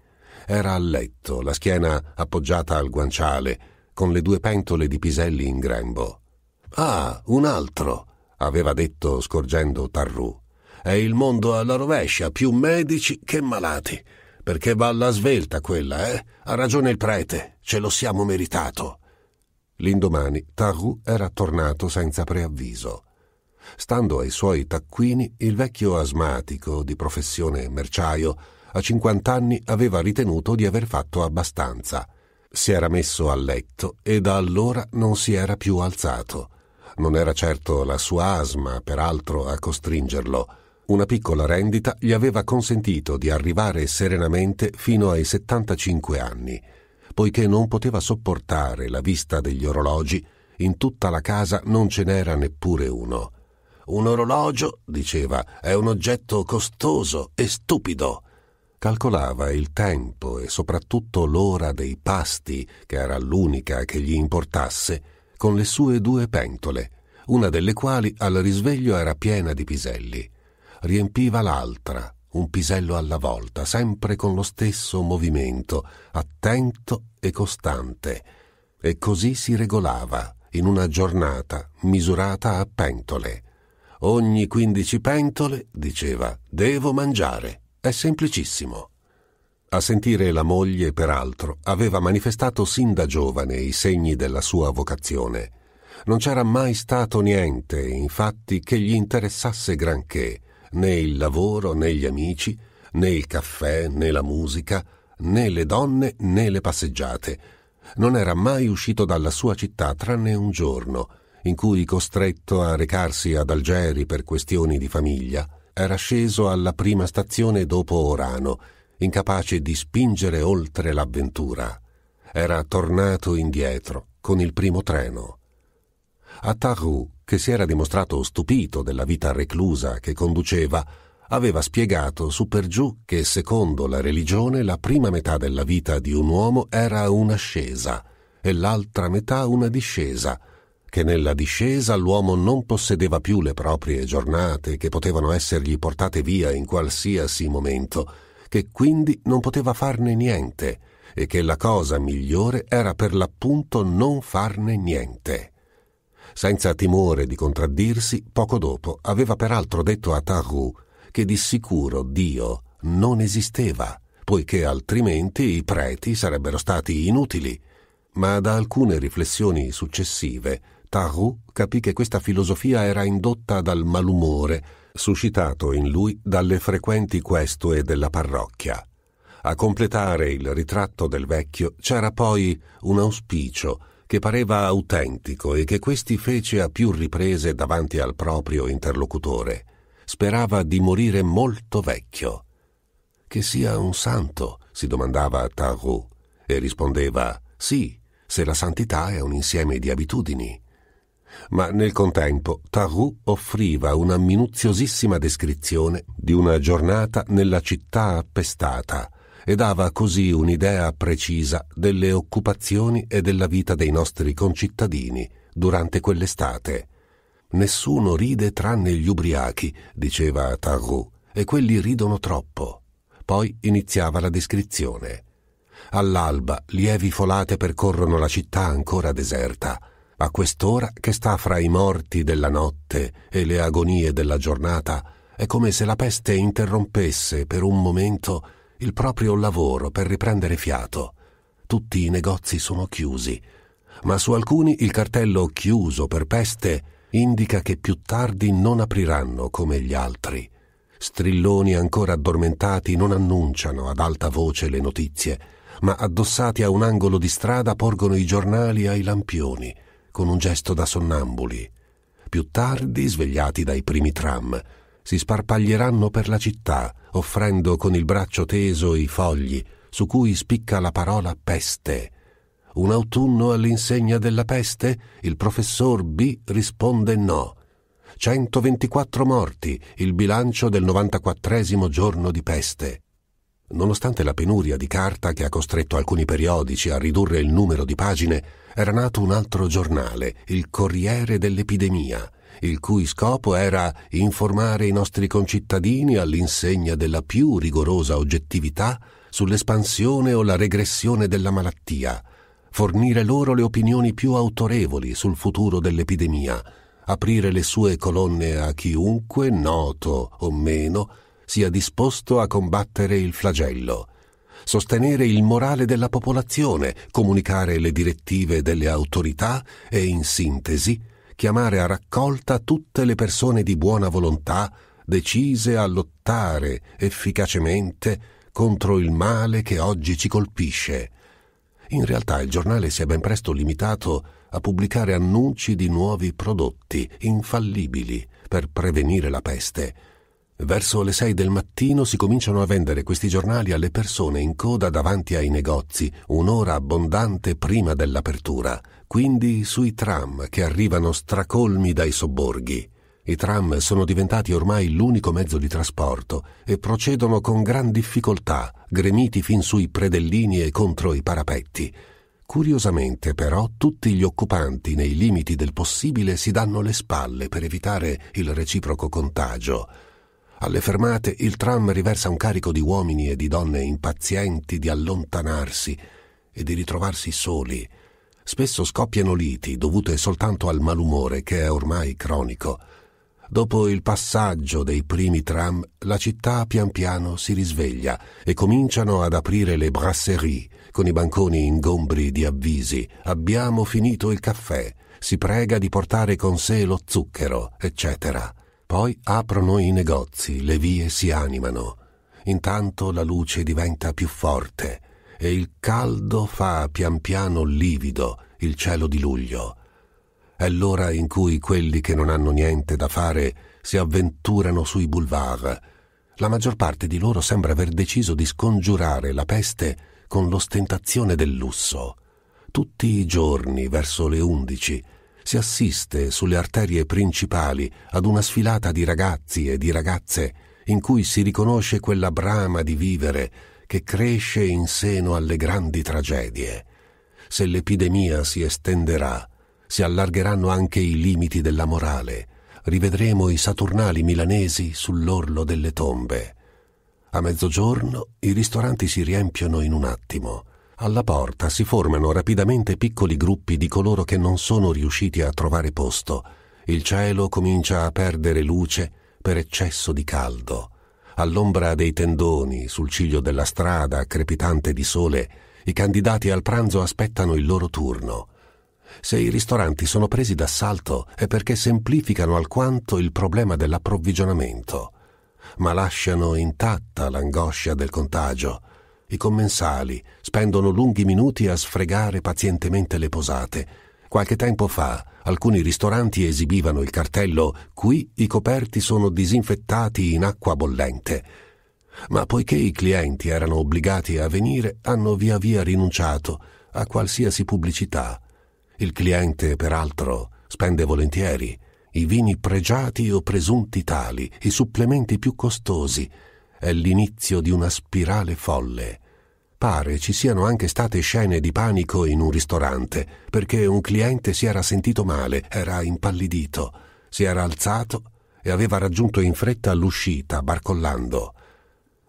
S1: Era a letto, la schiena appoggiata al guanciale, con le due pentole di piselli in grembo. Ah, un altro, aveva detto scorgendo Tarrou. È il mondo alla rovescia, più medici che malati. Perché va alla svelta quella, eh? Ha ragione il prete, ce lo siamo meritato. L'indomani Taru era tornato senza preavviso. Stando ai suoi taccuini, il vecchio asmatico, di professione merciaio, a 50 anni aveva ritenuto di aver fatto abbastanza. Si era messo a letto e da allora non si era più alzato. Non era certo la sua asma, peraltro, a costringerlo. Una piccola rendita gli aveva consentito di arrivare serenamente fino ai 75 anni poiché non poteva sopportare la vista degli orologi, in tutta la casa non ce n'era neppure uno. Un orologio, diceva, è un oggetto costoso e stupido. Calcolava il tempo e soprattutto l'ora dei pasti, che era l'unica che gli importasse, con le sue due pentole, una delle quali al risveglio era piena di piselli. Riempiva l'altra, un pisello alla volta, sempre con lo stesso movimento, attento e costante, e così si regolava in una giornata misurata a pentole. Ogni quindici pentole diceva devo mangiare. È semplicissimo. A sentire la moglie, peraltro, aveva manifestato sin da giovane i segni della sua vocazione. Non c'era mai stato niente, infatti, che gli interessasse granché, né il lavoro né gli amici, né il caffè né la musica, né le donne né le passeggiate. Non era mai uscito dalla sua città tranne un giorno, in cui, costretto a recarsi ad Algeri per questioni di famiglia, era sceso alla prima stazione dopo Orano, incapace di spingere oltre l'avventura. Era tornato indietro con il primo treno. A Tarou che si era dimostrato stupito della vita reclusa che conduceva, aveva spiegato su per giù che secondo la religione la prima metà della vita di un uomo era un'ascesa e l'altra metà una discesa, che nella discesa l'uomo non possedeva più le proprie giornate che potevano essergli portate via in qualsiasi momento, che quindi non poteva farne niente e che la cosa migliore era per l'appunto non farne niente. Senza timore di contraddirsi, poco dopo aveva peraltro detto a Tarru che di sicuro Dio non esisteva, poiché altrimenti i preti sarebbero stati inutili. Ma da alcune riflessioni successive, Tarru capì che questa filosofia era indotta dal malumore suscitato in lui dalle frequenti questue della parrocchia. A completare il ritratto del vecchio c'era poi un auspicio che pareva autentico e che questi fece a più riprese davanti al proprio interlocutore. Sperava di morire molto vecchio. Che sia un santo, si domandava a Tarot, e rispondeva sì, se la santità è un insieme di abitudini. Ma nel contempo Tarot offriva una minuziosissima descrizione di una giornata nella città appestata, e dava così un'idea precisa delle occupazioni e della vita dei nostri concittadini durante quell'estate. Nessuno ride tranne gli ubriachi, diceva Tarrou, e quelli ridono troppo. Poi iniziava la descrizione. All'alba lievi folate percorrono la città ancora deserta. A quest'ora che sta fra i morti della notte e le agonie della giornata, è come se la peste interrompesse per un momento il proprio lavoro per riprendere fiato. Tutti i negozi sono chiusi, ma su alcuni il cartello chiuso per peste indica che più tardi non apriranno come gli altri. Strilloni ancora addormentati non annunciano ad alta voce le notizie, ma addossati a un angolo di strada porgono i giornali ai lampioni, con un gesto da sonnambuli. Più tardi, svegliati dai primi tram, si sparpaglieranno per la città, offrendo con il braccio teso i fogli su cui spicca la parola peste. Un autunno all'insegna della peste? Il professor B risponde no. 124 morti, il bilancio del 94 giorno di peste. Nonostante la penuria di carta che ha costretto alcuni periodici a ridurre il numero di pagine, era nato un altro giornale, il Corriere dell'Epidemia, il cui scopo era informare i nostri concittadini all'insegna della più rigorosa oggettività sull'espansione o la regressione della malattia, fornire loro le opinioni più autorevoli sul futuro dell'epidemia, aprire le sue colonne a chiunque, noto o meno, sia disposto a combattere il flagello, sostenere il morale della popolazione, comunicare le direttive delle autorità e, in sintesi, chiamare a raccolta tutte le persone di buona volontà decise a lottare efficacemente contro il male che oggi ci colpisce. In realtà il giornale si è ben presto limitato a pubblicare annunci di nuovi prodotti infallibili per prevenire la peste. Verso le sei del mattino si cominciano a vendere questi giornali alle persone in coda davanti ai negozi, un'ora abbondante prima dell'apertura quindi sui tram che arrivano stracolmi dai sobborghi. I tram sono diventati ormai l'unico mezzo di trasporto e procedono con gran difficoltà, gremiti fin sui predellini e contro i parapetti. Curiosamente però tutti gli occupanti nei limiti del possibile si danno le spalle per evitare il reciproco contagio. Alle fermate il tram riversa un carico di uomini e di donne impazienti di allontanarsi e di ritrovarsi soli Spesso scoppiano liti dovute soltanto al malumore che è ormai cronico. Dopo il passaggio dei primi tram, la città pian piano si risveglia e cominciano ad aprire le brasserie con i banconi ingombri di avvisi. Abbiamo finito il caffè, si prega di portare con sé lo zucchero, eccetera. Poi aprono i negozi, le vie si animano. Intanto la luce diventa più forte e il caldo fa pian piano livido il cielo di luglio. È l'ora in cui quelli che non hanno niente da fare si avventurano sui boulevard. La maggior parte di loro sembra aver deciso di scongiurare la peste con l'ostentazione del lusso. Tutti i giorni, verso le undici, si assiste sulle arterie principali ad una sfilata di ragazzi e di ragazze in cui si riconosce quella brama di vivere che cresce in seno alle grandi tragedie. Se l'epidemia si estenderà, si allargheranno anche i limiti della morale. Rivedremo i saturnali milanesi sull'orlo delle tombe. A mezzogiorno i ristoranti si riempiono in un attimo. Alla porta si formano rapidamente piccoli gruppi di coloro che non sono riusciti a trovare posto. Il cielo comincia a perdere luce per eccesso di caldo all'ombra dei tendoni, sul ciglio della strada, crepitante di sole, i candidati al pranzo aspettano il loro turno. Se i ristoranti sono presi d'assalto è perché semplificano alquanto il problema dell'approvvigionamento, ma lasciano intatta l'angoscia del contagio. I commensali spendono lunghi minuti a sfregare pazientemente le posate. Qualche tempo fa alcuni ristoranti esibivano il cartello Qui i coperti sono disinfettati in acqua bollente. Ma poiché i clienti erano obbligati a venire, hanno via via rinunciato a qualsiasi pubblicità. Il cliente, peraltro, spende volentieri i vini pregiati o presunti tali, i supplementi più costosi. È l'inizio di una spirale folle. Pare ci siano anche state scene di panico in un ristorante, perché un cliente si era sentito male, era impallidito, si era alzato e aveva raggiunto in fretta l'uscita, barcollando.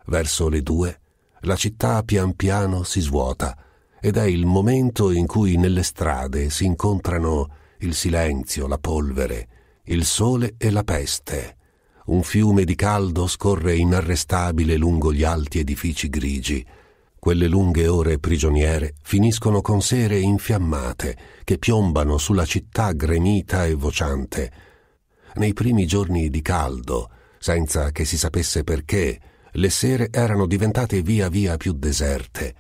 S1: Verso le due, la città pian piano si svuota ed è il momento in cui nelle strade si incontrano il silenzio, la polvere, il sole e la peste. Un fiume di caldo scorre inarrestabile lungo gli alti edifici grigi quelle lunghe ore prigioniere finiscono con sere infiammate che piombano sulla città gremita e vociante. Nei primi giorni di caldo, senza che si sapesse perché, le sere erano diventate via via più deserte.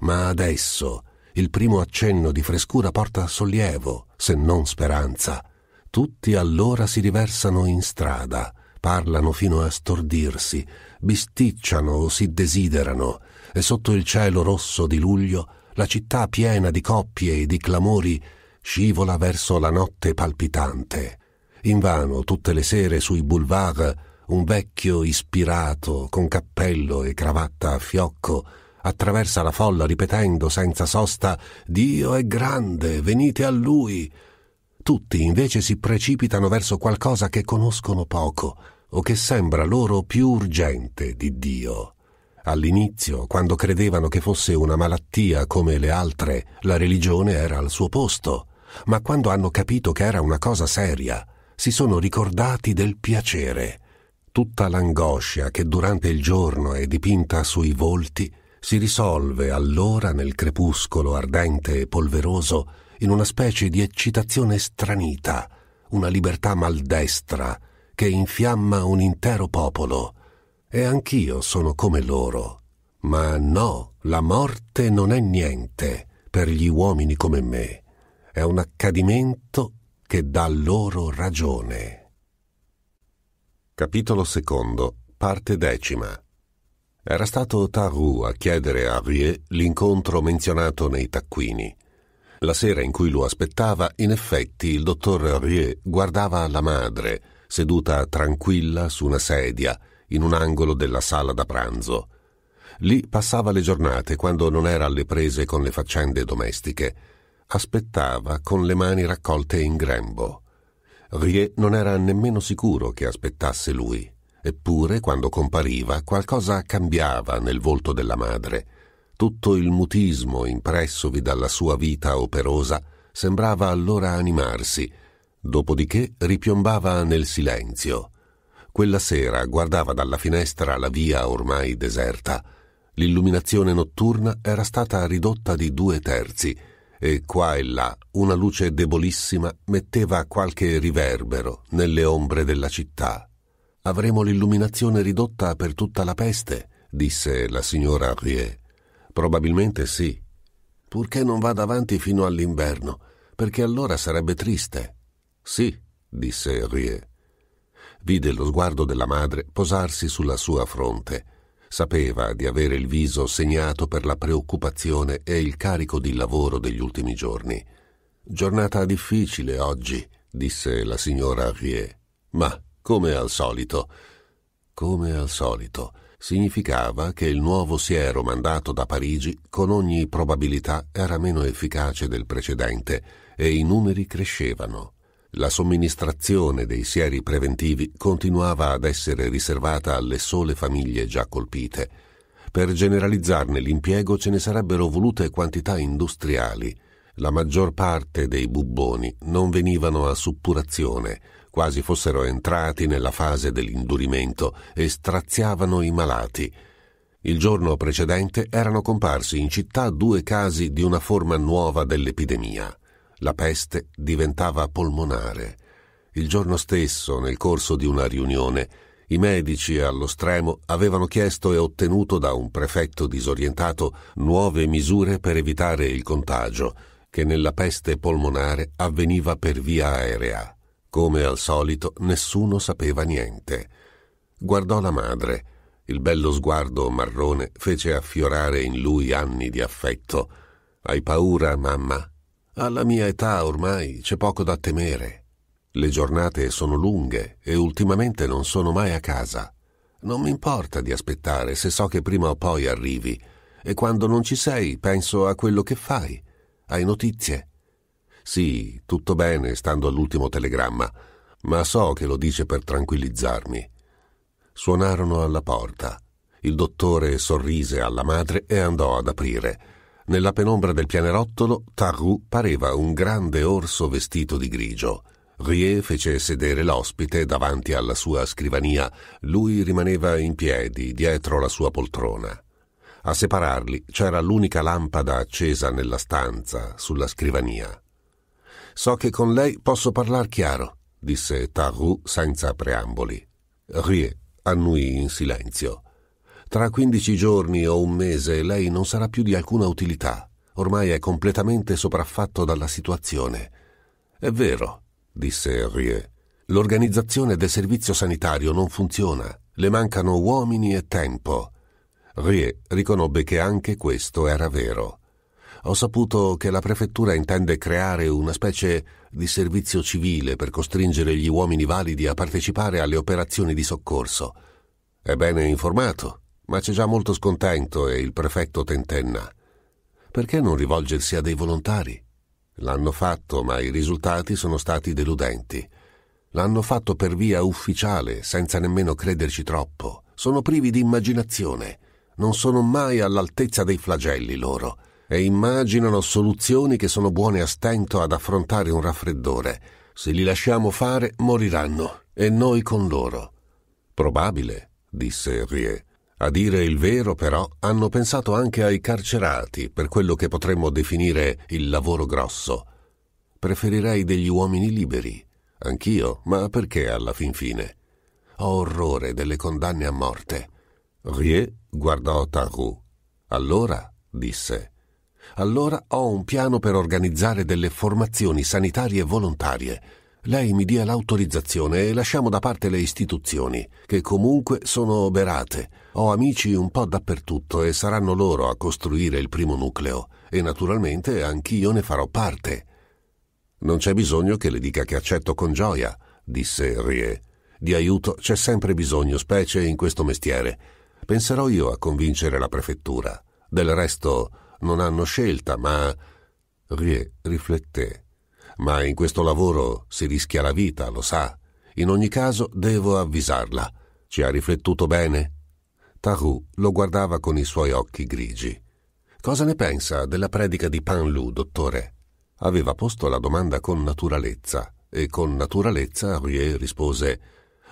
S1: Ma adesso il primo accenno di frescura porta sollievo, se non speranza. Tutti allora si riversano in strada, parlano fino a stordirsi, bisticciano o si desiderano, e sotto il cielo rosso di luglio la città piena di coppie e di clamori scivola verso la notte palpitante. Invano tutte le sere sui boulevard un vecchio ispirato con cappello e cravatta a fiocco attraversa la folla ripetendo senza sosta Dio è grande, venite a lui. Tutti invece si precipitano verso qualcosa che conoscono poco o che sembra loro più urgente di Dio. All'inizio, quando credevano che fosse una malattia come le altre, la religione era al suo posto, ma quando hanno capito che era una cosa seria, si sono ricordati del piacere. Tutta l'angoscia che durante il giorno è dipinta sui volti si risolve allora nel crepuscolo ardente e polveroso in una specie di eccitazione stranita, una libertà maldestra che infiamma un intero popolo e anch'io sono come loro. Ma no, la morte non è niente per gli uomini come me. È un accadimento che dà loro ragione. Capitolo secondo, parte decima. Era stato Taru a chiedere a Rie l'incontro menzionato nei taccuini. La sera in cui lo aspettava, in effetti, il dottor Rie guardava la madre, seduta tranquilla su una sedia, in un angolo della sala da pranzo. Lì passava le giornate quando non era alle prese con le faccende domestiche. Aspettava con le mani raccolte in grembo. Rie non era nemmeno sicuro che aspettasse lui. Eppure, quando compariva, qualcosa cambiava nel volto della madre. Tutto il mutismo impressovi dalla sua vita operosa sembrava allora animarsi, dopodiché ripiombava nel silenzio. Quella sera guardava dalla finestra la via ormai deserta. L'illuminazione notturna era stata ridotta di due terzi e qua e là una luce debolissima metteva qualche riverbero nelle ombre della città. Avremo l'illuminazione ridotta per tutta la peste, disse la signora Rie. Probabilmente sì. Purché non vada avanti fino all'inverno, perché allora sarebbe triste. Sì, disse Rie vide lo sguardo della madre posarsi sulla sua fronte. Sapeva di avere il viso segnato per la preoccupazione e il carico di lavoro degli ultimi giorni. Giornata difficile oggi, disse la signora Rie. Ma, come al solito. Come al solito significava che il nuovo siero mandato da Parigi con ogni probabilità era meno efficace del precedente e i numeri crescevano la somministrazione dei sieri preventivi continuava ad essere riservata alle sole famiglie già colpite. Per generalizzarne l'impiego ce ne sarebbero volute quantità industriali. La maggior parte dei bubboni non venivano a suppurazione, quasi fossero entrati nella fase dell'indurimento e straziavano i malati. Il giorno precedente erano comparsi in città due casi di una forma nuova dell'epidemia. La peste diventava polmonare. Il giorno stesso, nel corso di una riunione, i medici allo stremo avevano chiesto e ottenuto da un prefetto disorientato nuove misure per evitare il contagio, che nella peste polmonare avveniva per via aerea. Come al solito, nessuno sapeva niente. Guardò la madre. Il bello sguardo marrone fece affiorare in lui anni di affetto. Hai paura, mamma? Alla mia età ormai c'è poco da temere. Le giornate sono lunghe e ultimamente non sono mai a casa. Non mi importa di aspettare se so che prima o poi arrivi. E quando non ci sei penso a quello che fai. Hai notizie? Sì, tutto bene, stando all'ultimo telegramma, ma so che lo dice per tranquillizzarmi. Suonarono alla porta. Il dottore sorrise alla madre e andò ad aprire. Nella penombra del pianerottolo, Tarru pareva un grande orso vestito di grigio. Rie fece sedere l'ospite davanti alla sua scrivania. Lui rimaneva in piedi, dietro la sua poltrona. A separarli c'era l'unica lampada accesa nella stanza, sulla scrivania. So che con lei posso parlare chiaro, disse Tarru senza preamboli. Rie annui in silenzio. Tra quindici giorni o un mese lei non sarà più di alcuna utilità. Ormai è completamente sopraffatto dalla situazione. È vero, disse Rie. L'organizzazione del servizio sanitario non funziona. Le mancano uomini e tempo. Rie riconobbe che anche questo era vero. Ho saputo che la prefettura intende creare una specie di servizio civile per costringere gli uomini validi a partecipare alle operazioni di soccorso. È bene informato? Ma c'è già molto scontento e il prefetto tentenna. Perché non rivolgersi a dei volontari? L'hanno fatto, ma i risultati sono stati deludenti. L'hanno fatto per via ufficiale, senza nemmeno crederci troppo. Sono privi di immaginazione. Non sono mai all'altezza dei flagelli loro e immaginano soluzioni che sono buone a stento ad affrontare un raffreddore. Se li lasciamo fare, moriranno, e noi con loro. Probabile, disse Rie, a dire il vero, però, hanno pensato anche ai carcerati per quello che potremmo definire il lavoro grosso. Preferirei degli uomini liberi. Anch'io, ma perché alla fin fine? Ho orrore delle condanne a morte. Rie guardò Tarou. Allora, disse, allora ho un piano per organizzare delle formazioni sanitarie volontarie. Lei mi dia l'autorizzazione e lasciamo da parte le istituzioni, che comunque sono oberate ho amici un po' dappertutto e saranno loro a costruire il primo nucleo e naturalmente anch'io ne farò parte. Non c'è bisogno che le dica che accetto con gioia, disse Rie. Di aiuto c'è sempre bisogno, specie in questo mestiere. Penserò io a convincere la prefettura. Del resto non hanno scelta, ma... Rie rifletté. Ma in questo lavoro si rischia la vita, lo sa. In ogni caso devo avvisarla. Ci ha riflettuto bene? Tarou lo guardava con i suoi occhi grigi. Cosa ne pensa della predica di Panlou, dottore? Aveva posto la domanda con naturalezza e con naturalezza Rie rispose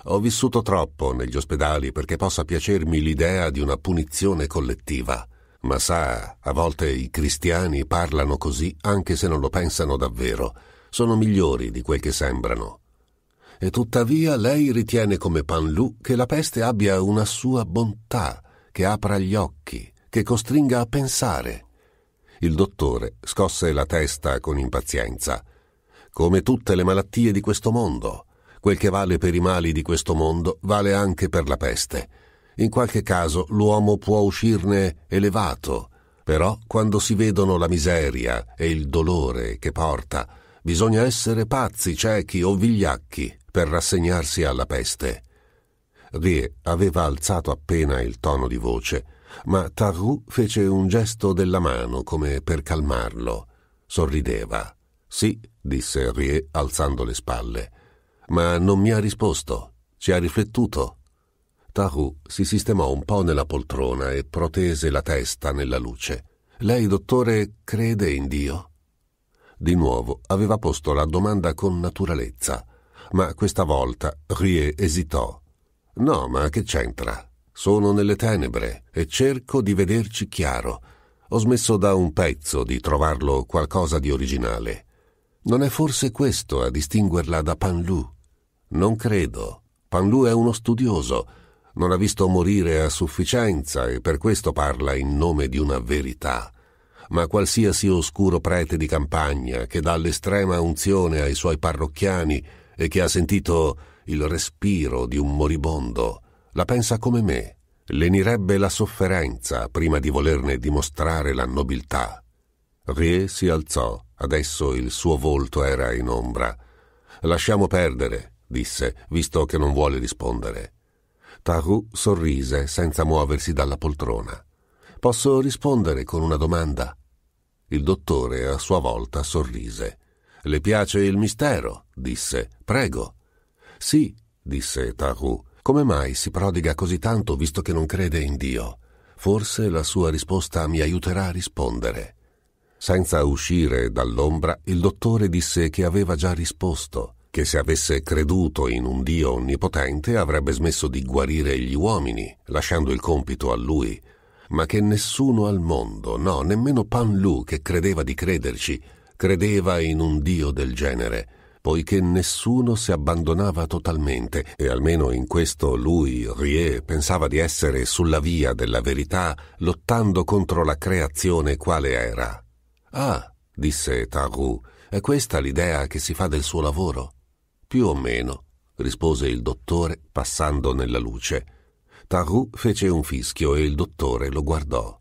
S1: Ho vissuto troppo negli ospedali perché possa piacermi l'idea di una punizione collettiva. Ma sa, a volte i cristiani parlano così anche se non lo pensano davvero. Sono migliori di quel che sembrano e tuttavia lei ritiene come Panlou che la peste abbia una sua bontà, che apra gli occhi, che costringa a pensare. Il dottore scosse la testa con impazienza. Come tutte le malattie di questo mondo, quel che vale per i mali di questo mondo vale anche per la peste. In qualche caso l'uomo può uscirne elevato, però quando si vedono la miseria e il dolore che porta, bisogna essere pazzi, ciechi o vigliacchi per rassegnarsi alla peste. Rie aveva alzato appena il tono di voce, ma Tarru fece un gesto della mano come per calmarlo. Sorrideva. Sì, disse Rie alzando le spalle, ma non mi ha risposto. Ci ha riflettuto. Tahu si sistemò un po' nella poltrona e protese la testa nella luce. Lei, dottore, crede in Dio? Di nuovo aveva posto la domanda con naturalezza ma questa volta Rie esitò. No, ma che c'entra? Sono nelle tenebre e cerco di vederci chiaro. Ho smesso da un pezzo di trovarlo qualcosa di originale. Non è forse questo a distinguerla da Panlu? Non credo. Panlu è uno studioso, non ha visto morire a sufficienza e per questo parla in nome di una verità. Ma qualsiasi oscuro prete di campagna che dà l'estrema unzione ai suoi parrocchiani e che ha sentito il respiro di un moribondo, la pensa come me, lenirebbe la sofferenza prima di volerne dimostrare la nobiltà. Rie si alzò, adesso il suo volto era in ombra. Lasciamo perdere, disse, visto che non vuole rispondere. Tahu sorrise senza muoversi dalla poltrona. Posso rispondere con una domanda? Il dottore a sua volta sorrise. Le piace il mistero? disse. Prego. Sì, disse Taru. Come mai si prodiga così tanto visto che non crede in Dio? Forse la sua risposta mi aiuterà a rispondere. Senza uscire dall'ombra, il dottore disse che aveva già risposto, che se avesse creduto in un Dio onnipotente avrebbe smesso di guarire gli uomini, lasciando il compito a lui, ma che nessuno al mondo, no, nemmeno Pan Lu che credeva di crederci, credeva in un Dio del genere, poiché nessuno si abbandonava totalmente, e almeno in questo lui, Rie, pensava di essere sulla via della verità, lottando contro la creazione quale era. Ah, disse Tarou, è questa l'idea che si fa del suo lavoro? Più o meno, rispose il dottore, passando nella luce. Tarou fece un fischio e il dottore lo guardò.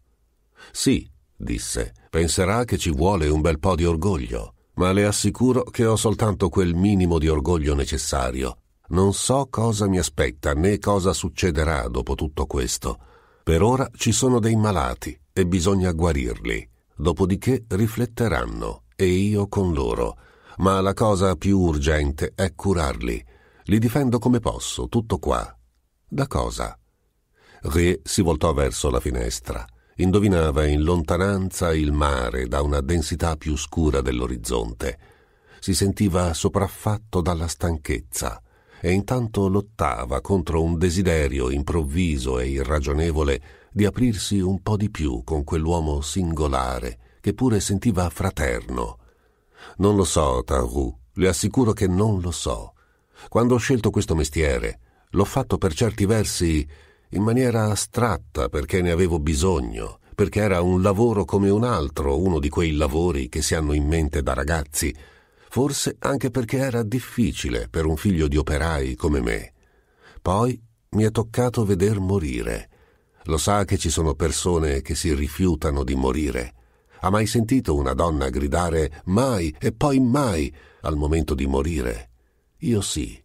S1: Sì, disse, penserà che ci vuole un bel po' di orgoglio, ma le assicuro che ho soltanto quel minimo di orgoglio necessario. Non so cosa mi aspetta né cosa succederà dopo tutto questo. Per ora ci sono dei malati e bisogna guarirli. Dopodiché rifletteranno e io con loro. Ma la cosa più urgente è curarli. Li difendo come posso, tutto qua. Da cosa? Re si voltò verso la finestra indovinava in lontananza il mare da una densità più scura dell'orizzonte. Si sentiva sopraffatto dalla stanchezza e intanto lottava contro un desiderio improvviso e irragionevole di aprirsi un po' di più con quell'uomo singolare che pure sentiva fraterno. Non lo so, Tarou, le assicuro che non lo so. Quando ho scelto questo mestiere, l'ho fatto per certi versi in maniera astratta perché ne avevo bisogno, perché era un lavoro come un altro, uno di quei lavori che si hanno in mente da ragazzi, forse anche perché era difficile per un figlio di operai come me. Poi mi è toccato veder morire. Lo sa che ci sono persone che si rifiutano di morire. Ha mai sentito una donna gridare mai e poi mai al momento di morire? Io sì.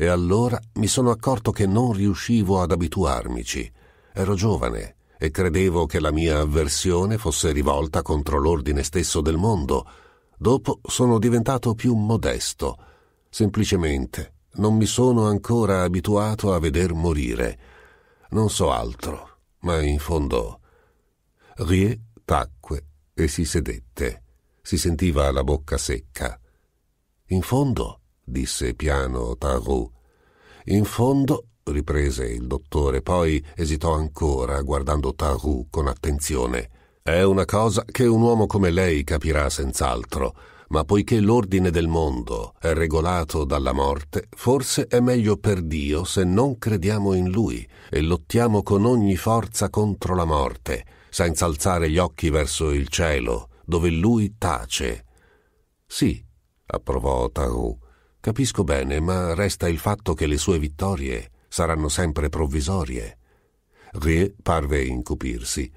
S1: E allora mi sono accorto che non riuscivo ad abituarmici. Ero giovane e credevo che la mia avversione fosse rivolta contro l'ordine stesso del mondo. Dopo sono diventato più modesto. Semplicemente non mi sono ancora abituato a veder morire. Non so altro, ma in fondo... Rie tacque e si sedette. Si sentiva la bocca secca. In fondo disse piano Tarot. In fondo, riprese il dottore, poi esitò ancora, guardando Tarot con attenzione. È una cosa che un uomo come lei capirà senz'altro, ma poiché l'ordine del mondo è regolato dalla morte, forse è meglio per Dio se non crediamo in Lui e lottiamo con ogni forza contro la morte, senza alzare gli occhi verso il cielo, dove Lui tace. Sì, approvò Tarou. Capisco bene, ma resta il fatto che le sue vittorie saranno sempre provvisorie. Rie parve incupirsi.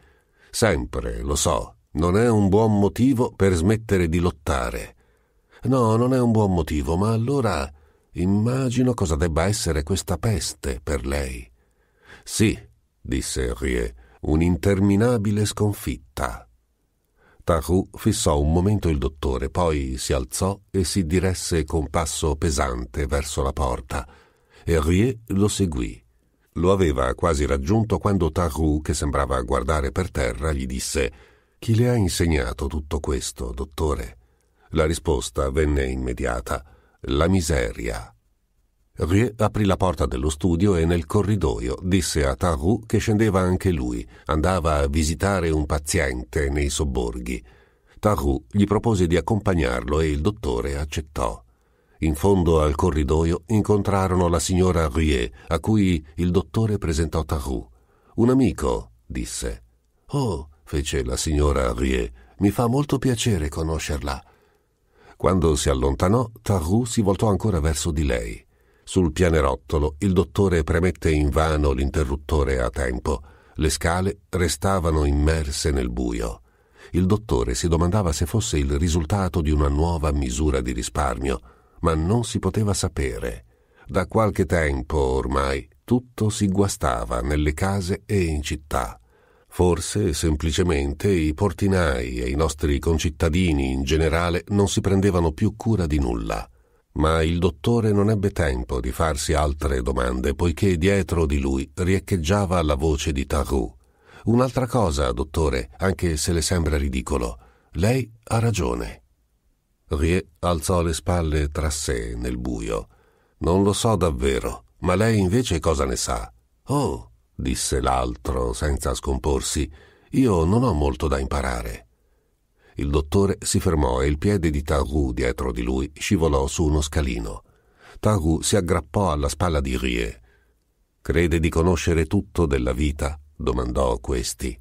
S1: Sempre, lo so, non è un buon motivo per smettere di lottare. No, non è un buon motivo, ma allora immagino cosa debba essere questa peste per lei. Sì, disse Rie, un'interminabile sconfitta. Tahu fissò un momento il dottore, poi si alzò e si diresse con passo pesante verso la porta. Herrier lo seguì. Lo aveva quasi raggiunto quando Tahu, che sembrava guardare per terra, gli disse Chi le ha insegnato tutto questo, dottore? La risposta venne immediata. La miseria. Rie aprì la porta dello studio e nel corridoio disse a Tarou che scendeva anche lui, andava a visitare un paziente nei sobborghi. Tarou gli propose di accompagnarlo e il dottore accettò. In fondo al corridoio incontrarono la signora Rie, a cui il dottore presentò Tarou. Un amico, disse. Oh, fece la signora Rie, mi fa molto piacere conoscerla. Quando si allontanò, Tarou si voltò ancora verso di lei. Sul pianerottolo il dottore premette invano l'interruttore a tempo. Le scale restavano immerse nel buio. Il dottore si domandava se fosse il risultato di una nuova misura di risparmio, ma non si poteva sapere. Da qualche tempo ormai tutto si guastava nelle case e in città. Forse semplicemente i portinai e i nostri concittadini in generale non si prendevano più cura di nulla ma il dottore non ebbe tempo di farsi altre domande poiché dietro di lui riecheggiava la voce di Tarou. Un'altra cosa, dottore, anche se le sembra ridicolo. Lei ha ragione. Rie alzò le spalle tra sé nel buio. Non lo so davvero, ma lei invece cosa ne sa? Oh, disse l'altro senza scomporsi, io non ho molto da imparare. Il dottore si fermò e il piede di Taru dietro di lui scivolò su uno scalino. Taru si aggrappò alla spalla di Rie. Crede di conoscere tutto della vita? domandò questi.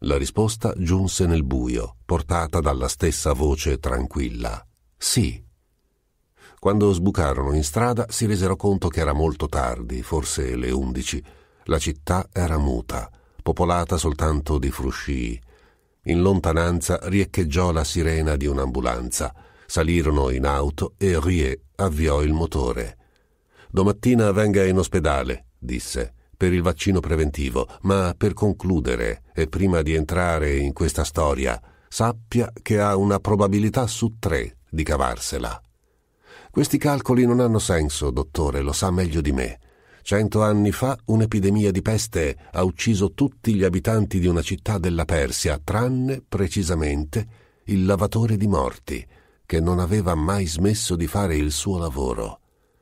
S1: La risposta giunse nel buio, portata dalla stessa voce tranquilla. Sì. Quando sbucarono in strada si resero conto che era molto tardi, forse le undici. La città era muta, popolata soltanto di fruscii. In lontananza riecheggiò la sirena di un'ambulanza. Salirono in auto e Rie avviò il motore. Domattina venga in ospedale, disse, per il vaccino preventivo, ma per concludere e prima di entrare in questa storia, sappia che ha una probabilità su tre di cavarsela. Questi calcoli non hanno senso, dottore, lo sa meglio di me. Cento anni fa un'epidemia di peste ha ucciso tutti gli abitanti di una città della Persia, tranne precisamente il lavatore di morti, che non aveva mai smesso di fare il suo lavoro.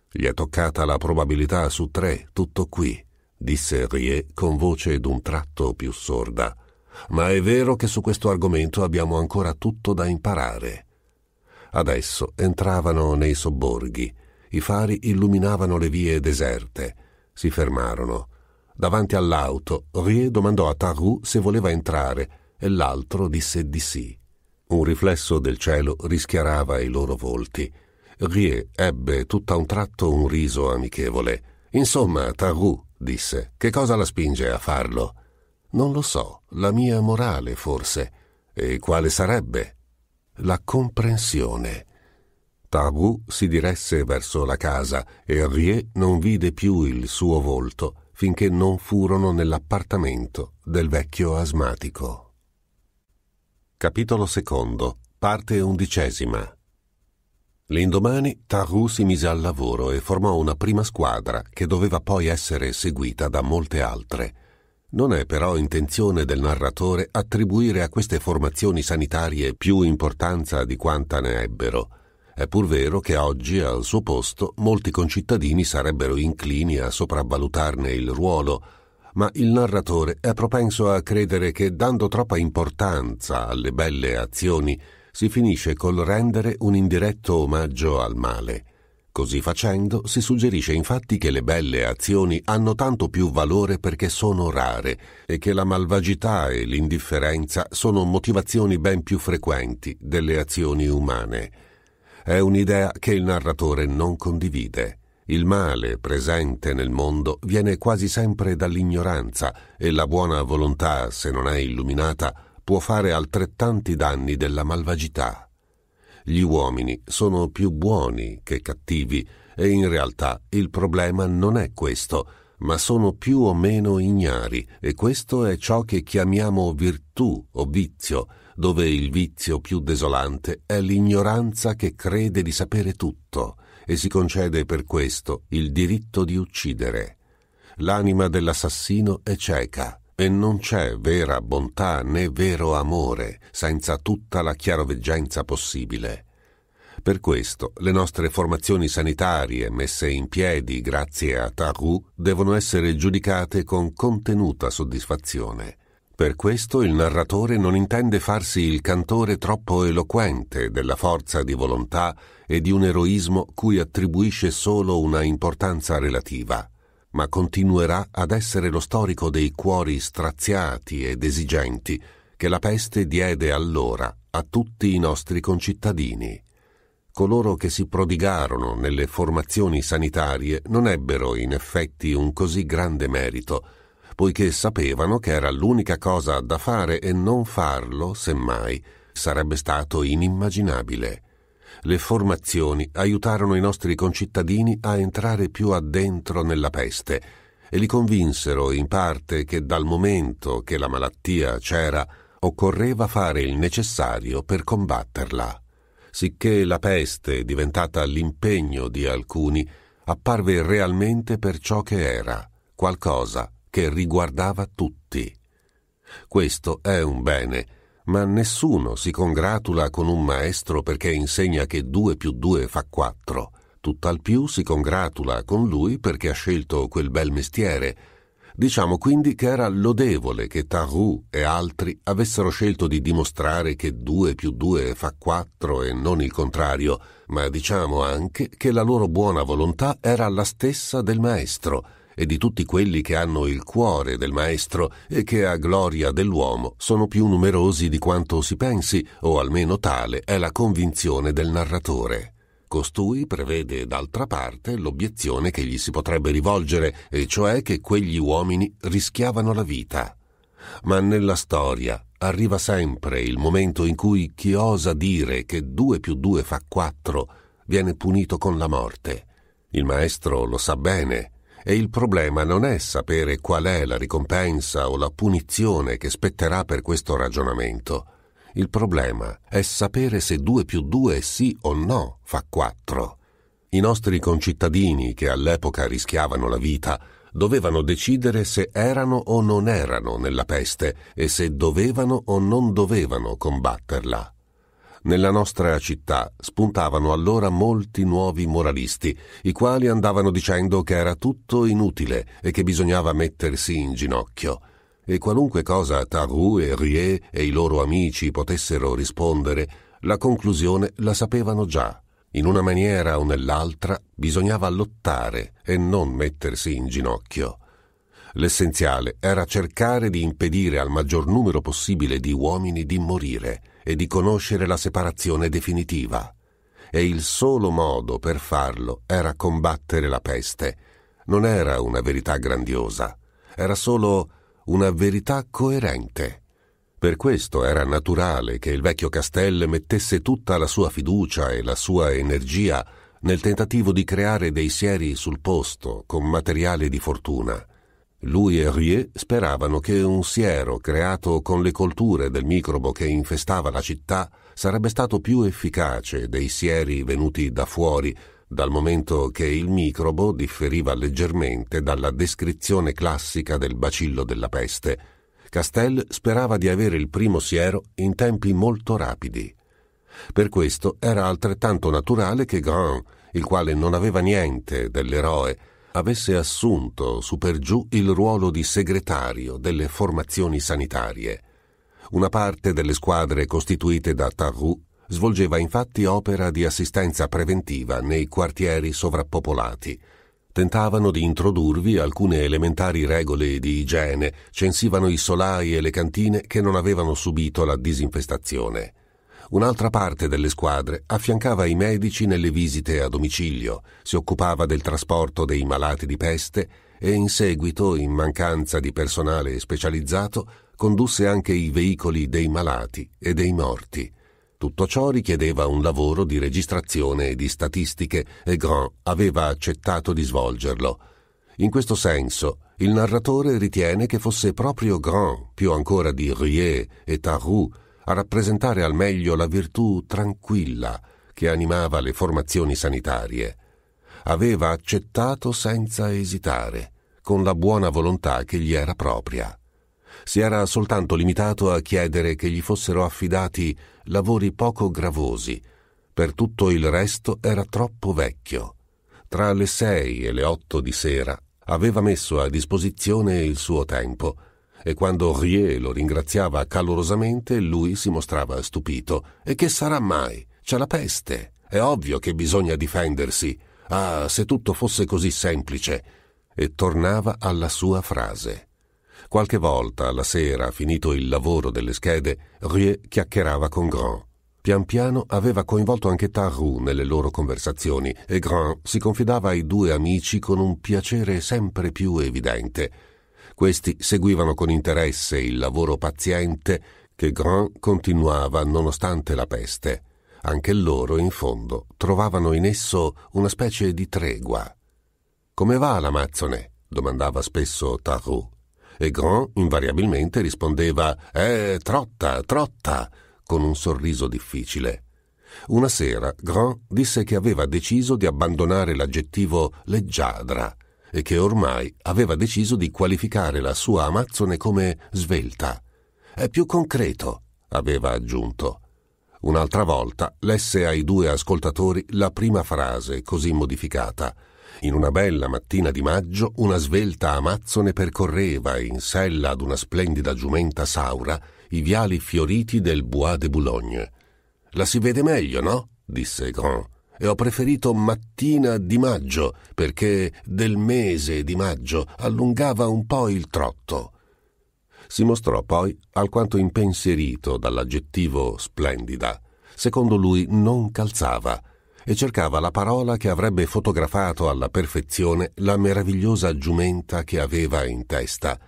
S1: Gli è toccata la probabilità su tre, tutto qui, disse Rie con voce d'un tratto più sorda. Ma è vero che su questo argomento abbiamo ancora tutto da imparare. Adesso entravano nei sobborghi, i fari illuminavano le vie deserte, si fermarono. Davanti all'auto, Rie domandò a Tarou se voleva entrare e l'altro disse di sì. Un riflesso del cielo rischiarava i loro volti. Rie ebbe tutt'a un tratto un riso amichevole. Insomma, Tarou, disse, che cosa la spinge a farlo? Non lo so, la mia morale forse. E quale sarebbe? La comprensione. Tabu si diresse verso la casa e Rie non vide più il suo volto finché non furono nell'appartamento del vecchio asmatico. Capitolo secondo, parte undicesima. L'indomani Taru si mise al lavoro e formò una prima squadra che doveva poi essere seguita da molte altre. Non è però intenzione del narratore attribuire a queste formazioni sanitarie più importanza di quanta ne ebbero. È pur vero che oggi al suo posto molti concittadini sarebbero inclini a sopravvalutarne il ruolo, ma il narratore è propenso a credere che dando troppa importanza alle belle azioni si finisce col rendere un indiretto omaggio al male. Così facendo si suggerisce infatti che le belle azioni hanno tanto più valore perché sono rare e che la malvagità e l'indifferenza sono motivazioni ben più frequenti delle azioni umane. È un'idea che il narratore non condivide. Il male presente nel mondo viene quasi sempre dall'ignoranza e la buona volontà, se non è illuminata, può fare altrettanti danni della malvagità. Gli uomini sono più buoni che cattivi e in realtà il problema non è questo, ma sono più o meno ignari e questo è ciò che chiamiamo virtù o vizio dove il vizio più desolante è l'ignoranza che crede di sapere tutto e si concede per questo il diritto di uccidere. L'anima dell'assassino è cieca e non c'è vera bontà né vero amore senza tutta la chiaroveggenza possibile. Per questo le nostre formazioni sanitarie messe in piedi grazie a Taru devono essere giudicate con contenuta soddisfazione. Per questo il narratore non intende farsi il cantore troppo eloquente della forza di volontà e di un eroismo cui attribuisce solo una importanza relativa, ma continuerà ad essere lo storico dei cuori straziati ed esigenti che la peste diede allora a tutti i nostri concittadini. Coloro che si prodigarono nelle formazioni sanitarie non ebbero in effetti un così grande merito, poiché sapevano che era l'unica cosa da fare e non farlo, semmai, sarebbe stato inimmaginabile. Le formazioni aiutarono i nostri concittadini a entrare più addentro nella peste e li convinsero in parte che dal momento che la malattia c'era, occorreva fare il necessario per combatterla. Sicché la peste, diventata l'impegno di alcuni, apparve realmente per ciò che era, qualcosa che riguardava tutti. Questo è un bene, ma nessuno si congratula con un maestro perché insegna che 2 più 2 fa 4. Tutt'al più si congratula con lui perché ha scelto quel bel mestiere. Diciamo quindi che era lodevole che Tarou e altri avessero scelto di dimostrare che 2 più 2 fa 4 e non il contrario, ma diciamo anche che la loro buona volontà era la stessa del maestro e di tutti quelli che hanno il cuore del Maestro e che a gloria dell'uomo sono più numerosi di quanto si pensi, o almeno tale è la convinzione del narratore. Costui prevede d'altra parte l'obiezione che gli si potrebbe rivolgere, e cioè che quegli uomini rischiavano la vita. Ma nella storia arriva sempre il momento in cui chi osa dire che due più due fa quattro viene punito con la morte. Il maestro lo sa bene e il problema non è sapere qual è la ricompensa o la punizione che spetterà per questo ragionamento. Il problema è sapere se 2 più 2 sì o no fa 4. I nostri concittadini, che all'epoca rischiavano la vita, dovevano decidere se erano o non erano nella peste e se dovevano o non dovevano combatterla. Nella nostra città spuntavano allora molti nuovi moralisti, i quali andavano dicendo che era tutto inutile e che bisognava mettersi in ginocchio. E qualunque cosa Tarou e Rie e i loro amici potessero rispondere, la conclusione la sapevano già. In una maniera o nell'altra bisognava lottare e non mettersi in ginocchio. L'essenziale era cercare di impedire al maggior numero possibile di uomini di morire – e di conoscere la separazione definitiva. E il solo modo per farlo era combattere la peste. Non era una verità grandiosa, era solo una verità coerente. Per questo era naturale che il vecchio Castel mettesse tutta la sua fiducia e la sua energia nel tentativo di creare dei sieri sul posto con materiale di fortuna. Lui e Rieu speravano che un siero creato con le colture del microbo che infestava la città sarebbe stato più efficace dei sieri venuti da fuori, dal momento che il microbo differiva leggermente dalla descrizione classica del bacillo della peste. Castel sperava di avere il primo siero in tempi molto rapidi. Per questo era altrettanto naturale che Grand, il quale non aveva niente dell'eroe, avesse assunto su per giù il ruolo di segretario delle formazioni sanitarie. Una parte delle squadre costituite da Tarrou svolgeva infatti opera di assistenza preventiva nei quartieri sovrappopolati. Tentavano di introdurvi alcune elementari regole di igiene, censivano i solai e le cantine che non avevano subito la disinfestazione. Un'altra parte delle squadre affiancava i medici nelle visite a domicilio, si occupava del trasporto dei malati di peste e in seguito, in mancanza di personale specializzato, condusse anche i veicoli dei malati e dei morti. Tutto ciò richiedeva un lavoro di registrazione e di statistiche e Grand aveva accettato di svolgerlo. In questo senso, il narratore ritiene che fosse proprio Grand, più ancora di Rie e Tarroux, a rappresentare al meglio la virtù tranquilla che animava le formazioni sanitarie. Aveva accettato senza esitare, con la buona volontà che gli era propria. Si era soltanto limitato a chiedere che gli fossero affidati lavori poco gravosi. Per tutto il resto era troppo vecchio. Tra le sei e le otto di sera aveva messo a disposizione il suo tempo e quando Rieu lo ringraziava calorosamente lui si mostrava stupito. E che sarà mai? C'è la peste. È ovvio che bisogna difendersi. Ah, se tutto fosse così semplice. E tornava alla sua frase. Qualche volta, la sera, finito il lavoro delle schede, Rieu chiacchierava con Grand. Pian piano aveva coinvolto anche Tarru nelle loro conversazioni e Grand si confidava ai due amici con un piacere sempre più evidente. Questi seguivano con interesse il lavoro paziente che Grand continuava nonostante la peste. Anche loro, in fondo, trovavano in esso una specie di tregua. Come va l'Amazzone? domandava spesso Tarot. E Grand invariabilmente rispondeva Eh, trotta, trotta, con un sorriso difficile. Una sera Grand disse che aveva deciso di abbandonare l'aggettivo leggiadra e che ormai aveva deciso di qualificare la sua Amazzone come svelta. È più concreto, aveva aggiunto. Un'altra volta lesse ai due ascoltatori la prima frase così modificata. In una bella mattina di maggio una svelta amazzone percorreva in sella ad una splendida giumenta saura i viali fioriti del Bois de Boulogne. La si vede meglio, no? disse Grand e ho preferito mattina di maggio perché del mese di maggio allungava un po' il trotto. Si mostrò poi alquanto impensierito dall'aggettivo splendida. Secondo lui non calzava e cercava la parola che avrebbe fotografato alla perfezione la meravigliosa giumenta che aveva in testa.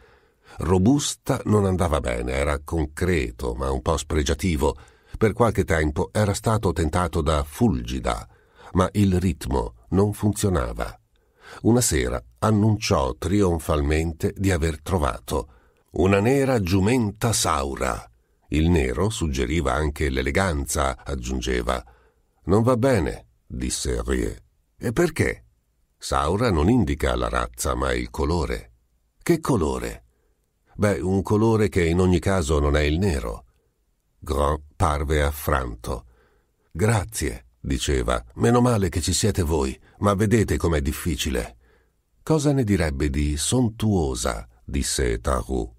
S1: Robusta non andava bene, era concreto ma un po' spregiativo. Per qualche tempo era stato tentato da fulgida ma il ritmo non funzionava. Una sera annunciò trionfalmente di aver trovato una nera giumenta saura. Il nero suggeriva anche l'eleganza, aggiungeva. Non va bene, disse Rie. E perché? Saura non indica la razza, ma il colore. Che colore? Beh, un colore che in ogni caso non è il nero. Grand parve affranto. Grazie, diceva, meno male che ci siete voi, ma vedete com'è difficile. Cosa ne direbbe di sontuosa? disse Tarou.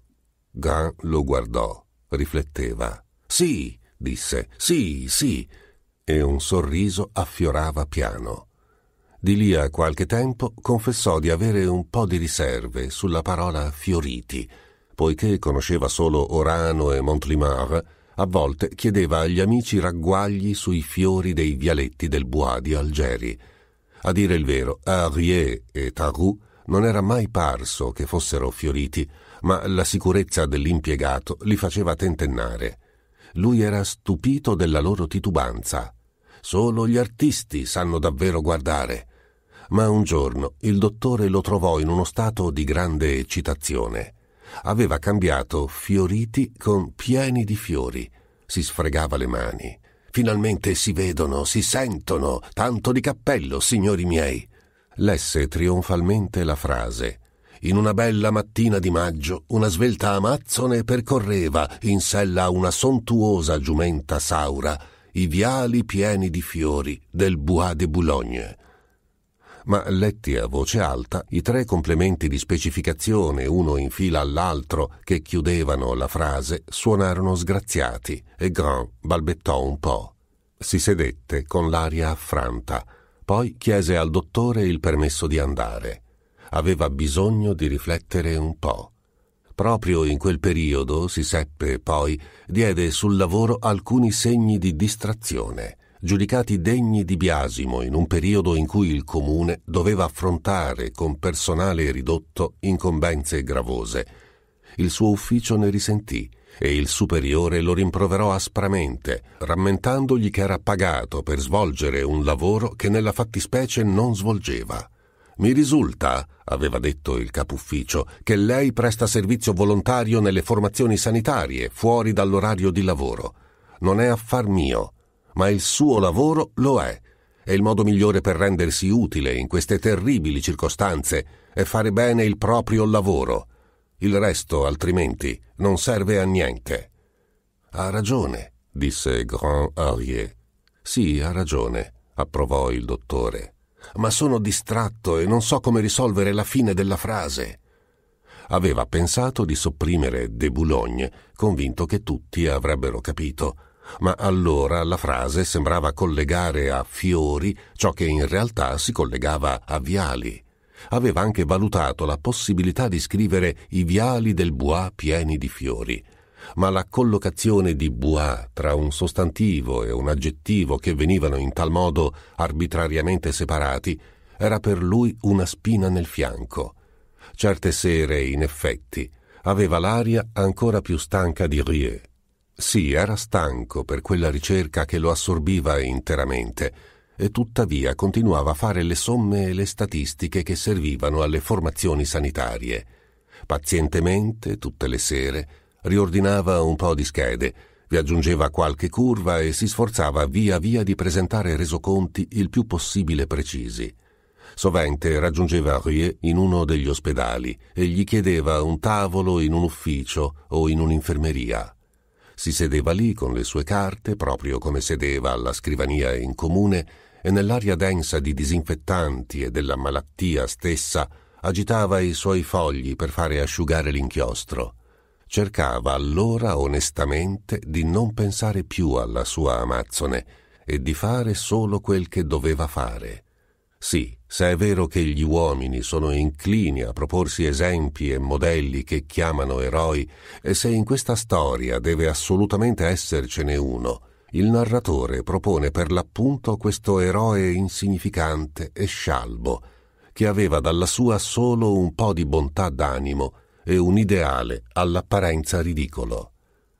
S1: Gan lo guardò, rifletteva. Sì, disse, sì, sì, e un sorriso affiorava piano. Di lì a qualche tempo confessò di avere un po' di riserve sulla parola fioriti, poiché conosceva solo Orano e Montlimar, a volte chiedeva agli amici ragguagli sui fiori dei vialetti del Bois di Algeri. A dire il vero, Harrier e Tarou non era mai parso che fossero fioriti, ma la sicurezza dell'impiegato li faceva tentennare. Lui era stupito della loro titubanza. Solo gli artisti sanno davvero guardare. Ma un giorno il dottore lo trovò in uno stato di grande eccitazione aveva cambiato fioriti con pieni di fiori. Si sfregava le mani. Finalmente si vedono, si sentono, tanto di cappello, signori miei. Lesse trionfalmente la frase. In una bella mattina di maggio, una svelta amazzone percorreva in sella una sontuosa giumenta saura i viali pieni di fiori del Bois de Boulogne ma letti a voce alta i tre complementi di specificazione uno in fila all'altro che chiudevano la frase suonarono sgraziati e Grand balbettò un po'. Si sedette con l'aria affranta, poi chiese al dottore il permesso di andare. Aveva bisogno di riflettere un po'. Proprio in quel periodo, si seppe poi, diede sul lavoro alcuni segni di distrazione giudicati degni di biasimo in un periodo in cui il comune doveva affrontare con personale ridotto incombenze gravose. Il suo ufficio ne risentì e il superiore lo rimproverò aspramente, rammentandogli che era pagato per svolgere un lavoro che nella fattispecie non svolgeva. Mi risulta, aveva detto il capufficio, che lei presta servizio volontario nelle formazioni sanitarie, fuori dall'orario di lavoro. Non è affar mio ma il suo lavoro lo è e il modo migliore per rendersi utile in queste terribili circostanze è fare bene il proprio lavoro. Il resto, altrimenti, non serve a niente. Ha ragione, disse Grand Aurier. Sì, ha ragione, approvò il dottore. Ma sono distratto e non so come risolvere la fine della frase. Aveva pensato di sopprimere de Boulogne, convinto che tutti avrebbero capito ma allora la frase sembrava collegare a fiori ciò che in realtà si collegava a viali. Aveva anche valutato la possibilità di scrivere i viali del Bois pieni di fiori, ma la collocazione di Bois tra un sostantivo e un aggettivo che venivano in tal modo arbitrariamente separati era per lui una spina nel fianco. Certe sere, in effetti, aveva l'aria ancora più stanca di Rieu sì, era stanco per quella ricerca che lo assorbiva interamente, e tuttavia continuava a fare le somme e le statistiche che servivano alle formazioni sanitarie. Pazientemente, tutte le sere, riordinava un po' di schede, vi aggiungeva qualche curva e si sforzava via via di presentare resoconti il più possibile precisi. Sovente raggiungeva Rie in uno degli ospedali e gli chiedeva un tavolo in un ufficio o in un'infermeria. Si sedeva lì con le sue carte, proprio come sedeva alla scrivania in comune, e nell'aria densa di disinfettanti e della malattia stessa agitava i suoi fogli per fare asciugare l'inchiostro. Cercava allora onestamente di non pensare più alla sua amazzone e di fare solo quel che doveva fare. Sì, se è vero che gli uomini sono inclini a proporsi esempi e modelli che chiamano eroi, e se in questa storia deve assolutamente essercene uno, il narratore propone per l'appunto questo eroe insignificante e scialbo, che aveva dalla sua solo un po' di bontà d'animo e un ideale all'apparenza ridicolo.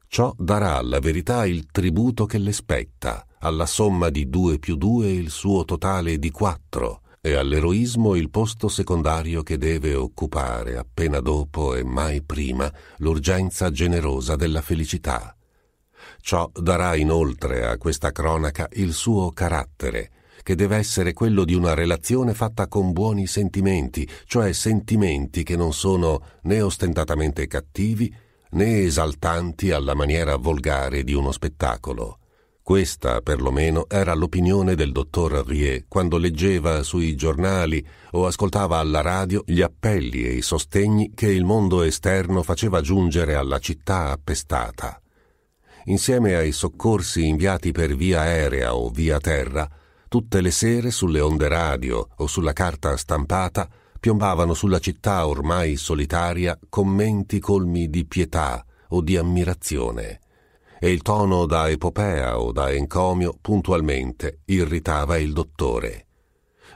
S1: Ciò darà alla verità il tributo che le spetta alla somma di 2 più 2 il suo totale di 4 e all'eroismo il posto secondario che deve occupare appena dopo e mai prima l'urgenza generosa della felicità. Ciò darà inoltre a questa cronaca il suo carattere, che deve essere quello di una relazione fatta con buoni sentimenti, cioè sentimenti che non sono né ostentatamente cattivi né esaltanti alla maniera volgare di uno spettacolo. Questa, perlomeno, era l'opinione del dottor Rie quando leggeva sui giornali o ascoltava alla radio gli appelli e i sostegni che il mondo esterno faceva giungere alla città appestata. Insieme ai soccorsi inviati per via aerea o via terra, tutte le sere sulle onde radio o sulla carta stampata piombavano sulla città ormai solitaria commenti colmi di pietà o di ammirazione e il tono da epopea o da encomio puntualmente irritava il dottore.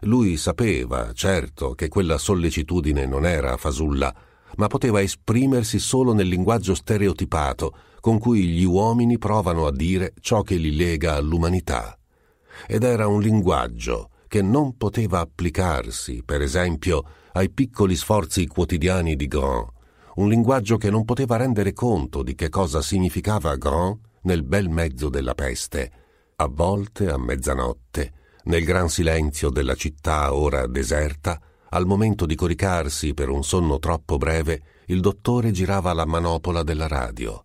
S1: Lui sapeva, certo, che quella sollecitudine non era fasulla, ma poteva esprimersi solo nel linguaggio stereotipato con cui gli uomini provano a dire ciò che li lega all'umanità. Ed era un linguaggio che non poteva applicarsi, per esempio, ai piccoli sforzi quotidiani di Grand, un linguaggio che non poteva rendere conto di che cosa significava Grand nel bel mezzo della peste, a volte a mezzanotte, nel gran silenzio della città ora deserta, al momento di coricarsi per un sonno troppo breve, il dottore girava la manopola della radio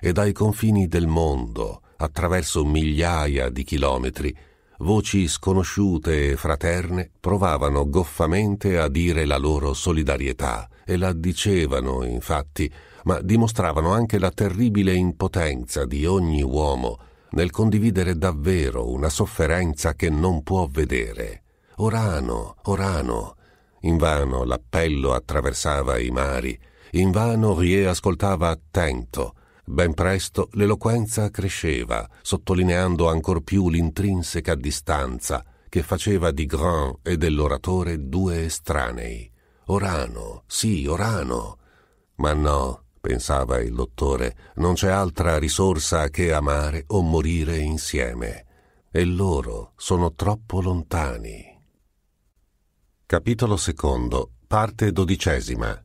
S1: e dai confini del mondo, attraverso migliaia di chilometri, voci sconosciute e fraterne provavano goffamente a dire la loro solidarietà e la dicevano, infatti, ma dimostravano anche la terribile impotenza di ogni uomo nel condividere davvero una sofferenza che non può vedere. Orano, orano. Invano l'appello attraversava i mari, invano Rie ascoltava attento. Ben presto l'eloquenza cresceva, sottolineando ancor più l'intrinseca distanza che faceva di Grand e dell'oratore due estranei. Orano, sì, Orano. Ma no, pensava il dottore, non c'è altra risorsa che amare o morire insieme. E loro sono troppo lontani. Capitolo secondo, parte dodicesima.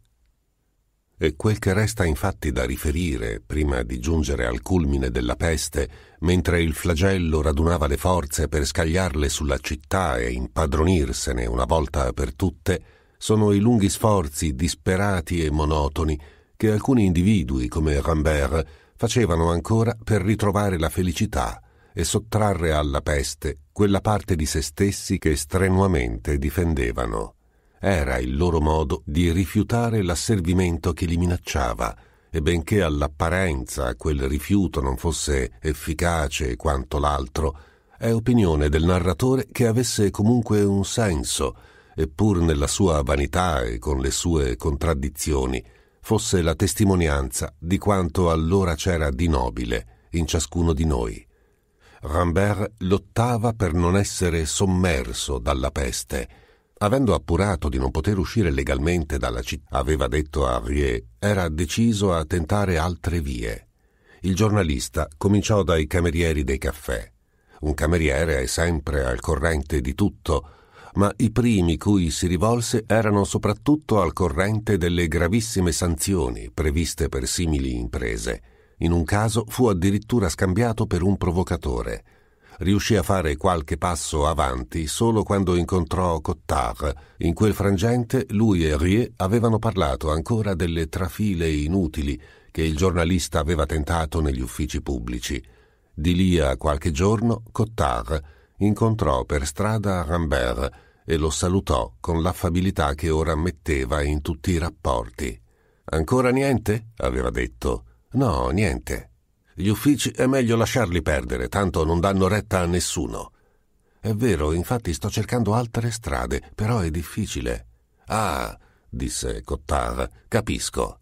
S1: E quel che resta infatti da riferire prima di giungere al culmine della peste, mentre il flagello radunava le forze per scagliarle sulla città e impadronirsene una volta per tutte, sono i lunghi sforzi disperati e monotoni che alcuni individui come Rambert facevano ancora per ritrovare la felicità e sottrarre alla peste quella parte di se stessi che strenuamente difendevano. Era il loro modo di rifiutare l'asservimento che li minacciava, e benché all'apparenza quel rifiuto non fosse efficace quanto l'altro, è opinione del narratore che avesse comunque un senso eppur nella sua vanità e con le sue contraddizioni, fosse la testimonianza di quanto allora c'era di nobile in ciascuno di noi. Rambert lottava per non essere sommerso dalla peste. Avendo appurato di non poter uscire legalmente dalla città, aveva detto a Rieu, era deciso a tentare altre vie. Il giornalista cominciò dai camerieri dei caffè. Un cameriere è sempre al corrente di tutto, ma i primi cui si rivolse erano soprattutto al corrente delle gravissime sanzioni previste per simili imprese. In un caso fu addirittura scambiato per un provocatore. Riuscì a fare qualche passo avanti solo quando incontrò Cottard. In quel frangente lui e Rie avevano parlato ancora delle trafile inutili che il giornalista aveva tentato negli uffici pubblici. Di lì a qualche giorno Cottard incontrò per strada Rambert e lo salutò con l'affabilità che ora metteva in tutti i rapporti. Ancora niente? aveva detto. No, niente. Gli uffici è meglio lasciarli perdere, tanto non danno retta a nessuno. È vero, infatti sto cercando altre strade, però è difficile. Ah, disse Cottard, capisco.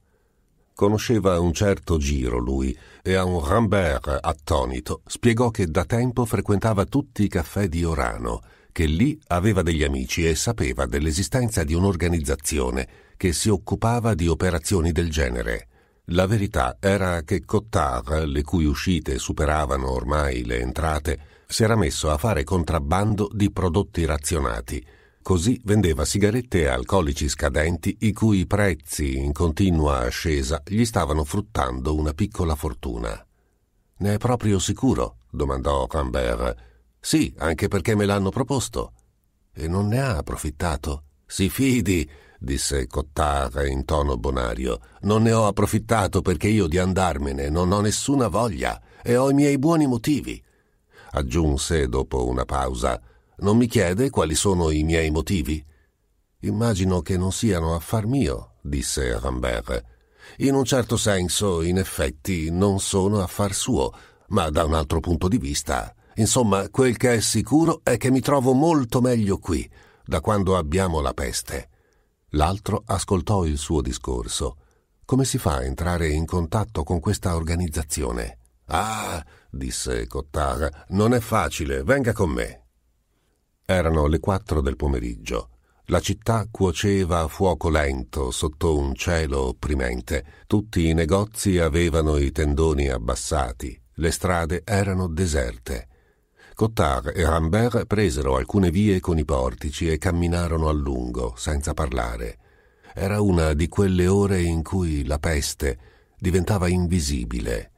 S1: Conosceva un certo giro lui e a un Rambert attonito spiegò che da tempo frequentava tutti i caffè di Orano, che lì aveva degli amici e sapeva dell'esistenza di un'organizzazione che si occupava di operazioni del genere. La verità era che Cottard, le cui uscite superavano ormai le entrate, si era messo a fare contrabbando di prodotti razionati Così vendeva sigarette e alcolici scadenti i cui prezzi in continua ascesa gli stavano fruttando una piccola fortuna. Ne è proprio sicuro? domandò Rambert. Sì, anche perché me l'hanno proposto. E non ne ha approfittato? Si fidi, disse Cottara in tono bonario. Non ne ho approfittato perché io di andarmene non ho nessuna voglia e ho i miei buoni motivi. Aggiunse dopo una pausa. Non mi chiede quali sono i miei motivi? Immagino che non siano affar mio, disse Rambert. In un certo senso, in effetti, non sono affar suo, ma da un altro punto di vista. Insomma, quel che è sicuro è che mi trovo molto meglio qui, da quando abbiamo la peste. L'altro ascoltò il suo discorso. Come si fa a entrare in contatto con questa organizzazione? Ah, disse Cottara, non è facile, venga con me, erano le quattro del pomeriggio. La città cuoceva a fuoco lento sotto un cielo opprimente. Tutti i negozi avevano i tendoni abbassati. Le strade erano deserte. Cottard e Rambert presero alcune vie con i portici e camminarono a lungo, senza parlare. Era una di quelle ore in cui la peste diventava invisibile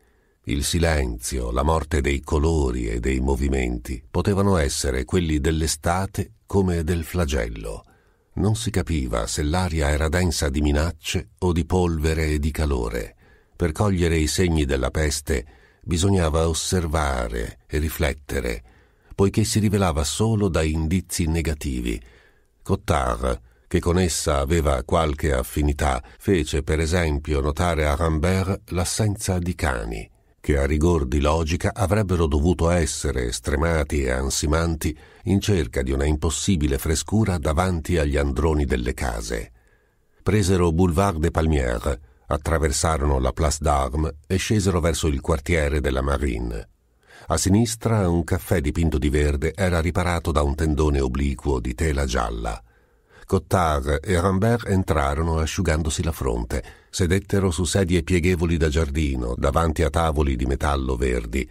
S1: il silenzio, la morte dei colori e dei movimenti potevano essere quelli dell'estate come del flagello. Non si capiva se l'aria era densa di minacce o di polvere e di calore. Per cogliere i segni della peste bisognava osservare e riflettere, poiché si rivelava solo da indizi negativi. Cottard, che con essa aveva qualche affinità, fece per esempio notare a Rambert l'assenza di cani che a rigor di logica avrebbero dovuto essere stremati e ansimanti in cerca di una impossibile frescura davanti agli androni delle case. Presero Boulevard des Palmières, attraversarono la Place d'Armes e scesero verso il quartiere della Marine. A sinistra un caffè dipinto di verde era riparato da un tendone obliquo di tela gialla. Cottard e Rambert entrarono asciugandosi la fronte, sedettero su sedie pieghevoli da giardino, davanti a tavoli di metallo verdi.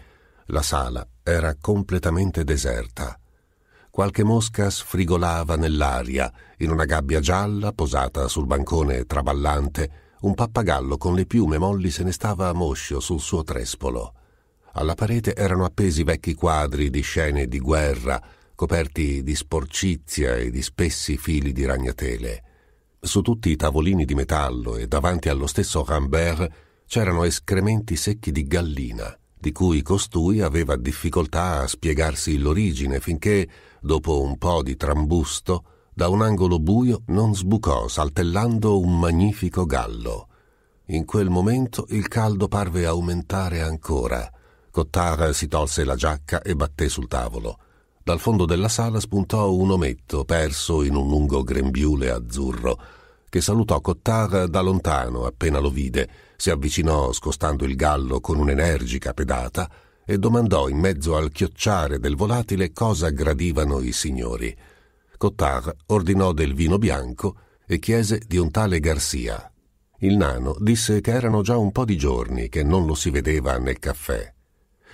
S1: La sala era completamente deserta. Qualche mosca sfrigolava nell'aria, in una gabbia gialla posata sul bancone traballante, un pappagallo con le piume molli se ne stava a moscio sul suo trespolo. Alla parete erano appesi vecchi quadri di scene di guerra, coperti di sporcizia e di spessi fili di ragnatele. Su tutti i tavolini di metallo e davanti allo stesso Rambert c'erano escrementi secchi di gallina, di cui costui aveva difficoltà a spiegarsi l'origine finché, dopo un po' di trambusto, da un angolo buio non sbucò saltellando un magnifico gallo. In quel momento il caldo parve aumentare ancora. Cottara si tolse la giacca e batté sul tavolo. Dal fondo della sala spuntò un ometto perso in un lungo grembiule azzurro, che salutò Cottard da lontano appena lo vide, si avvicinò scostando il gallo con un'energica pedata e domandò in mezzo al chiocciare del volatile cosa gradivano i signori. Cottard ordinò del vino bianco e chiese di un tale Garcia. Il nano disse che erano già un po' di giorni che non lo si vedeva nel caffè.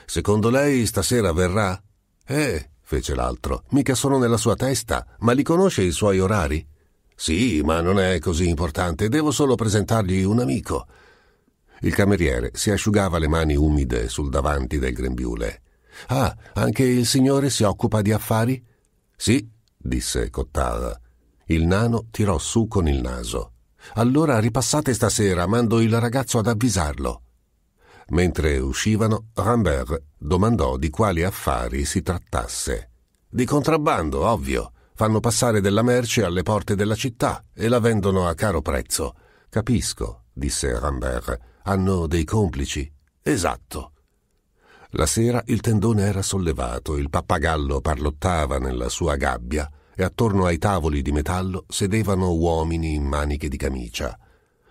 S1: Secondo lei stasera verrà? Eh, fece l'altro. Mica sono nella sua testa, ma li conosce i suoi orari? Sì, ma non è così importante, devo solo presentargli un amico. Il cameriere si asciugava le mani umide sul davanti del grembiule. Ah, anche il signore si occupa di affari? Sì, disse Cottara. Il nano tirò su con il naso. Allora ripassate stasera, mando il ragazzo ad avvisarlo. Mentre uscivano, Rambert domandò di quali affari si trattasse. Di contrabbando, ovvio. Fanno passare della merce alle porte della città e la vendono a caro prezzo. Capisco, disse Rambert. Hanno dei complici? Esatto. La sera il tendone era sollevato, il pappagallo parlottava nella sua gabbia e attorno ai tavoli di metallo sedevano uomini in maniche di camicia.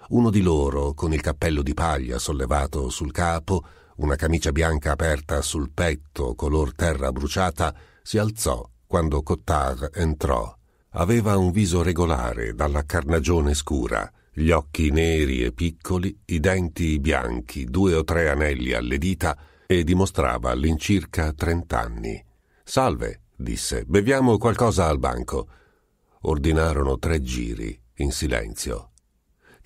S1: Uno di loro, con il cappello di paglia sollevato sul capo, una camicia bianca aperta sul petto color terra bruciata, si alzò quando Cottard entrò. Aveva un viso regolare dalla carnagione scura, gli occhi neri e piccoli, i denti bianchi, due o tre anelli alle dita e dimostrava all'incirca trent'anni. Salve, disse, beviamo qualcosa al banco. Ordinarono tre giri, in silenzio.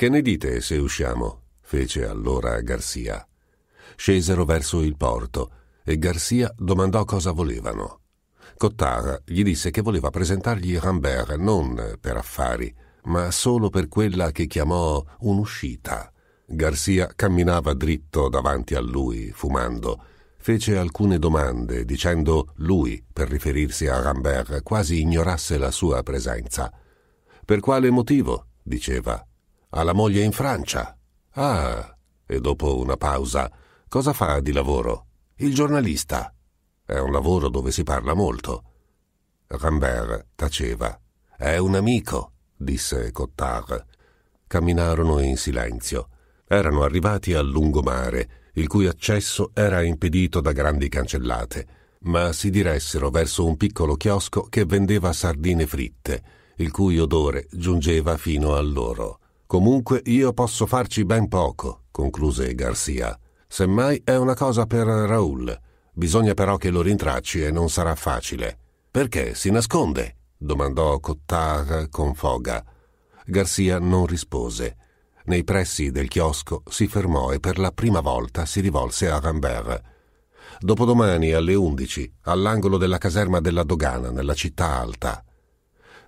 S1: Che ne dite se usciamo? fece allora Garzia. Scesero verso il porto e Garzia domandò cosa volevano. Cottara gli disse che voleva presentargli Rambert non per affari, ma solo per quella che chiamò un'uscita. Garzia camminava dritto davanti a lui, fumando. Fece alcune domande, dicendo lui, per riferirsi a Rambert, quasi ignorasse la sua presenza. Per quale motivo? diceva. Ha la moglie in Francia. Ah, e dopo una pausa, cosa fa di lavoro? Il giornalista. È un lavoro dove si parla molto. Rambert taceva. È un amico, disse Cottard. Camminarono in silenzio. Erano arrivati al lungomare, il cui accesso era impedito da grandi cancellate, ma si diressero verso un piccolo chiosco che vendeva sardine fritte, il cui odore giungeva fino a loro. Comunque io posso farci ben poco, concluse Garcia. Semmai è una cosa per Raul. Bisogna però che lo rintracci e non sarà facile. Perché si nasconde? domandò Cottar con foga. Garcia non rispose. Nei pressi del chiosco si fermò e per la prima volta si rivolse a Rambert. Dopodomani alle undici, all'angolo della caserma della dogana nella città alta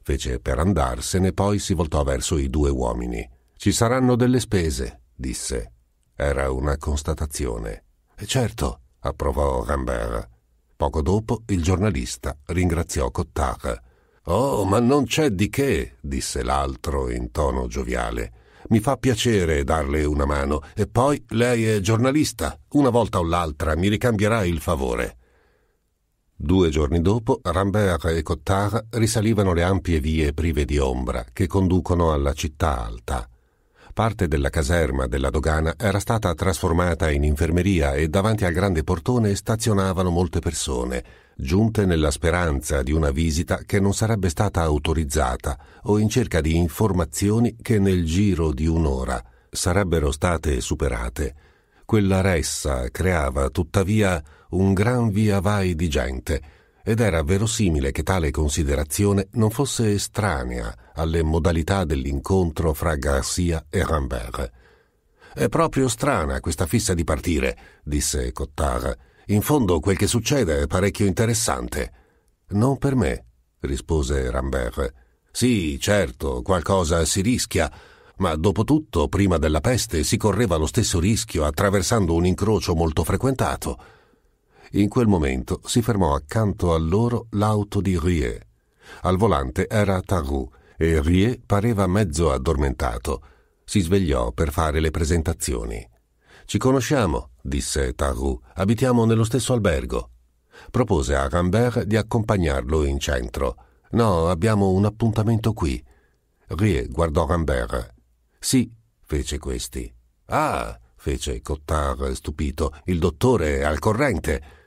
S1: fece per andarsene, poi si voltò verso i due uomini. Ci saranno delle spese, disse. Era una constatazione. Eh, certo, approvò Rambert. Poco dopo il giornalista ringraziò Cottard. Oh, ma non c'è di che, disse l'altro in tono gioviale. Mi fa piacere darle una mano e poi lei è giornalista. Una volta o l'altra mi ricambierà il favore. Due giorni dopo, Rambert e Cottard risalivano le ampie vie prive di ombra che conducono alla città alta. Parte della caserma della dogana era stata trasformata in infermeria e davanti al grande portone stazionavano molte persone, giunte nella speranza di una visita che non sarebbe stata autorizzata o in cerca di informazioni che nel giro di un'ora sarebbero state superate. Quella ressa creava tuttavia un gran via vai di gente, ed era verosimile che tale considerazione non fosse estranea alle modalità dell'incontro fra Garcia e Rambert. È proprio strana questa fissa di partire, disse Cottard. In fondo quel che succede è parecchio interessante. Non per me, rispose Rambert. Sì, certo, qualcosa si rischia, ma dopo tutto, prima della peste, si correva lo stesso rischio attraversando un incrocio molto frequentato. In quel momento si fermò accanto a loro l'auto di Rie. Al volante era Tarou e Rie pareva mezzo addormentato. Si svegliò per fare le presentazioni. Ci conosciamo, disse Tarou. Abitiamo nello stesso albergo. Propose a Rambert di accompagnarlo in centro. No, abbiamo un appuntamento qui. Rie guardò Rambert. Sì, fece questi. Ah, fece Cottard stupito. Il dottore è al corrente.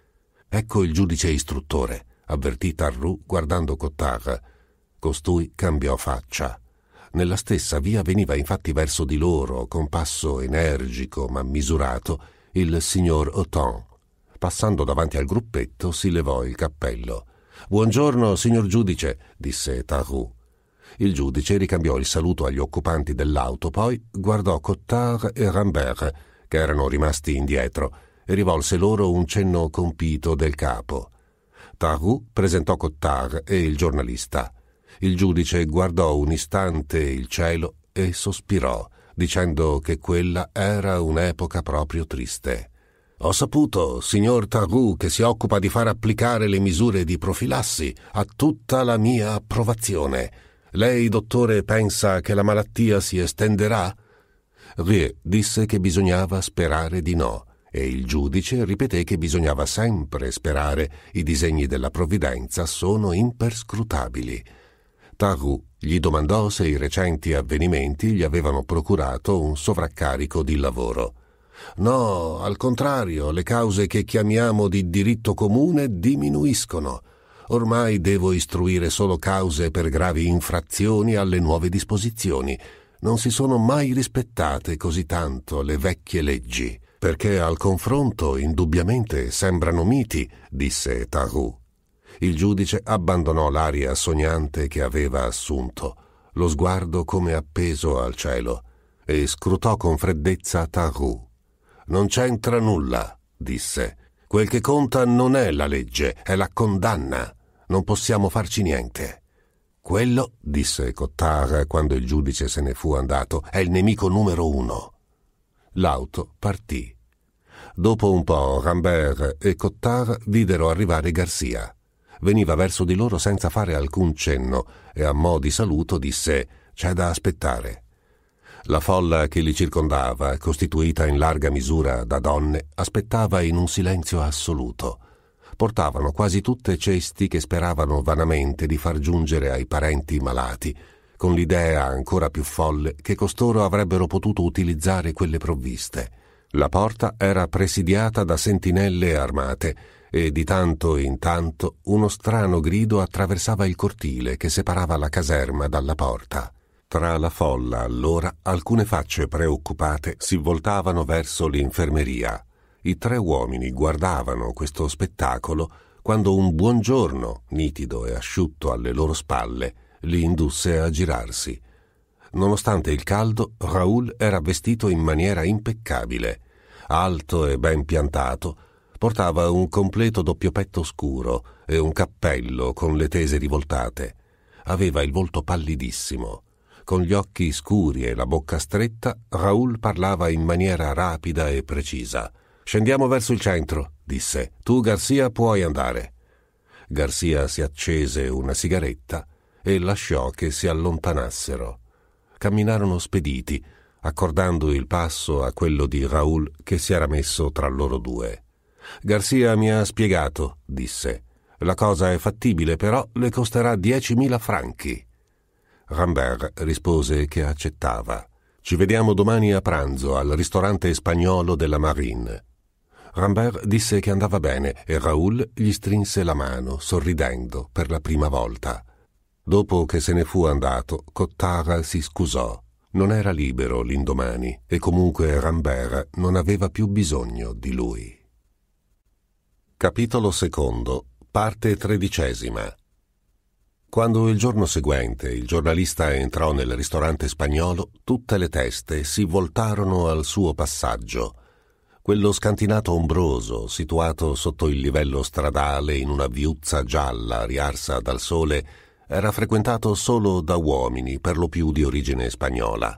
S1: Ecco il giudice istruttore, avvertì Tarru guardando Cottard. Costui cambiò faccia. Nella stessa via veniva infatti verso di loro, con passo energico ma misurato, il signor Oton. Passando davanti al gruppetto si levò il cappello. Buongiorno, signor giudice, disse Tarru. Il giudice ricambiò il saluto agli occupanti dell'auto, poi guardò Cottard e Rambert, che erano rimasti indietro, e rivolse loro un cenno compito del capo. Tahu presentò Cottar e il giornalista. Il giudice guardò un istante il cielo e sospirò, dicendo che quella era un'epoca proprio triste. Ho saputo, signor Tagu, che si occupa di far applicare le misure di profilassi, ha tutta la mia approvazione. Lei, dottore, pensa che la malattia si estenderà? Rie disse che bisognava sperare di no e il giudice ripeté che bisognava sempre sperare, i disegni della provvidenza sono imperscrutabili. Tahu gli domandò se i recenti avvenimenti gli avevano procurato un sovraccarico di lavoro. No, al contrario, le cause che chiamiamo di diritto comune diminuiscono. Ormai devo istruire solo cause per gravi infrazioni alle nuove disposizioni. Non si sono mai rispettate così tanto le vecchie leggi. Perché al confronto indubbiamente sembrano miti, disse Tarou. Il giudice abbandonò l'aria sognante che aveva assunto, lo sguardo come appeso al cielo, e scrutò con freddezza Tarou. Non c'entra nulla, disse. Quel che conta non è la legge, è la condanna. Non possiamo farci niente. Quello, disse Cottar quando il giudice se ne fu andato, è il nemico numero uno. L'auto partì. Dopo un po', Rambert e Cottard videro arrivare Garcia. Veniva verso di loro senza fare alcun cenno e a mo' di saluto disse «C'è da aspettare». La folla che li circondava, costituita in larga misura da donne, aspettava in un silenzio assoluto. Portavano quasi tutte cesti che speravano vanamente di far giungere ai parenti malati con l'idea ancora più folle che costoro avrebbero potuto utilizzare quelle provviste. La porta era presidiata da sentinelle armate e di tanto in tanto uno strano grido attraversava il cortile che separava la caserma dalla porta. Tra la folla allora alcune facce preoccupate si voltavano verso l'infermeria. I tre uomini guardavano questo spettacolo quando un buongiorno, nitido e asciutto alle loro spalle, li indusse a girarsi. Nonostante il caldo, Raoul era vestito in maniera impeccabile. Alto e ben piantato, portava un completo doppio petto scuro e un cappello con le tese rivoltate. Aveva il volto pallidissimo. Con gli occhi scuri e la bocca stretta, Raoul parlava in maniera rapida e precisa. Scendiamo verso il centro, disse. Tu, Garcia, puoi andare. Garcia si accese una sigaretta e lasciò che si allontanassero. Camminarono spediti, accordando il passo a quello di Raoul che si era messo tra loro due. Garcia mi ha spiegato, disse. La cosa è fattibile, però le costerà 10.000 franchi. Rambert rispose che accettava. Ci vediamo domani a pranzo al ristorante spagnolo della Marine. Rambert disse che andava bene e Raoul gli strinse la mano, sorridendo per la prima volta. Dopo che se ne fu andato, Cottara si scusò. Non era libero l'indomani e comunque Rambert non aveva più bisogno di lui. Capitolo secondo, parte tredicesima. Quando il giorno seguente il giornalista entrò nel ristorante spagnolo, tutte le teste si voltarono al suo passaggio. Quello scantinato ombroso, situato sotto il livello stradale in una viuzza gialla riarsa dal sole, era frequentato solo da uomini, per lo più di origine spagnola.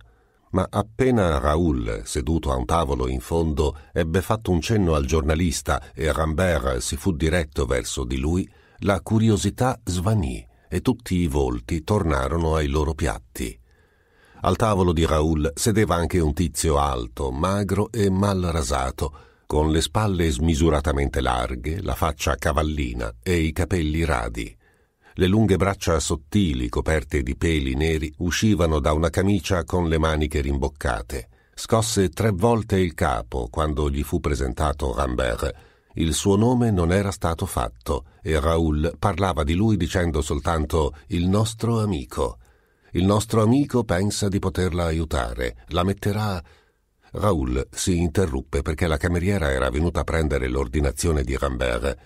S1: Ma appena Raoul, seduto a un tavolo in fondo, ebbe fatto un cenno al giornalista e Rambert si fu diretto verso di lui, la curiosità svanì e tutti i volti tornarono ai loro piatti. Al tavolo di Raoul sedeva anche un tizio alto, magro e mal rasato, con le spalle smisuratamente larghe, la faccia cavallina e i capelli radi. Le lunghe braccia sottili, coperte di peli neri, uscivano da una camicia con le maniche rimboccate. Scosse tre volte il capo quando gli fu presentato Rambert. Il suo nome non era stato fatto e Raoul parlava di lui dicendo soltanto il nostro amico. Il nostro amico pensa di poterla aiutare, la metterà. Raoul si interruppe perché la cameriera era venuta a prendere l'ordinazione di Rambert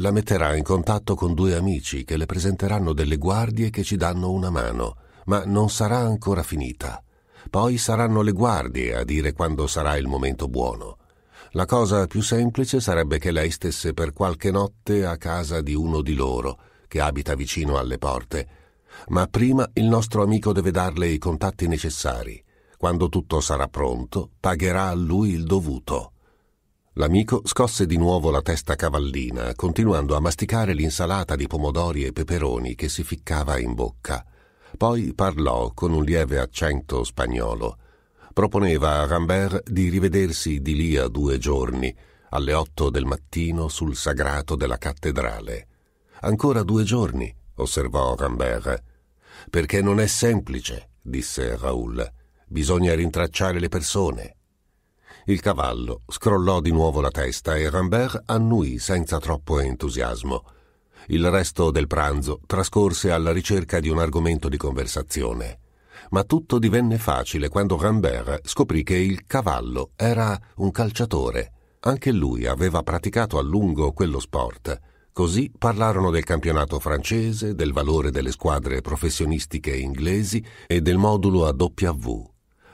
S1: la metterà in contatto con due amici che le presenteranno delle guardie che ci danno una mano, ma non sarà ancora finita. Poi saranno le guardie a dire quando sarà il momento buono. La cosa più semplice sarebbe che lei stesse per qualche notte a casa di uno di loro, che abita vicino alle porte. Ma prima il nostro amico deve darle i contatti necessari. Quando tutto sarà pronto, pagherà a lui il dovuto. L'amico scosse di nuovo la testa cavallina, continuando a masticare l'insalata di pomodori e peperoni che si ficcava in bocca. Poi parlò con un lieve accento spagnolo. Proponeva a Rambert di rivedersi di lì a due giorni, alle otto del mattino sul sagrato della cattedrale. Ancora due giorni, osservò Rambert. Perché non è semplice, disse Raoul. Bisogna rintracciare le persone. Il cavallo scrollò di nuovo la testa e Rambert annuì senza troppo entusiasmo. Il resto del pranzo trascorse alla ricerca di un argomento di conversazione. Ma tutto divenne facile quando Rambert scoprì che il cavallo era un calciatore. Anche lui aveva praticato a lungo quello sport. Così parlarono del campionato francese, del valore delle squadre professionistiche inglesi e del modulo a W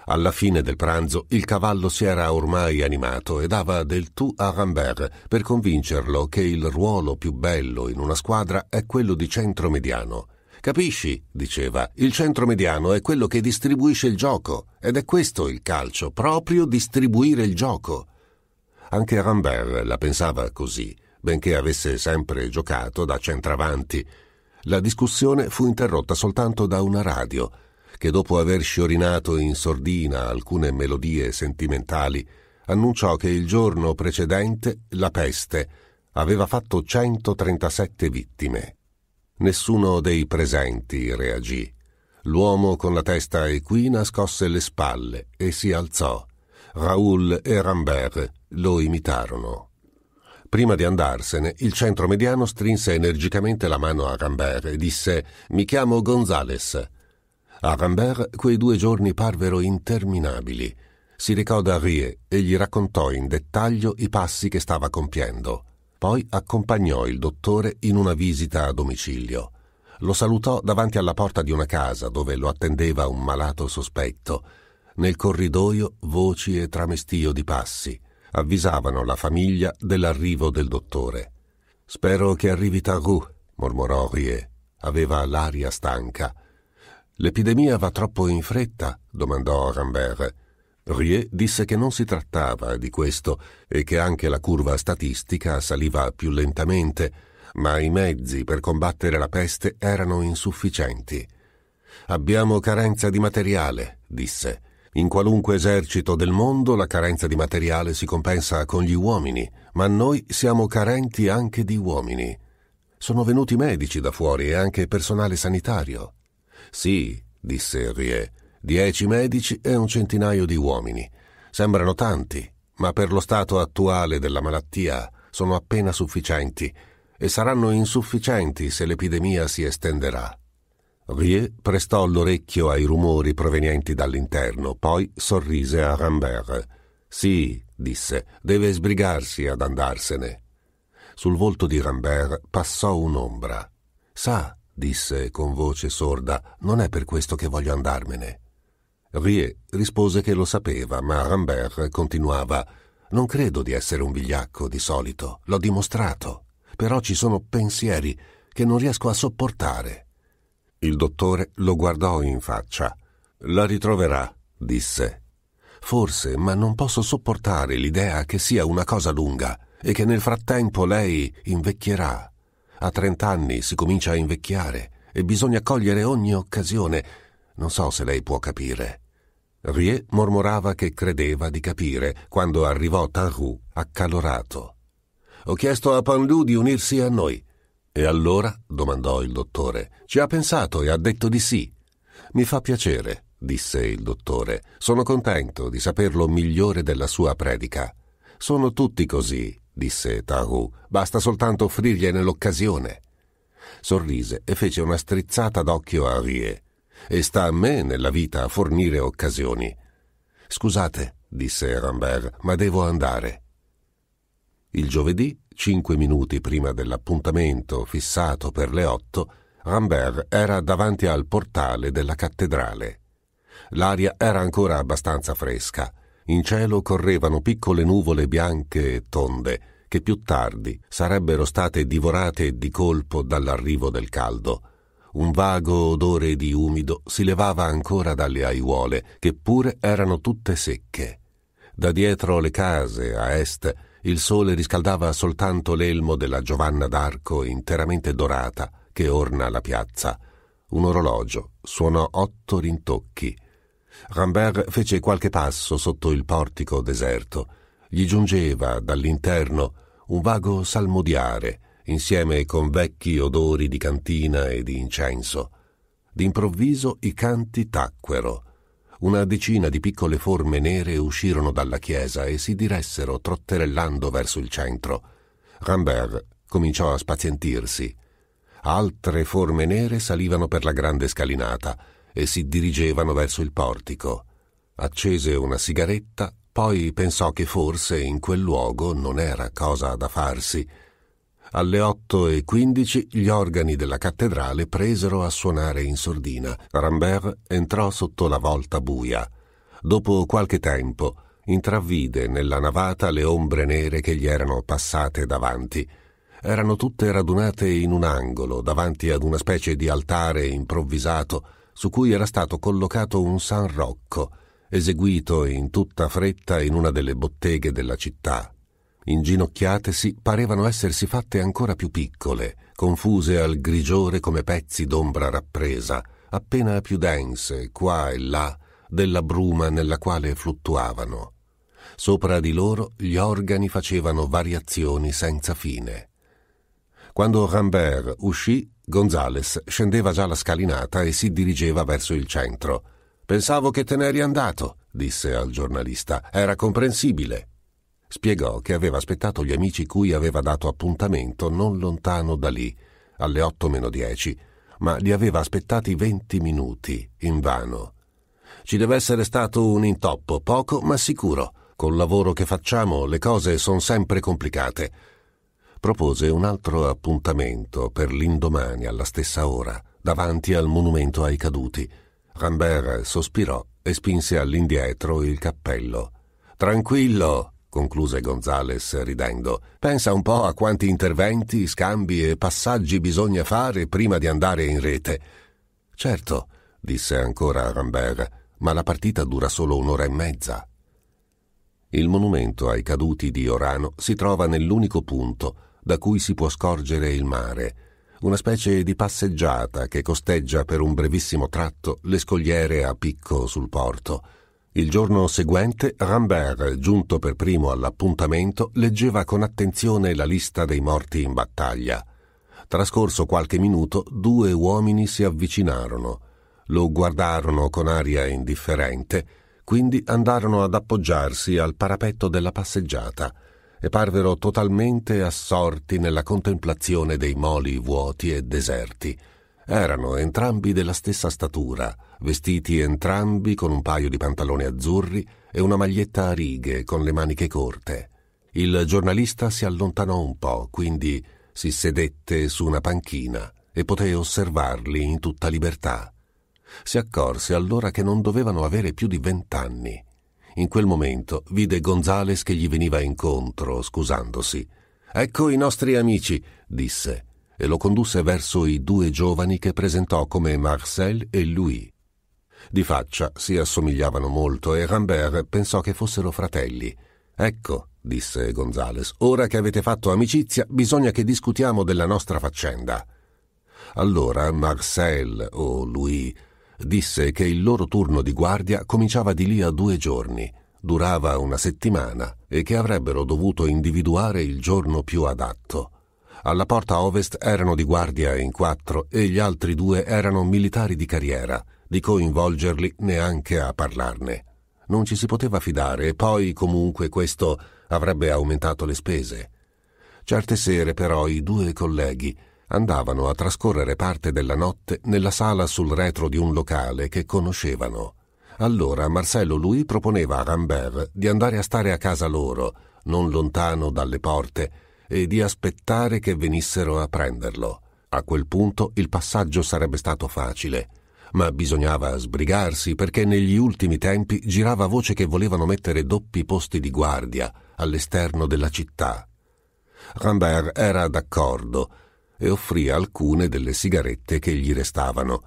S1: alla fine del pranzo il cavallo si era ormai animato e dava del tu a Rambert per convincerlo che il ruolo più bello in una squadra è quello di centromediano. Capisci, diceva, il centromediano è quello che distribuisce il gioco ed è questo il calcio, proprio distribuire il gioco. Anche Rambert la pensava così, benché avesse sempre giocato da centravanti. La discussione fu interrotta soltanto da una radio che dopo aver sciorinato in sordina alcune melodie sentimentali, annunciò che il giorno precedente la peste aveva fatto 137 vittime. Nessuno dei presenti reagì. L'uomo con la testa equina scosse le spalle e si alzò. Raoul e Rambert lo imitarono. Prima di andarsene, il centro mediano strinse energicamente la mano a Rambert e disse Mi chiamo Gonzales. A Rambert quei due giorni parvero interminabili. Si recò da Rie e gli raccontò in dettaglio i passi che stava compiendo. Poi accompagnò il dottore in una visita a domicilio. Lo salutò davanti alla porta di una casa dove lo attendeva un malato sospetto. Nel corridoio voci e tramestio di passi avvisavano la famiglia dell'arrivo del dottore. Spero che arrivi Tarou, mormorò Rie. Aveva l'aria stanca L'epidemia va troppo in fretta? domandò Rambert. Rie disse che non si trattava di questo e che anche la curva statistica saliva più lentamente, ma i mezzi per combattere la peste erano insufficienti. Abbiamo carenza di materiale, disse. In qualunque esercito del mondo la carenza di materiale si compensa con gli uomini, ma noi siamo carenti anche di uomini. Sono venuti medici da fuori e anche personale sanitario. Sì, disse Rie, dieci medici e un centinaio di uomini. Sembrano tanti, ma per lo stato attuale della malattia sono appena sufficienti e saranno insufficienti se l'epidemia si estenderà. Rie prestò l'orecchio ai rumori provenienti dall'interno, poi sorrise a Rambert. Sì, disse, deve sbrigarsi ad andarsene. Sul volto di Rambert passò un'ombra. Sa, disse con voce sorda, non è per questo che voglio andarmene. Rie rispose che lo sapeva, ma Rambert continuava Non credo di essere un vigliacco di solito, l'ho dimostrato, però ci sono pensieri che non riesco a sopportare. Il dottore lo guardò in faccia. La ritroverà, disse. Forse, ma non posso sopportare l'idea che sia una cosa lunga e che nel frattempo lei invecchierà. A trent'anni si comincia a invecchiare e bisogna cogliere ogni occasione. Non so se lei può capire. Rie mormorava che credeva di capire quando arrivò Tarou accalorato. Ho chiesto a Pandu di unirsi a noi. E allora, domandò il dottore, ci ha pensato e ha detto di sì. Mi fa piacere, disse il dottore. Sono contento di saperlo migliore della sua predica. Sono tutti così, disse Tahu, basta soltanto offrirgliene l'occasione. Sorrise e fece una strizzata d'occhio a Rie. E sta a me nella vita fornire occasioni. Scusate, disse Rambert, ma devo andare. Il giovedì, cinque minuti prima dell'appuntamento fissato per le otto, Rambert era davanti al portale della cattedrale. L'aria era ancora abbastanza fresca in cielo correvano piccole nuvole bianche e tonde che più tardi sarebbero state divorate di colpo dall'arrivo del caldo. Un vago odore di umido si levava ancora dalle aiuole, che pure erano tutte secche. Da dietro le case, a est, il sole riscaldava soltanto l'elmo della Giovanna d'Arco interamente dorata che orna la piazza. Un orologio suonò otto rintocchi Rambert fece qualche passo sotto il portico deserto. Gli giungeva dall'interno un vago salmodiare, insieme con vecchi odori di cantina e di incenso. D'improvviso i canti tacquero. Una decina di piccole forme nere uscirono dalla chiesa e si diressero trotterellando verso il centro. Rambert cominciò a spazientirsi. Altre forme nere salivano per la grande scalinata e si dirigevano verso il portico. Accese una sigaretta, poi pensò che forse in quel luogo non era cosa da farsi. Alle otto e quindici gli organi della cattedrale presero a suonare in sordina. Rambert entrò sotto la volta buia. Dopo qualche tempo intravvide nella navata le ombre nere che gli erano passate davanti. Erano tutte radunate in un angolo, davanti ad una specie di altare improvvisato su cui era stato collocato un San Rocco, eseguito in tutta fretta in una delle botteghe della città. Inginocchiatesi parevano essersi fatte ancora più piccole, confuse al grigiore come pezzi d'ombra rappresa, appena più dense, qua e là, della bruma nella quale fluttuavano. Sopra di loro gli organi facevano variazioni senza fine. Quando Rambert uscì, Gonzales scendeva già la scalinata e si dirigeva verso il centro. Pensavo che te ne eri andato, disse al giornalista. Era comprensibile. Spiegò che aveva aspettato gli amici cui aveva dato appuntamento non lontano da lì, alle otto meno dieci, ma li aveva aspettati venti minuti, invano. Ci deve essere stato un intoppo, poco ma sicuro. Col lavoro che facciamo le cose sono sempre complicate propose un altro appuntamento per l'indomani alla stessa ora, davanti al monumento ai caduti. Rambert sospirò e spinse all'indietro il cappello. Tranquillo, concluse Gonzales ridendo. Pensa un po' a quanti interventi, scambi e passaggi bisogna fare prima di andare in rete. Certo, disse ancora Rambert, ma la partita dura solo un'ora e mezza. Il monumento ai caduti di Orano si trova nell'unico punto da cui si può scorgere il mare, una specie di passeggiata che costeggia per un brevissimo tratto le scogliere a picco sul porto. Il giorno seguente Rambert, giunto per primo all'appuntamento, leggeva con attenzione la lista dei morti in battaglia. Trascorso qualche minuto, due uomini si avvicinarono. Lo guardarono con aria indifferente, quindi andarono ad appoggiarsi al parapetto della passeggiata e parvero totalmente assorti nella contemplazione dei moli vuoti e deserti. Erano entrambi della stessa statura, vestiti entrambi con un paio di pantaloni azzurri e una maglietta a righe con le maniche corte. Il giornalista si allontanò un po', quindi si sedette su una panchina e poté osservarli in tutta libertà. Si accorse allora che non dovevano avere più di vent'anni in quel momento vide Gonzales che gli veniva incontro, scusandosi. Ecco i nostri amici, disse, e lo condusse verso i due giovani che presentò come Marcel e lui. Di faccia si assomigliavano molto e Rambert pensò che fossero fratelli. Ecco, disse Gonzales, ora che avete fatto amicizia bisogna che discutiamo della nostra faccenda. Allora Marcel o Louis disse che il loro turno di guardia cominciava di lì a due giorni, durava una settimana e che avrebbero dovuto individuare il giorno più adatto. Alla porta ovest erano di guardia in quattro e gli altri due erano militari di carriera, di coinvolgerli neanche a parlarne. Non ci si poteva fidare e poi comunque questo avrebbe aumentato le spese. Certe sere però i due colleghi andavano a trascorrere parte della notte nella sala sul retro di un locale che conoscevano. Allora Marcello lui proponeva a Rambert di andare a stare a casa loro, non lontano dalle porte, e di aspettare che venissero a prenderlo. A quel punto il passaggio sarebbe stato facile, ma bisognava sbrigarsi perché negli ultimi tempi girava voce che volevano mettere doppi posti di guardia all'esterno della città. Rambert era d'accordo e offrì alcune delle sigarette che gli restavano.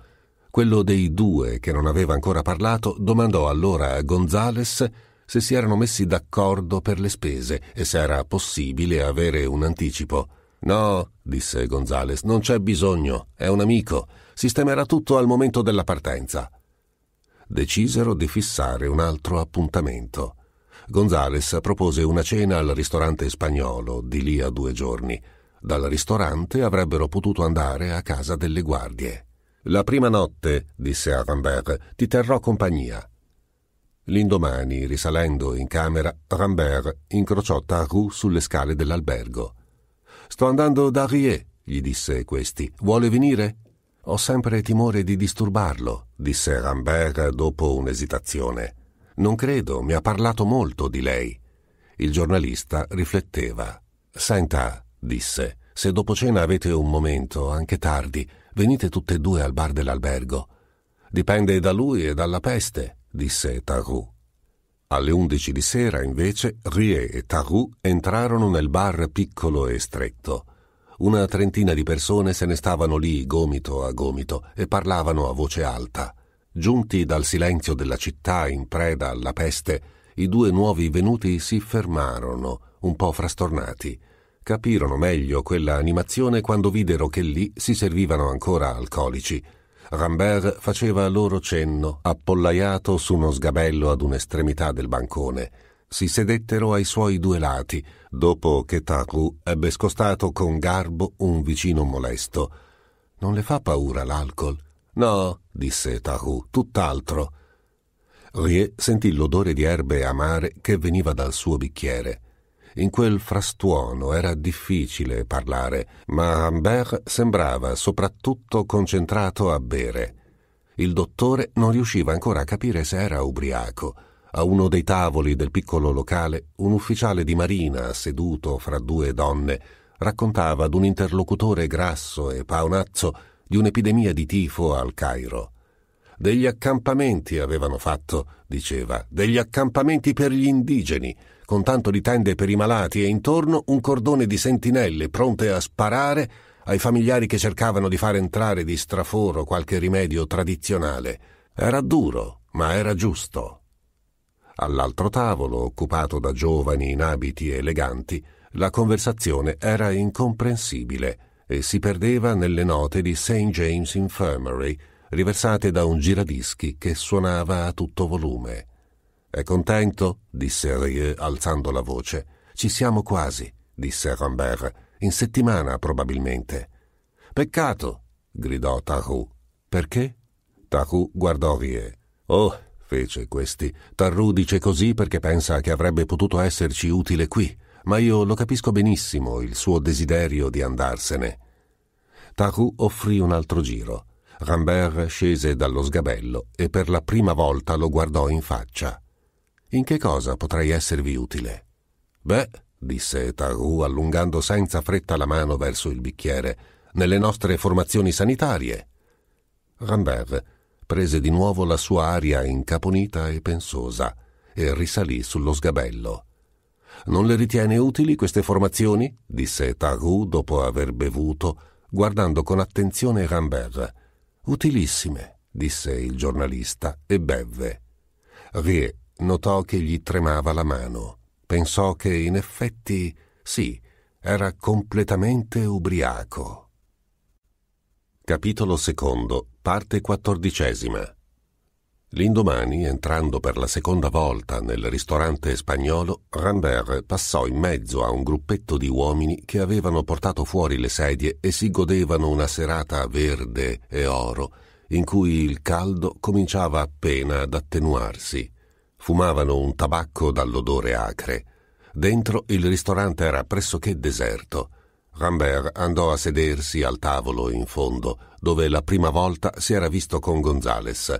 S1: Quello dei due che non aveva ancora parlato domandò allora a Gonzales se si erano messi d'accordo per le spese e se era possibile avere un anticipo. No, disse Gonzales, non c'è bisogno, è un amico, sistemerà tutto al momento della partenza. Decisero di fissare un altro appuntamento. Gonzales propose una cena al ristorante spagnolo di lì a due giorni dal ristorante avrebbero potuto andare a casa delle guardie. La prima notte, disse Rambert, ti terrò compagnia. L'indomani, risalendo in camera, Rambert incrociò Tarou sulle scale dell'albergo. Sto andando da Rie, gli disse questi. Vuole venire? Ho sempre timore di disturbarlo, disse Rambert dopo un'esitazione. Non credo, mi ha parlato molto di lei. Il giornalista rifletteva. Senta, disse, se dopo cena avete un momento, anche tardi, venite tutte e due al bar dell'albergo. Dipende da lui e dalla peste, disse Tarou. Alle undici di sera, invece, Rie e Tarou entrarono nel bar piccolo e stretto. Una trentina di persone se ne stavano lì gomito a gomito e parlavano a voce alta. Giunti dal silenzio della città in preda alla peste, i due nuovi venuti si fermarono, un po' frastornati, Capirono meglio quella animazione quando videro che lì si servivano ancora alcolici. Rambert faceva loro cenno, appollaiato su uno sgabello ad un'estremità del bancone. Si sedettero ai suoi due lati, dopo che Taru ebbe scostato con garbo un vicino molesto. Non le fa paura l'alcol? No, disse Taru, tutt'altro. Rie sentì l'odore di erbe amare che veniva dal suo bicchiere. In quel frastuono era difficile parlare, ma Humbert sembrava soprattutto concentrato a bere. Il dottore non riusciva ancora a capire se era ubriaco. A uno dei tavoli del piccolo locale, un ufficiale di marina, seduto fra due donne, raccontava ad un interlocutore grasso e paonazzo di un'epidemia di tifo al Cairo. Degli accampamenti avevano fatto, diceva, degli accampamenti per gli indigeni, con tanto di tende per i malati e intorno un cordone di sentinelle pronte a sparare ai familiari che cercavano di far entrare di straforo qualche rimedio tradizionale. Era duro, ma era giusto. All'altro tavolo, occupato da giovani in abiti eleganti, la conversazione era incomprensibile e si perdeva nelle note di St. James Infirmary, riversate da un giradischi che suonava a tutto volume. È contento? disse Rieu alzando la voce. Ci siamo quasi, disse Rambert. In settimana, probabilmente. Peccato, gridò Tarou. Perché? Tarou guardò Rieu. Oh, fece questi. Tarou dice così perché pensa che avrebbe potuto esserci utile qui, ma io lo capisco benissimo il suo desiderio di andarsene. Tarou offrì un altro giro. Rambert scese dallo sgabello e per la prima volta lo guardò in faccia. In che cosa potrei esservi utile? Beh, disse Taru allungando senza fretta la mano verso il bicchiere, nelle nostre formazioni sanitarie. Rambert prese di nuovo la sua aria incaponita e pensosa e risalì sullo sgabello. Non le ritiene utili queste formazioni? disse Taru dopo aver bevuto, guardando con attenzione Rambert. Utilissime, disse il giornalista e bevve. Rie notò che gli tremava la mano. Pensò che in effetti, sì, era completamente ubriaco. Capitolo secondo, parte quattordicesima. L'indomani, entrando per la seconda volta nel ristorante spagnolo, Rambert passò in mezzo a un gruppetto di uomini che avevano portato fuori le sedie e si godevano una serata verde e oro, in cui il caldo cominciava appena ad attenuarsi. Fumavano un tabacco dall'odore acre. Dentro il ristorante era pressoché deserto. Rambert andò a sedersi al tavolo in fondo, dove la prima volta si era visto con Gonzales.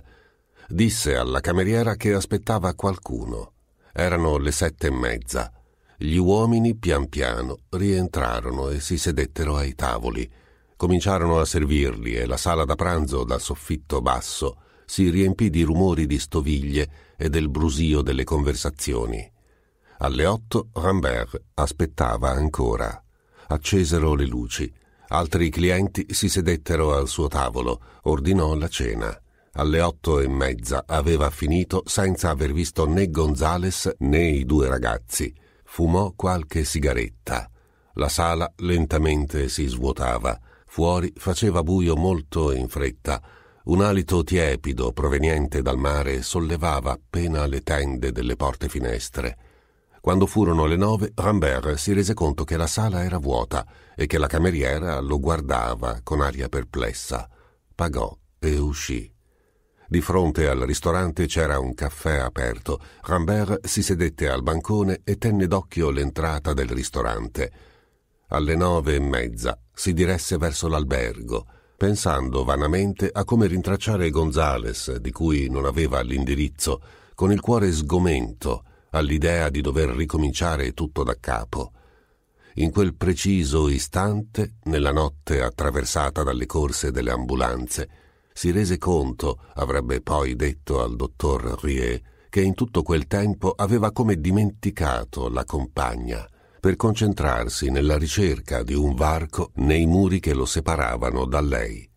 S1: Disse alla cameriera che aspettava qualcuno. Erano le sette e mezza. Gli uomini pian piano rientrarono e si sedettero ai tavoli. Cominciarono a servirli e la sala da pranzo dal soffitto basso si riempì di rumori di stoviglie e del brusio delle conversazioni. Alle otto Rambert aspettava ancora. Accesero le luci. Altri clienti si sedettero al suo tavolo. Ordinò la cena. Alle otto e mezza aveva finito senza aver visto né Gonzales né i due ragazzi. Fumò qualche sigaretta. La sala lentamente si svuotava. Fuori faceva buio molto in fretta un alito tiepido proveniente dal mare sollevava appena le tende delle porte finestre. Quando furono le nove, Rambert si rese conto che la sala era vuota e che la cameriera lo guardava con aria perplessa. Pagò e uscì. Di fronte al ristorante c'era un caffè aperto. Rambert si sedette al bancone e tenne d'occhio l'entrata del ristorante. Alle nove e mezza si diresse verso l'albergo pensando vanamente a come rintracciare Gonzales, di cui non aveva l'indirizzo, con il cuore sgomento all'idea di dover ricominciare tutto da capo. In quel preciso istante, nella notte attraversata dalle corse delle ambulanze, si rese conto, avrebbe poi detto al dottor Rie, che in tutto quel tempo aveva come dimenticato la compagna per concentrarsi nella ricerca di un varco nei muri che lo separavano da lei.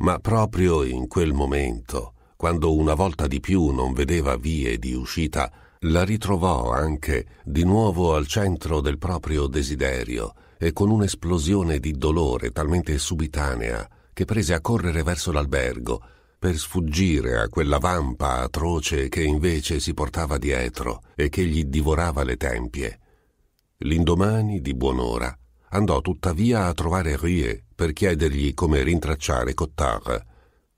S1: Ma proprio in quel momento, quando una volta di più non vedeva vie di uscita, la ritrovò anche di nuovo al centro del proprio desiderio e con un'esplosione di dolore talmente subitanea che prese a correre verso l'albergo per sfuggire a quella vampa atroce che invece si portava dietro e che gli divorava le tempie. L'indomani, di buon'ora, andò tuttavia a trovare Rie per chiedergli come rintracciare Cottard.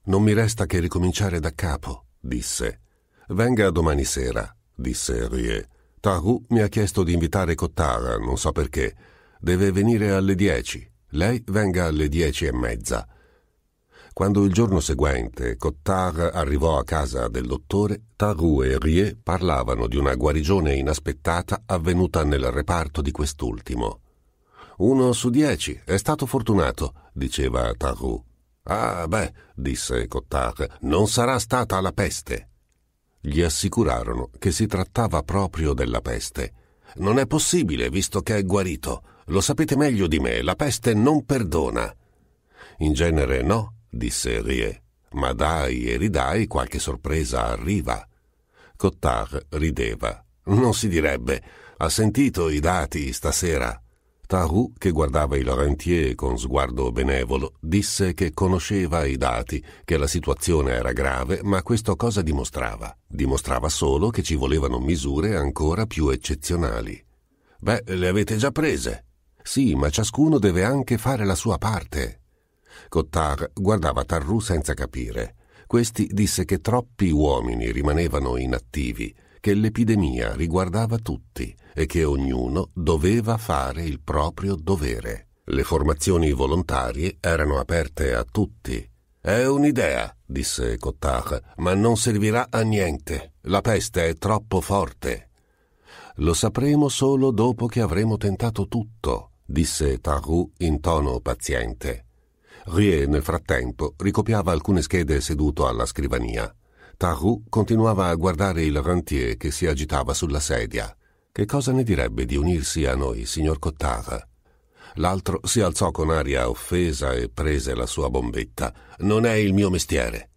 S1: Non mi resta che ricominciare da capo, disse. Venga domani sera, disse Rie. Taru mi ha chiesto di invitare Cottara, non so perché. Deve venire alle dieci. Lei venga alle dieci e mezza. Quando il giorno seguente Cottard arrivò a casa del dottore, Taru e Rie parlavano di una guarigione inaspettata avvenuta nel reparto di quest'ultimo. Uno su dieci è stato fortunato, diceva Taru. Ah, beh, disse Cottard, non sarà stata la peste. Gli assicurarono che si trattava proprio della peste. Non è possibile, visto che è guarito. Lo sapete meglio di me, la peste non perdona. In genere no, disse Rie. Ma dai e ridai qualche sorpresa arriva. Cottard rideva. Non si direbbe. Ha sentito i dati stasera. Tahu, che guardava il rentier con sguardo benevolo, disse che conosceva i dati, che la situazione era grave, ma questo cosa dimostrava? Dimostrava solo che ci volevano misure ancora più eccezionali. Beh, le avete già prese. Sì, ma ciascuno deve anche fare la sua parte. Cottard ecco, guardava Tarrou senza capire. Questi disse che troppi uomini rimanevano inattivi, che l'epidemia riguardava tutti e che ognuno doveva fare il proprio dovere. Le formazioni volontarie erano aperte a tutti. È un'idea, disse Cottard, ma non servirà a niente. La peste è troppo forte. Lo sapremo solo dopo che avremo tentato tutto, disse Tarrou in tono paziente. Rie, nel frattempo, ricopiava alcune schede seduto alla scrivania. Tarru continuava a guardare il rentier che si agitava sulla sedia. Che cosa ne direbbe di unirsi a noi, signor Cottard? L'altro si alzò con aria offesa e prese la sua bombetta. Non è il mio mestiere.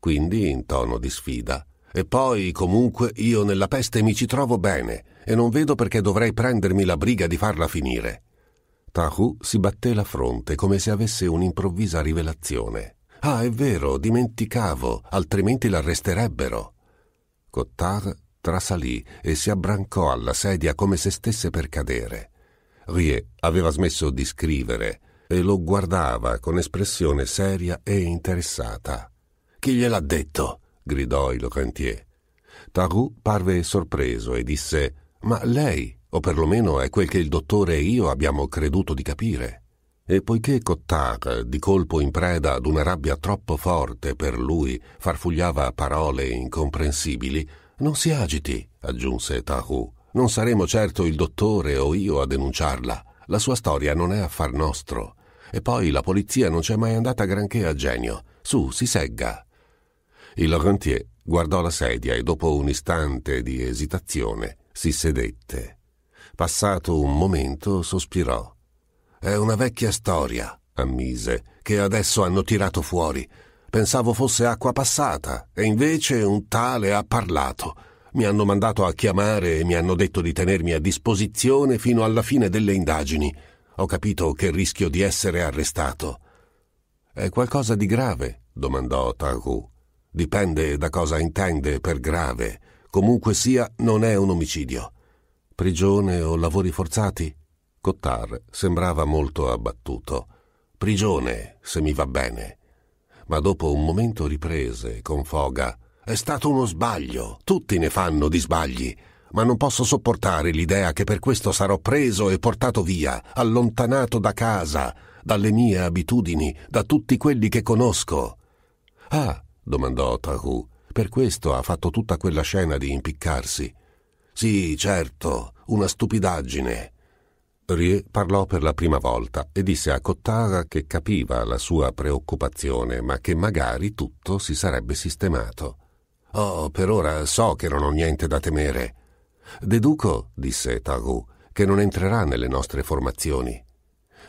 S1: Quindi, in tono di sfida, e poi, comunque, io nella peste mi ci trovo bene e non vedo perché dovrei prendermi la briga di farla finire. Tahu si batté la fronte come se avesse un'improvvisa rivelazione. Ah, è vero, dimenticavo, altrimenti l'arresterebbero. Cottar trasalì e si abbrancò alla sedia come se stesse per cadere. Rie aveva smesso di scrivere e lo guardava con espressione seria e interessata. Chi gliel'ha detto? gridò il Cantier. Taru parve sorpreso e disse: Ma lei? o perlomeno è quel che il dottore e io abbiamo creduto di capire. E poiché Cottard, di colpo in preda ad una rabbia troppo forte per lui, farfugliava parole incomprensibili, non si agiti, aggiunse Tahu. Non saremo certo il dottore o io a denunciarla. La sua storia non è affar nostro. E poi la polizia non c'è mai andata granché a genio. Su, si segga. Il rentier guardò la sedia e dopo un istante di esitazione si sedette. Passato un momento sospirò. È una vecchia storia, ammise, che adesso hanno tirato fuori. Pensavo fosse acqua passata, e invece un tale ha parlato. Mi hanno mandato a chiamare e mi hanno detto di tenermi a disposizione fino alla fine delle indagini. Ho capito che rischio di essere arrestato. È qualcosa di grave? domandò Taku. Dipende da cosa intende per grave. Comunque sia, non è un omicidio prigione o lavori forzati? Cottar sembrava molto abbattuto. Prigione, se mi va bene. Ma dopo un momento riprese con foga. È stato uno sbaglio, tutti ne fanno di sbagli, ma non posso sopportare l'idea che per questo sarò preso e portato via, allontanato da casa, dalle mie abitudini, da tutti quelli che conosco. Ah, domandò Tahu, per questo ha fatto tutta quella scena di impiccarsi. Sì, certo, una stupidaggine. Rie parlò per la prima volta e disse a Cottara che capiva la sua preoccupazione, ma che magari tutto si sarebbe sistemato. Oh, per ora so che non ho niente da temere. Deduco, disse Tarou, che non entrerà nelle nostre formazioni.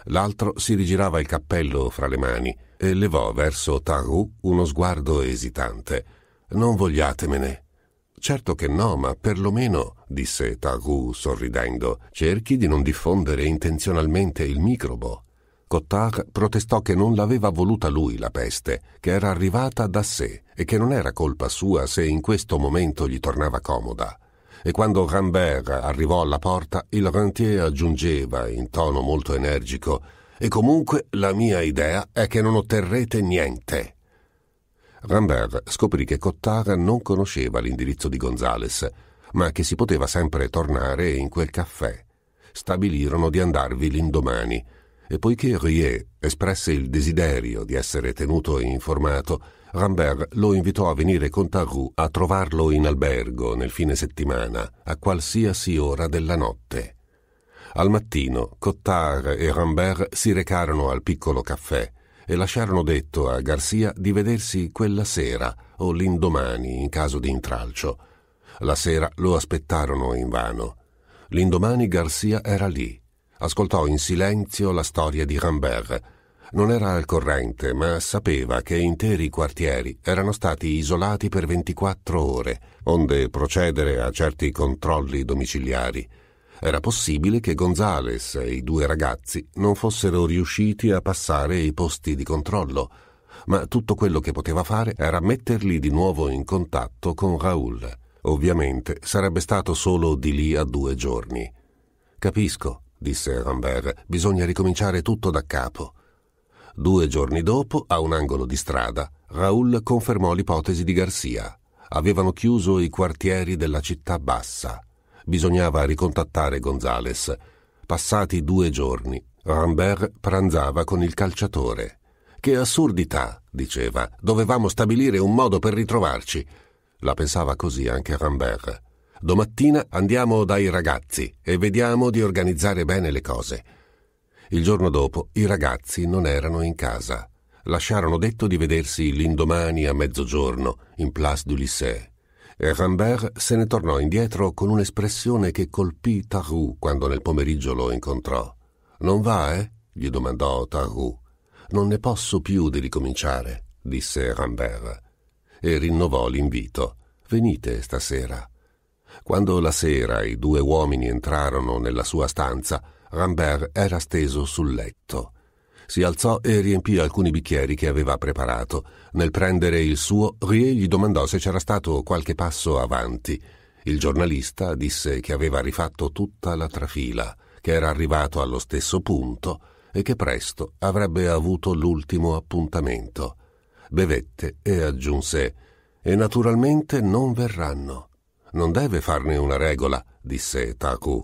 S1: L'altro si rigirava il cappello fra le mani e levò verso Tarou uno sguardo esitante. Non vogliatemene. Certo che no, ma perlomeno, disse Tagu sorridendo, cerchi di non diffondere intenzionalmente il microbo. Cottar protestò che non l'aveva voluta lui la peste, che era arrivata da sé e che non era colpa sua se in questo momento gli tornava comoda. E quando Rambert arrivò alla porta, il rentier aggiungeva in tono molto energico: E comunque la mia idea è che non otterrete niente. Rambert scoprì che Cottar non conosceva l'indirizzo di Gonzales, ma che si poteva sempre tornare in quel caffè. Stabilirono di andarvi l'indomani e poiché Rieu espresse il desiderio di essere tenuto informato, Rambert lo invitò a venire con Tarou a trovarlo in albergo nel fine settimana, a qualsiasi ora della notte. Al mattino Cottard e Rambert si recarono al piccolo caffè e lasciarono detto a Garcia di vedersi quella sera o l'indomani in caso di intralcio. La sera lo aspettarono invano. L'indomani Garcia era lì. Ascoltò in silenzio la storia di Rambert. Non era al corrente, ma sapeva che interi quartieri erano stati isolati per 24 ore, onde procedere a certi controlli domiciliari era possibile che Gonzales e i due ragazzi non fossero riusciti a passare i posti di controllo, ma tutto quello che poteva fare era metterli di nuovo in contatto con Raoul. Ovviamente sarebbe stato solo di lì a due giorni. Capisco, disse Rambert, bisogna ricominciare tutto da capo. Due giorni dopo, a un angolo di strada, Raoul confermò l'ipotesi di Garcia. Avevano chiuso i quartieri della città bassa bisognava ricontattare Gonzales. Passati due giorni, Rambert pranzava con il calciatore. Che assurdità, diceva, dovevamo stabilire un modo per ritrovarci. La pensava così anche Rambert. Domattina andiamo dai ragazzi e vediamo di organizzare bene le cose. Il giorno dopo i ragazzi non erano in casa. Lasciarono detto di vedersi l'indomani a mezzogiorno in Place du Lycée e Rambert se ne tornò indietro con un'espressione che colpì Tarou quando nel pomeriggio lo incontrò. Non va, eh? gli domandò Tarou. Non ne posso più di ricominciare, disse Rambert, e rinnovò l'invito. Venite stasera. Quando la sera i due uomini entrarono nella sua stanza, Rambert era steso sul letto si alzò e riempì alcuni bicchieri che aveva preparato. Nel prendere il suo, Rie gli domandò se c'era stato qualche passo avanti. Il giornalista disse che aveva rifatto tutta la trafila, che era arrivato allo stesso punto e che presto avrebbe avuto l'ultimo appuntamento. Bevette e aggiunse E naturalmente non verranno. Non deve farne una regola, disse Taku.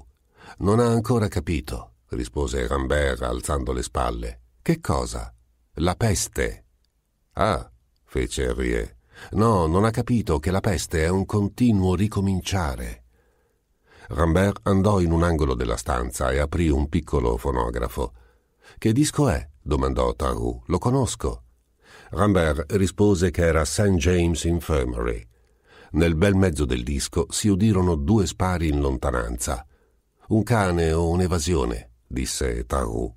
S1: Non ha ancora capito, rispose Rambert alzando le spalle. Che cosa? La peste. Ah, fece Henriet. No, non ha capito che la peste è un continuo ricominciare. Rambert andò in un angolo della stanza e aprì un piccolo fonografo. Che disco è? domandò Tarou. Lo conosco. Rambert rispose che era St. James Infirmary. Nel bel mezzo del disco si udirono due spari in lontananza. Un cane o un'evasione, disse Tarou.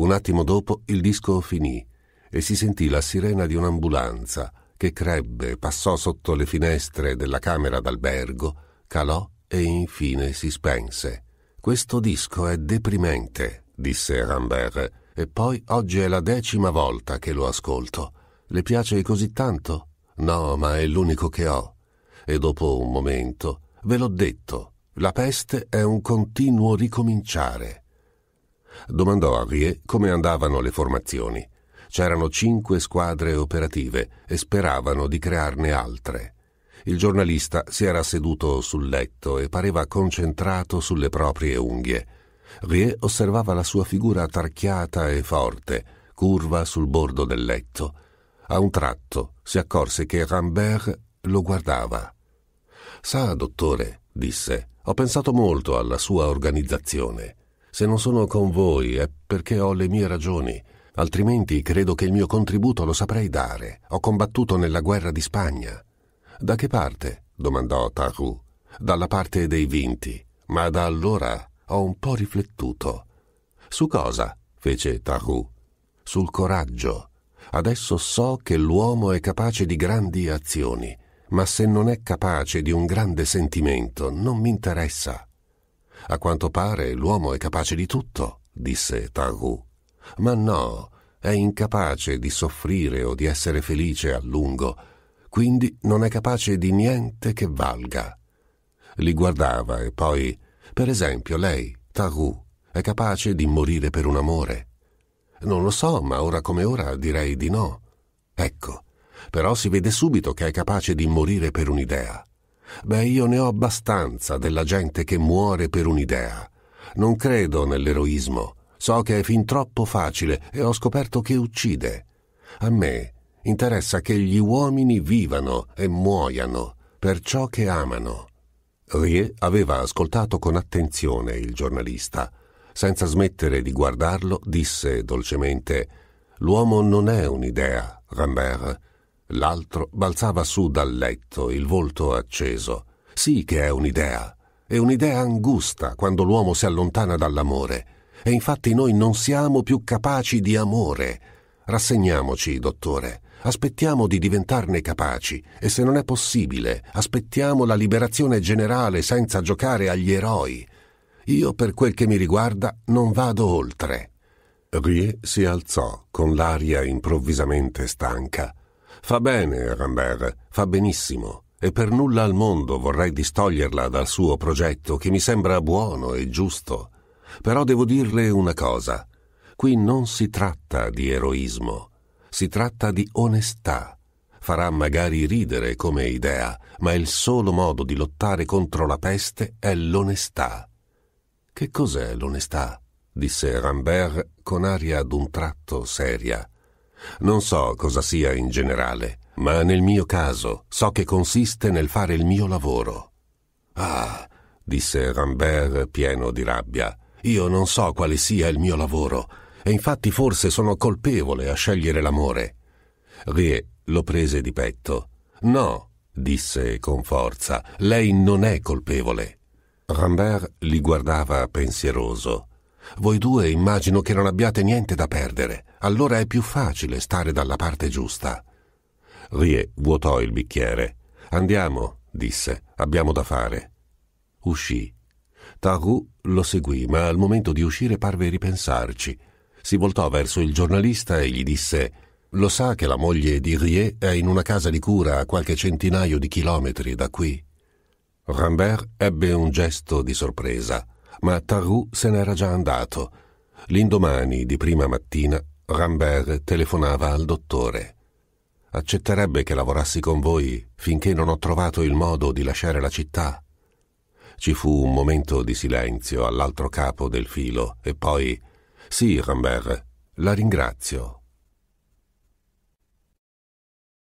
S1: Un attimo dopo il disco finì e si sentì la sirena di un'ambulanza che crebbe, passò sotto le finestre della camera d'albergo, calò e infine si spense. Questo disco è deprimente, disse Rambert, e poi oggi è la decima volta che lo ascolto. Le piace così tanto? No, ma è l'unico che ho. E dopo un momento, ve l'ho detto, la peste è un continuo ricominciare domandò a Rie come andavano le formazioni. C'erano cinque squadre operative e speravano di crearne altre. Il giornalista si era seduto sul letto e pareva concentrato sulle proprie unghie. Rie osservava la sua figura tarchiata e forte, curva sul bordo del letto. A un tratto si accorse che Rambert lo guardava. Sa, dottore, disse, ho pensato molto alla sua organizzazione. Se non sono con voi è perché ho le mie ragioni, altrimenti credo che il mio contributo lo saprei dare. Ho combattuto nella guerra di Spagna. Da che parte? domandò Taru. Dalla parte dei vinti. Ma da allora ho un po' riflettuto. Su cosa? fece Taru. Sul coraggio. Adesso so che l'uomo è capace di grandi azioni, ma se non è capace di un grande sentimento non mi interessa. A quanto pare l'uomo è capace di tutto, disse Tarhu. Ma no, è incapace di soffrire o di essere felice a lungo, quindi non è capace di niente che valga. Li guardava e poi, per esempio, lei, Tarhu, è capace di morire per un amore. Non lo so, ma ora come ora direi di no. Ecco, però si vede subito che è capace di morire per un'idea. Beh, io ne ho abbastanza della gente che muore per un'idea. Non credo nell'eroismo. So che è fin troppo facile e ho scoperto che uccide. A me interessa che gli uomini vivano e muoiano per ciò che amano. Rie aveva ascoltato con attenzione il giornalista. Senza smettere di guardarlo, disse dolcemente L'uomo non è un'idea, Rambert. L'altro balzava su dal letto, il volto acceso. Sì che è un'idea. È un'idea angusta quando l'uomo si allontana dall'amore. E infatti noi non siamo più capaci di amore. Rassegniamoci, dottore. Aspettiamo di diventarne capaci e se non è possibile, aspettiamo la liberazione generale senza giocare agli eroi. Io, per quel che mi riguarda, non vado oltre. Rie si alzò con l'aria improvvisamente stanca Fa bene, Rambert, fa benissimo, e per nulla al mondo vorrei distoglierla dal suo progetto che mi sembra buono e giusto. Però devo dirle una cosa. Qui non si tratta di eroismo, si tratta di onestà. Farà magari ridere come idea, ma il solo modo di lottare contro la peste è l'onestà. Che cos'è l'onestà? disse Rambert con aria d'un tratto seria. Non so cosa sia in generale, ma nel mio caso so che consiste nel fare il mio lavoro. Ah, disse Rambert pieno di rabbia, io non so quale sia il mio lavoro, e infatti forse sono colpevole a scegliere l'amore. Rie lo prese di petto. No, disse con forza, lei non è colpevole. Rambert li guardava pensieroso. Voi due immagino che non abbiate niente da perdere allora è più facile stare dalla parte giusta. Rie vuotò il bicchiere. Andiamo, disse, abbiamo da fare. Uscì. Taru lo seguì, ma al momento di uscire parve ripensarci. Si voltò verso il giornalista e gli disse Lo sa che la moglie di Rie è in una casa di cura a qualche centinaio di chilometri da qui? Rambert ebbe un gesto di sorpresa, ma Taru se n'era già andato. L'indomani di prima mattina Rambert telefonava al dottore. Accetterebbe che lavorassi con voi finché non ho trovato il modo di lasciare la città? Ci fu un momento di silenzio all'altro capo del filo e poi Sì, Rambert, la ringrazio,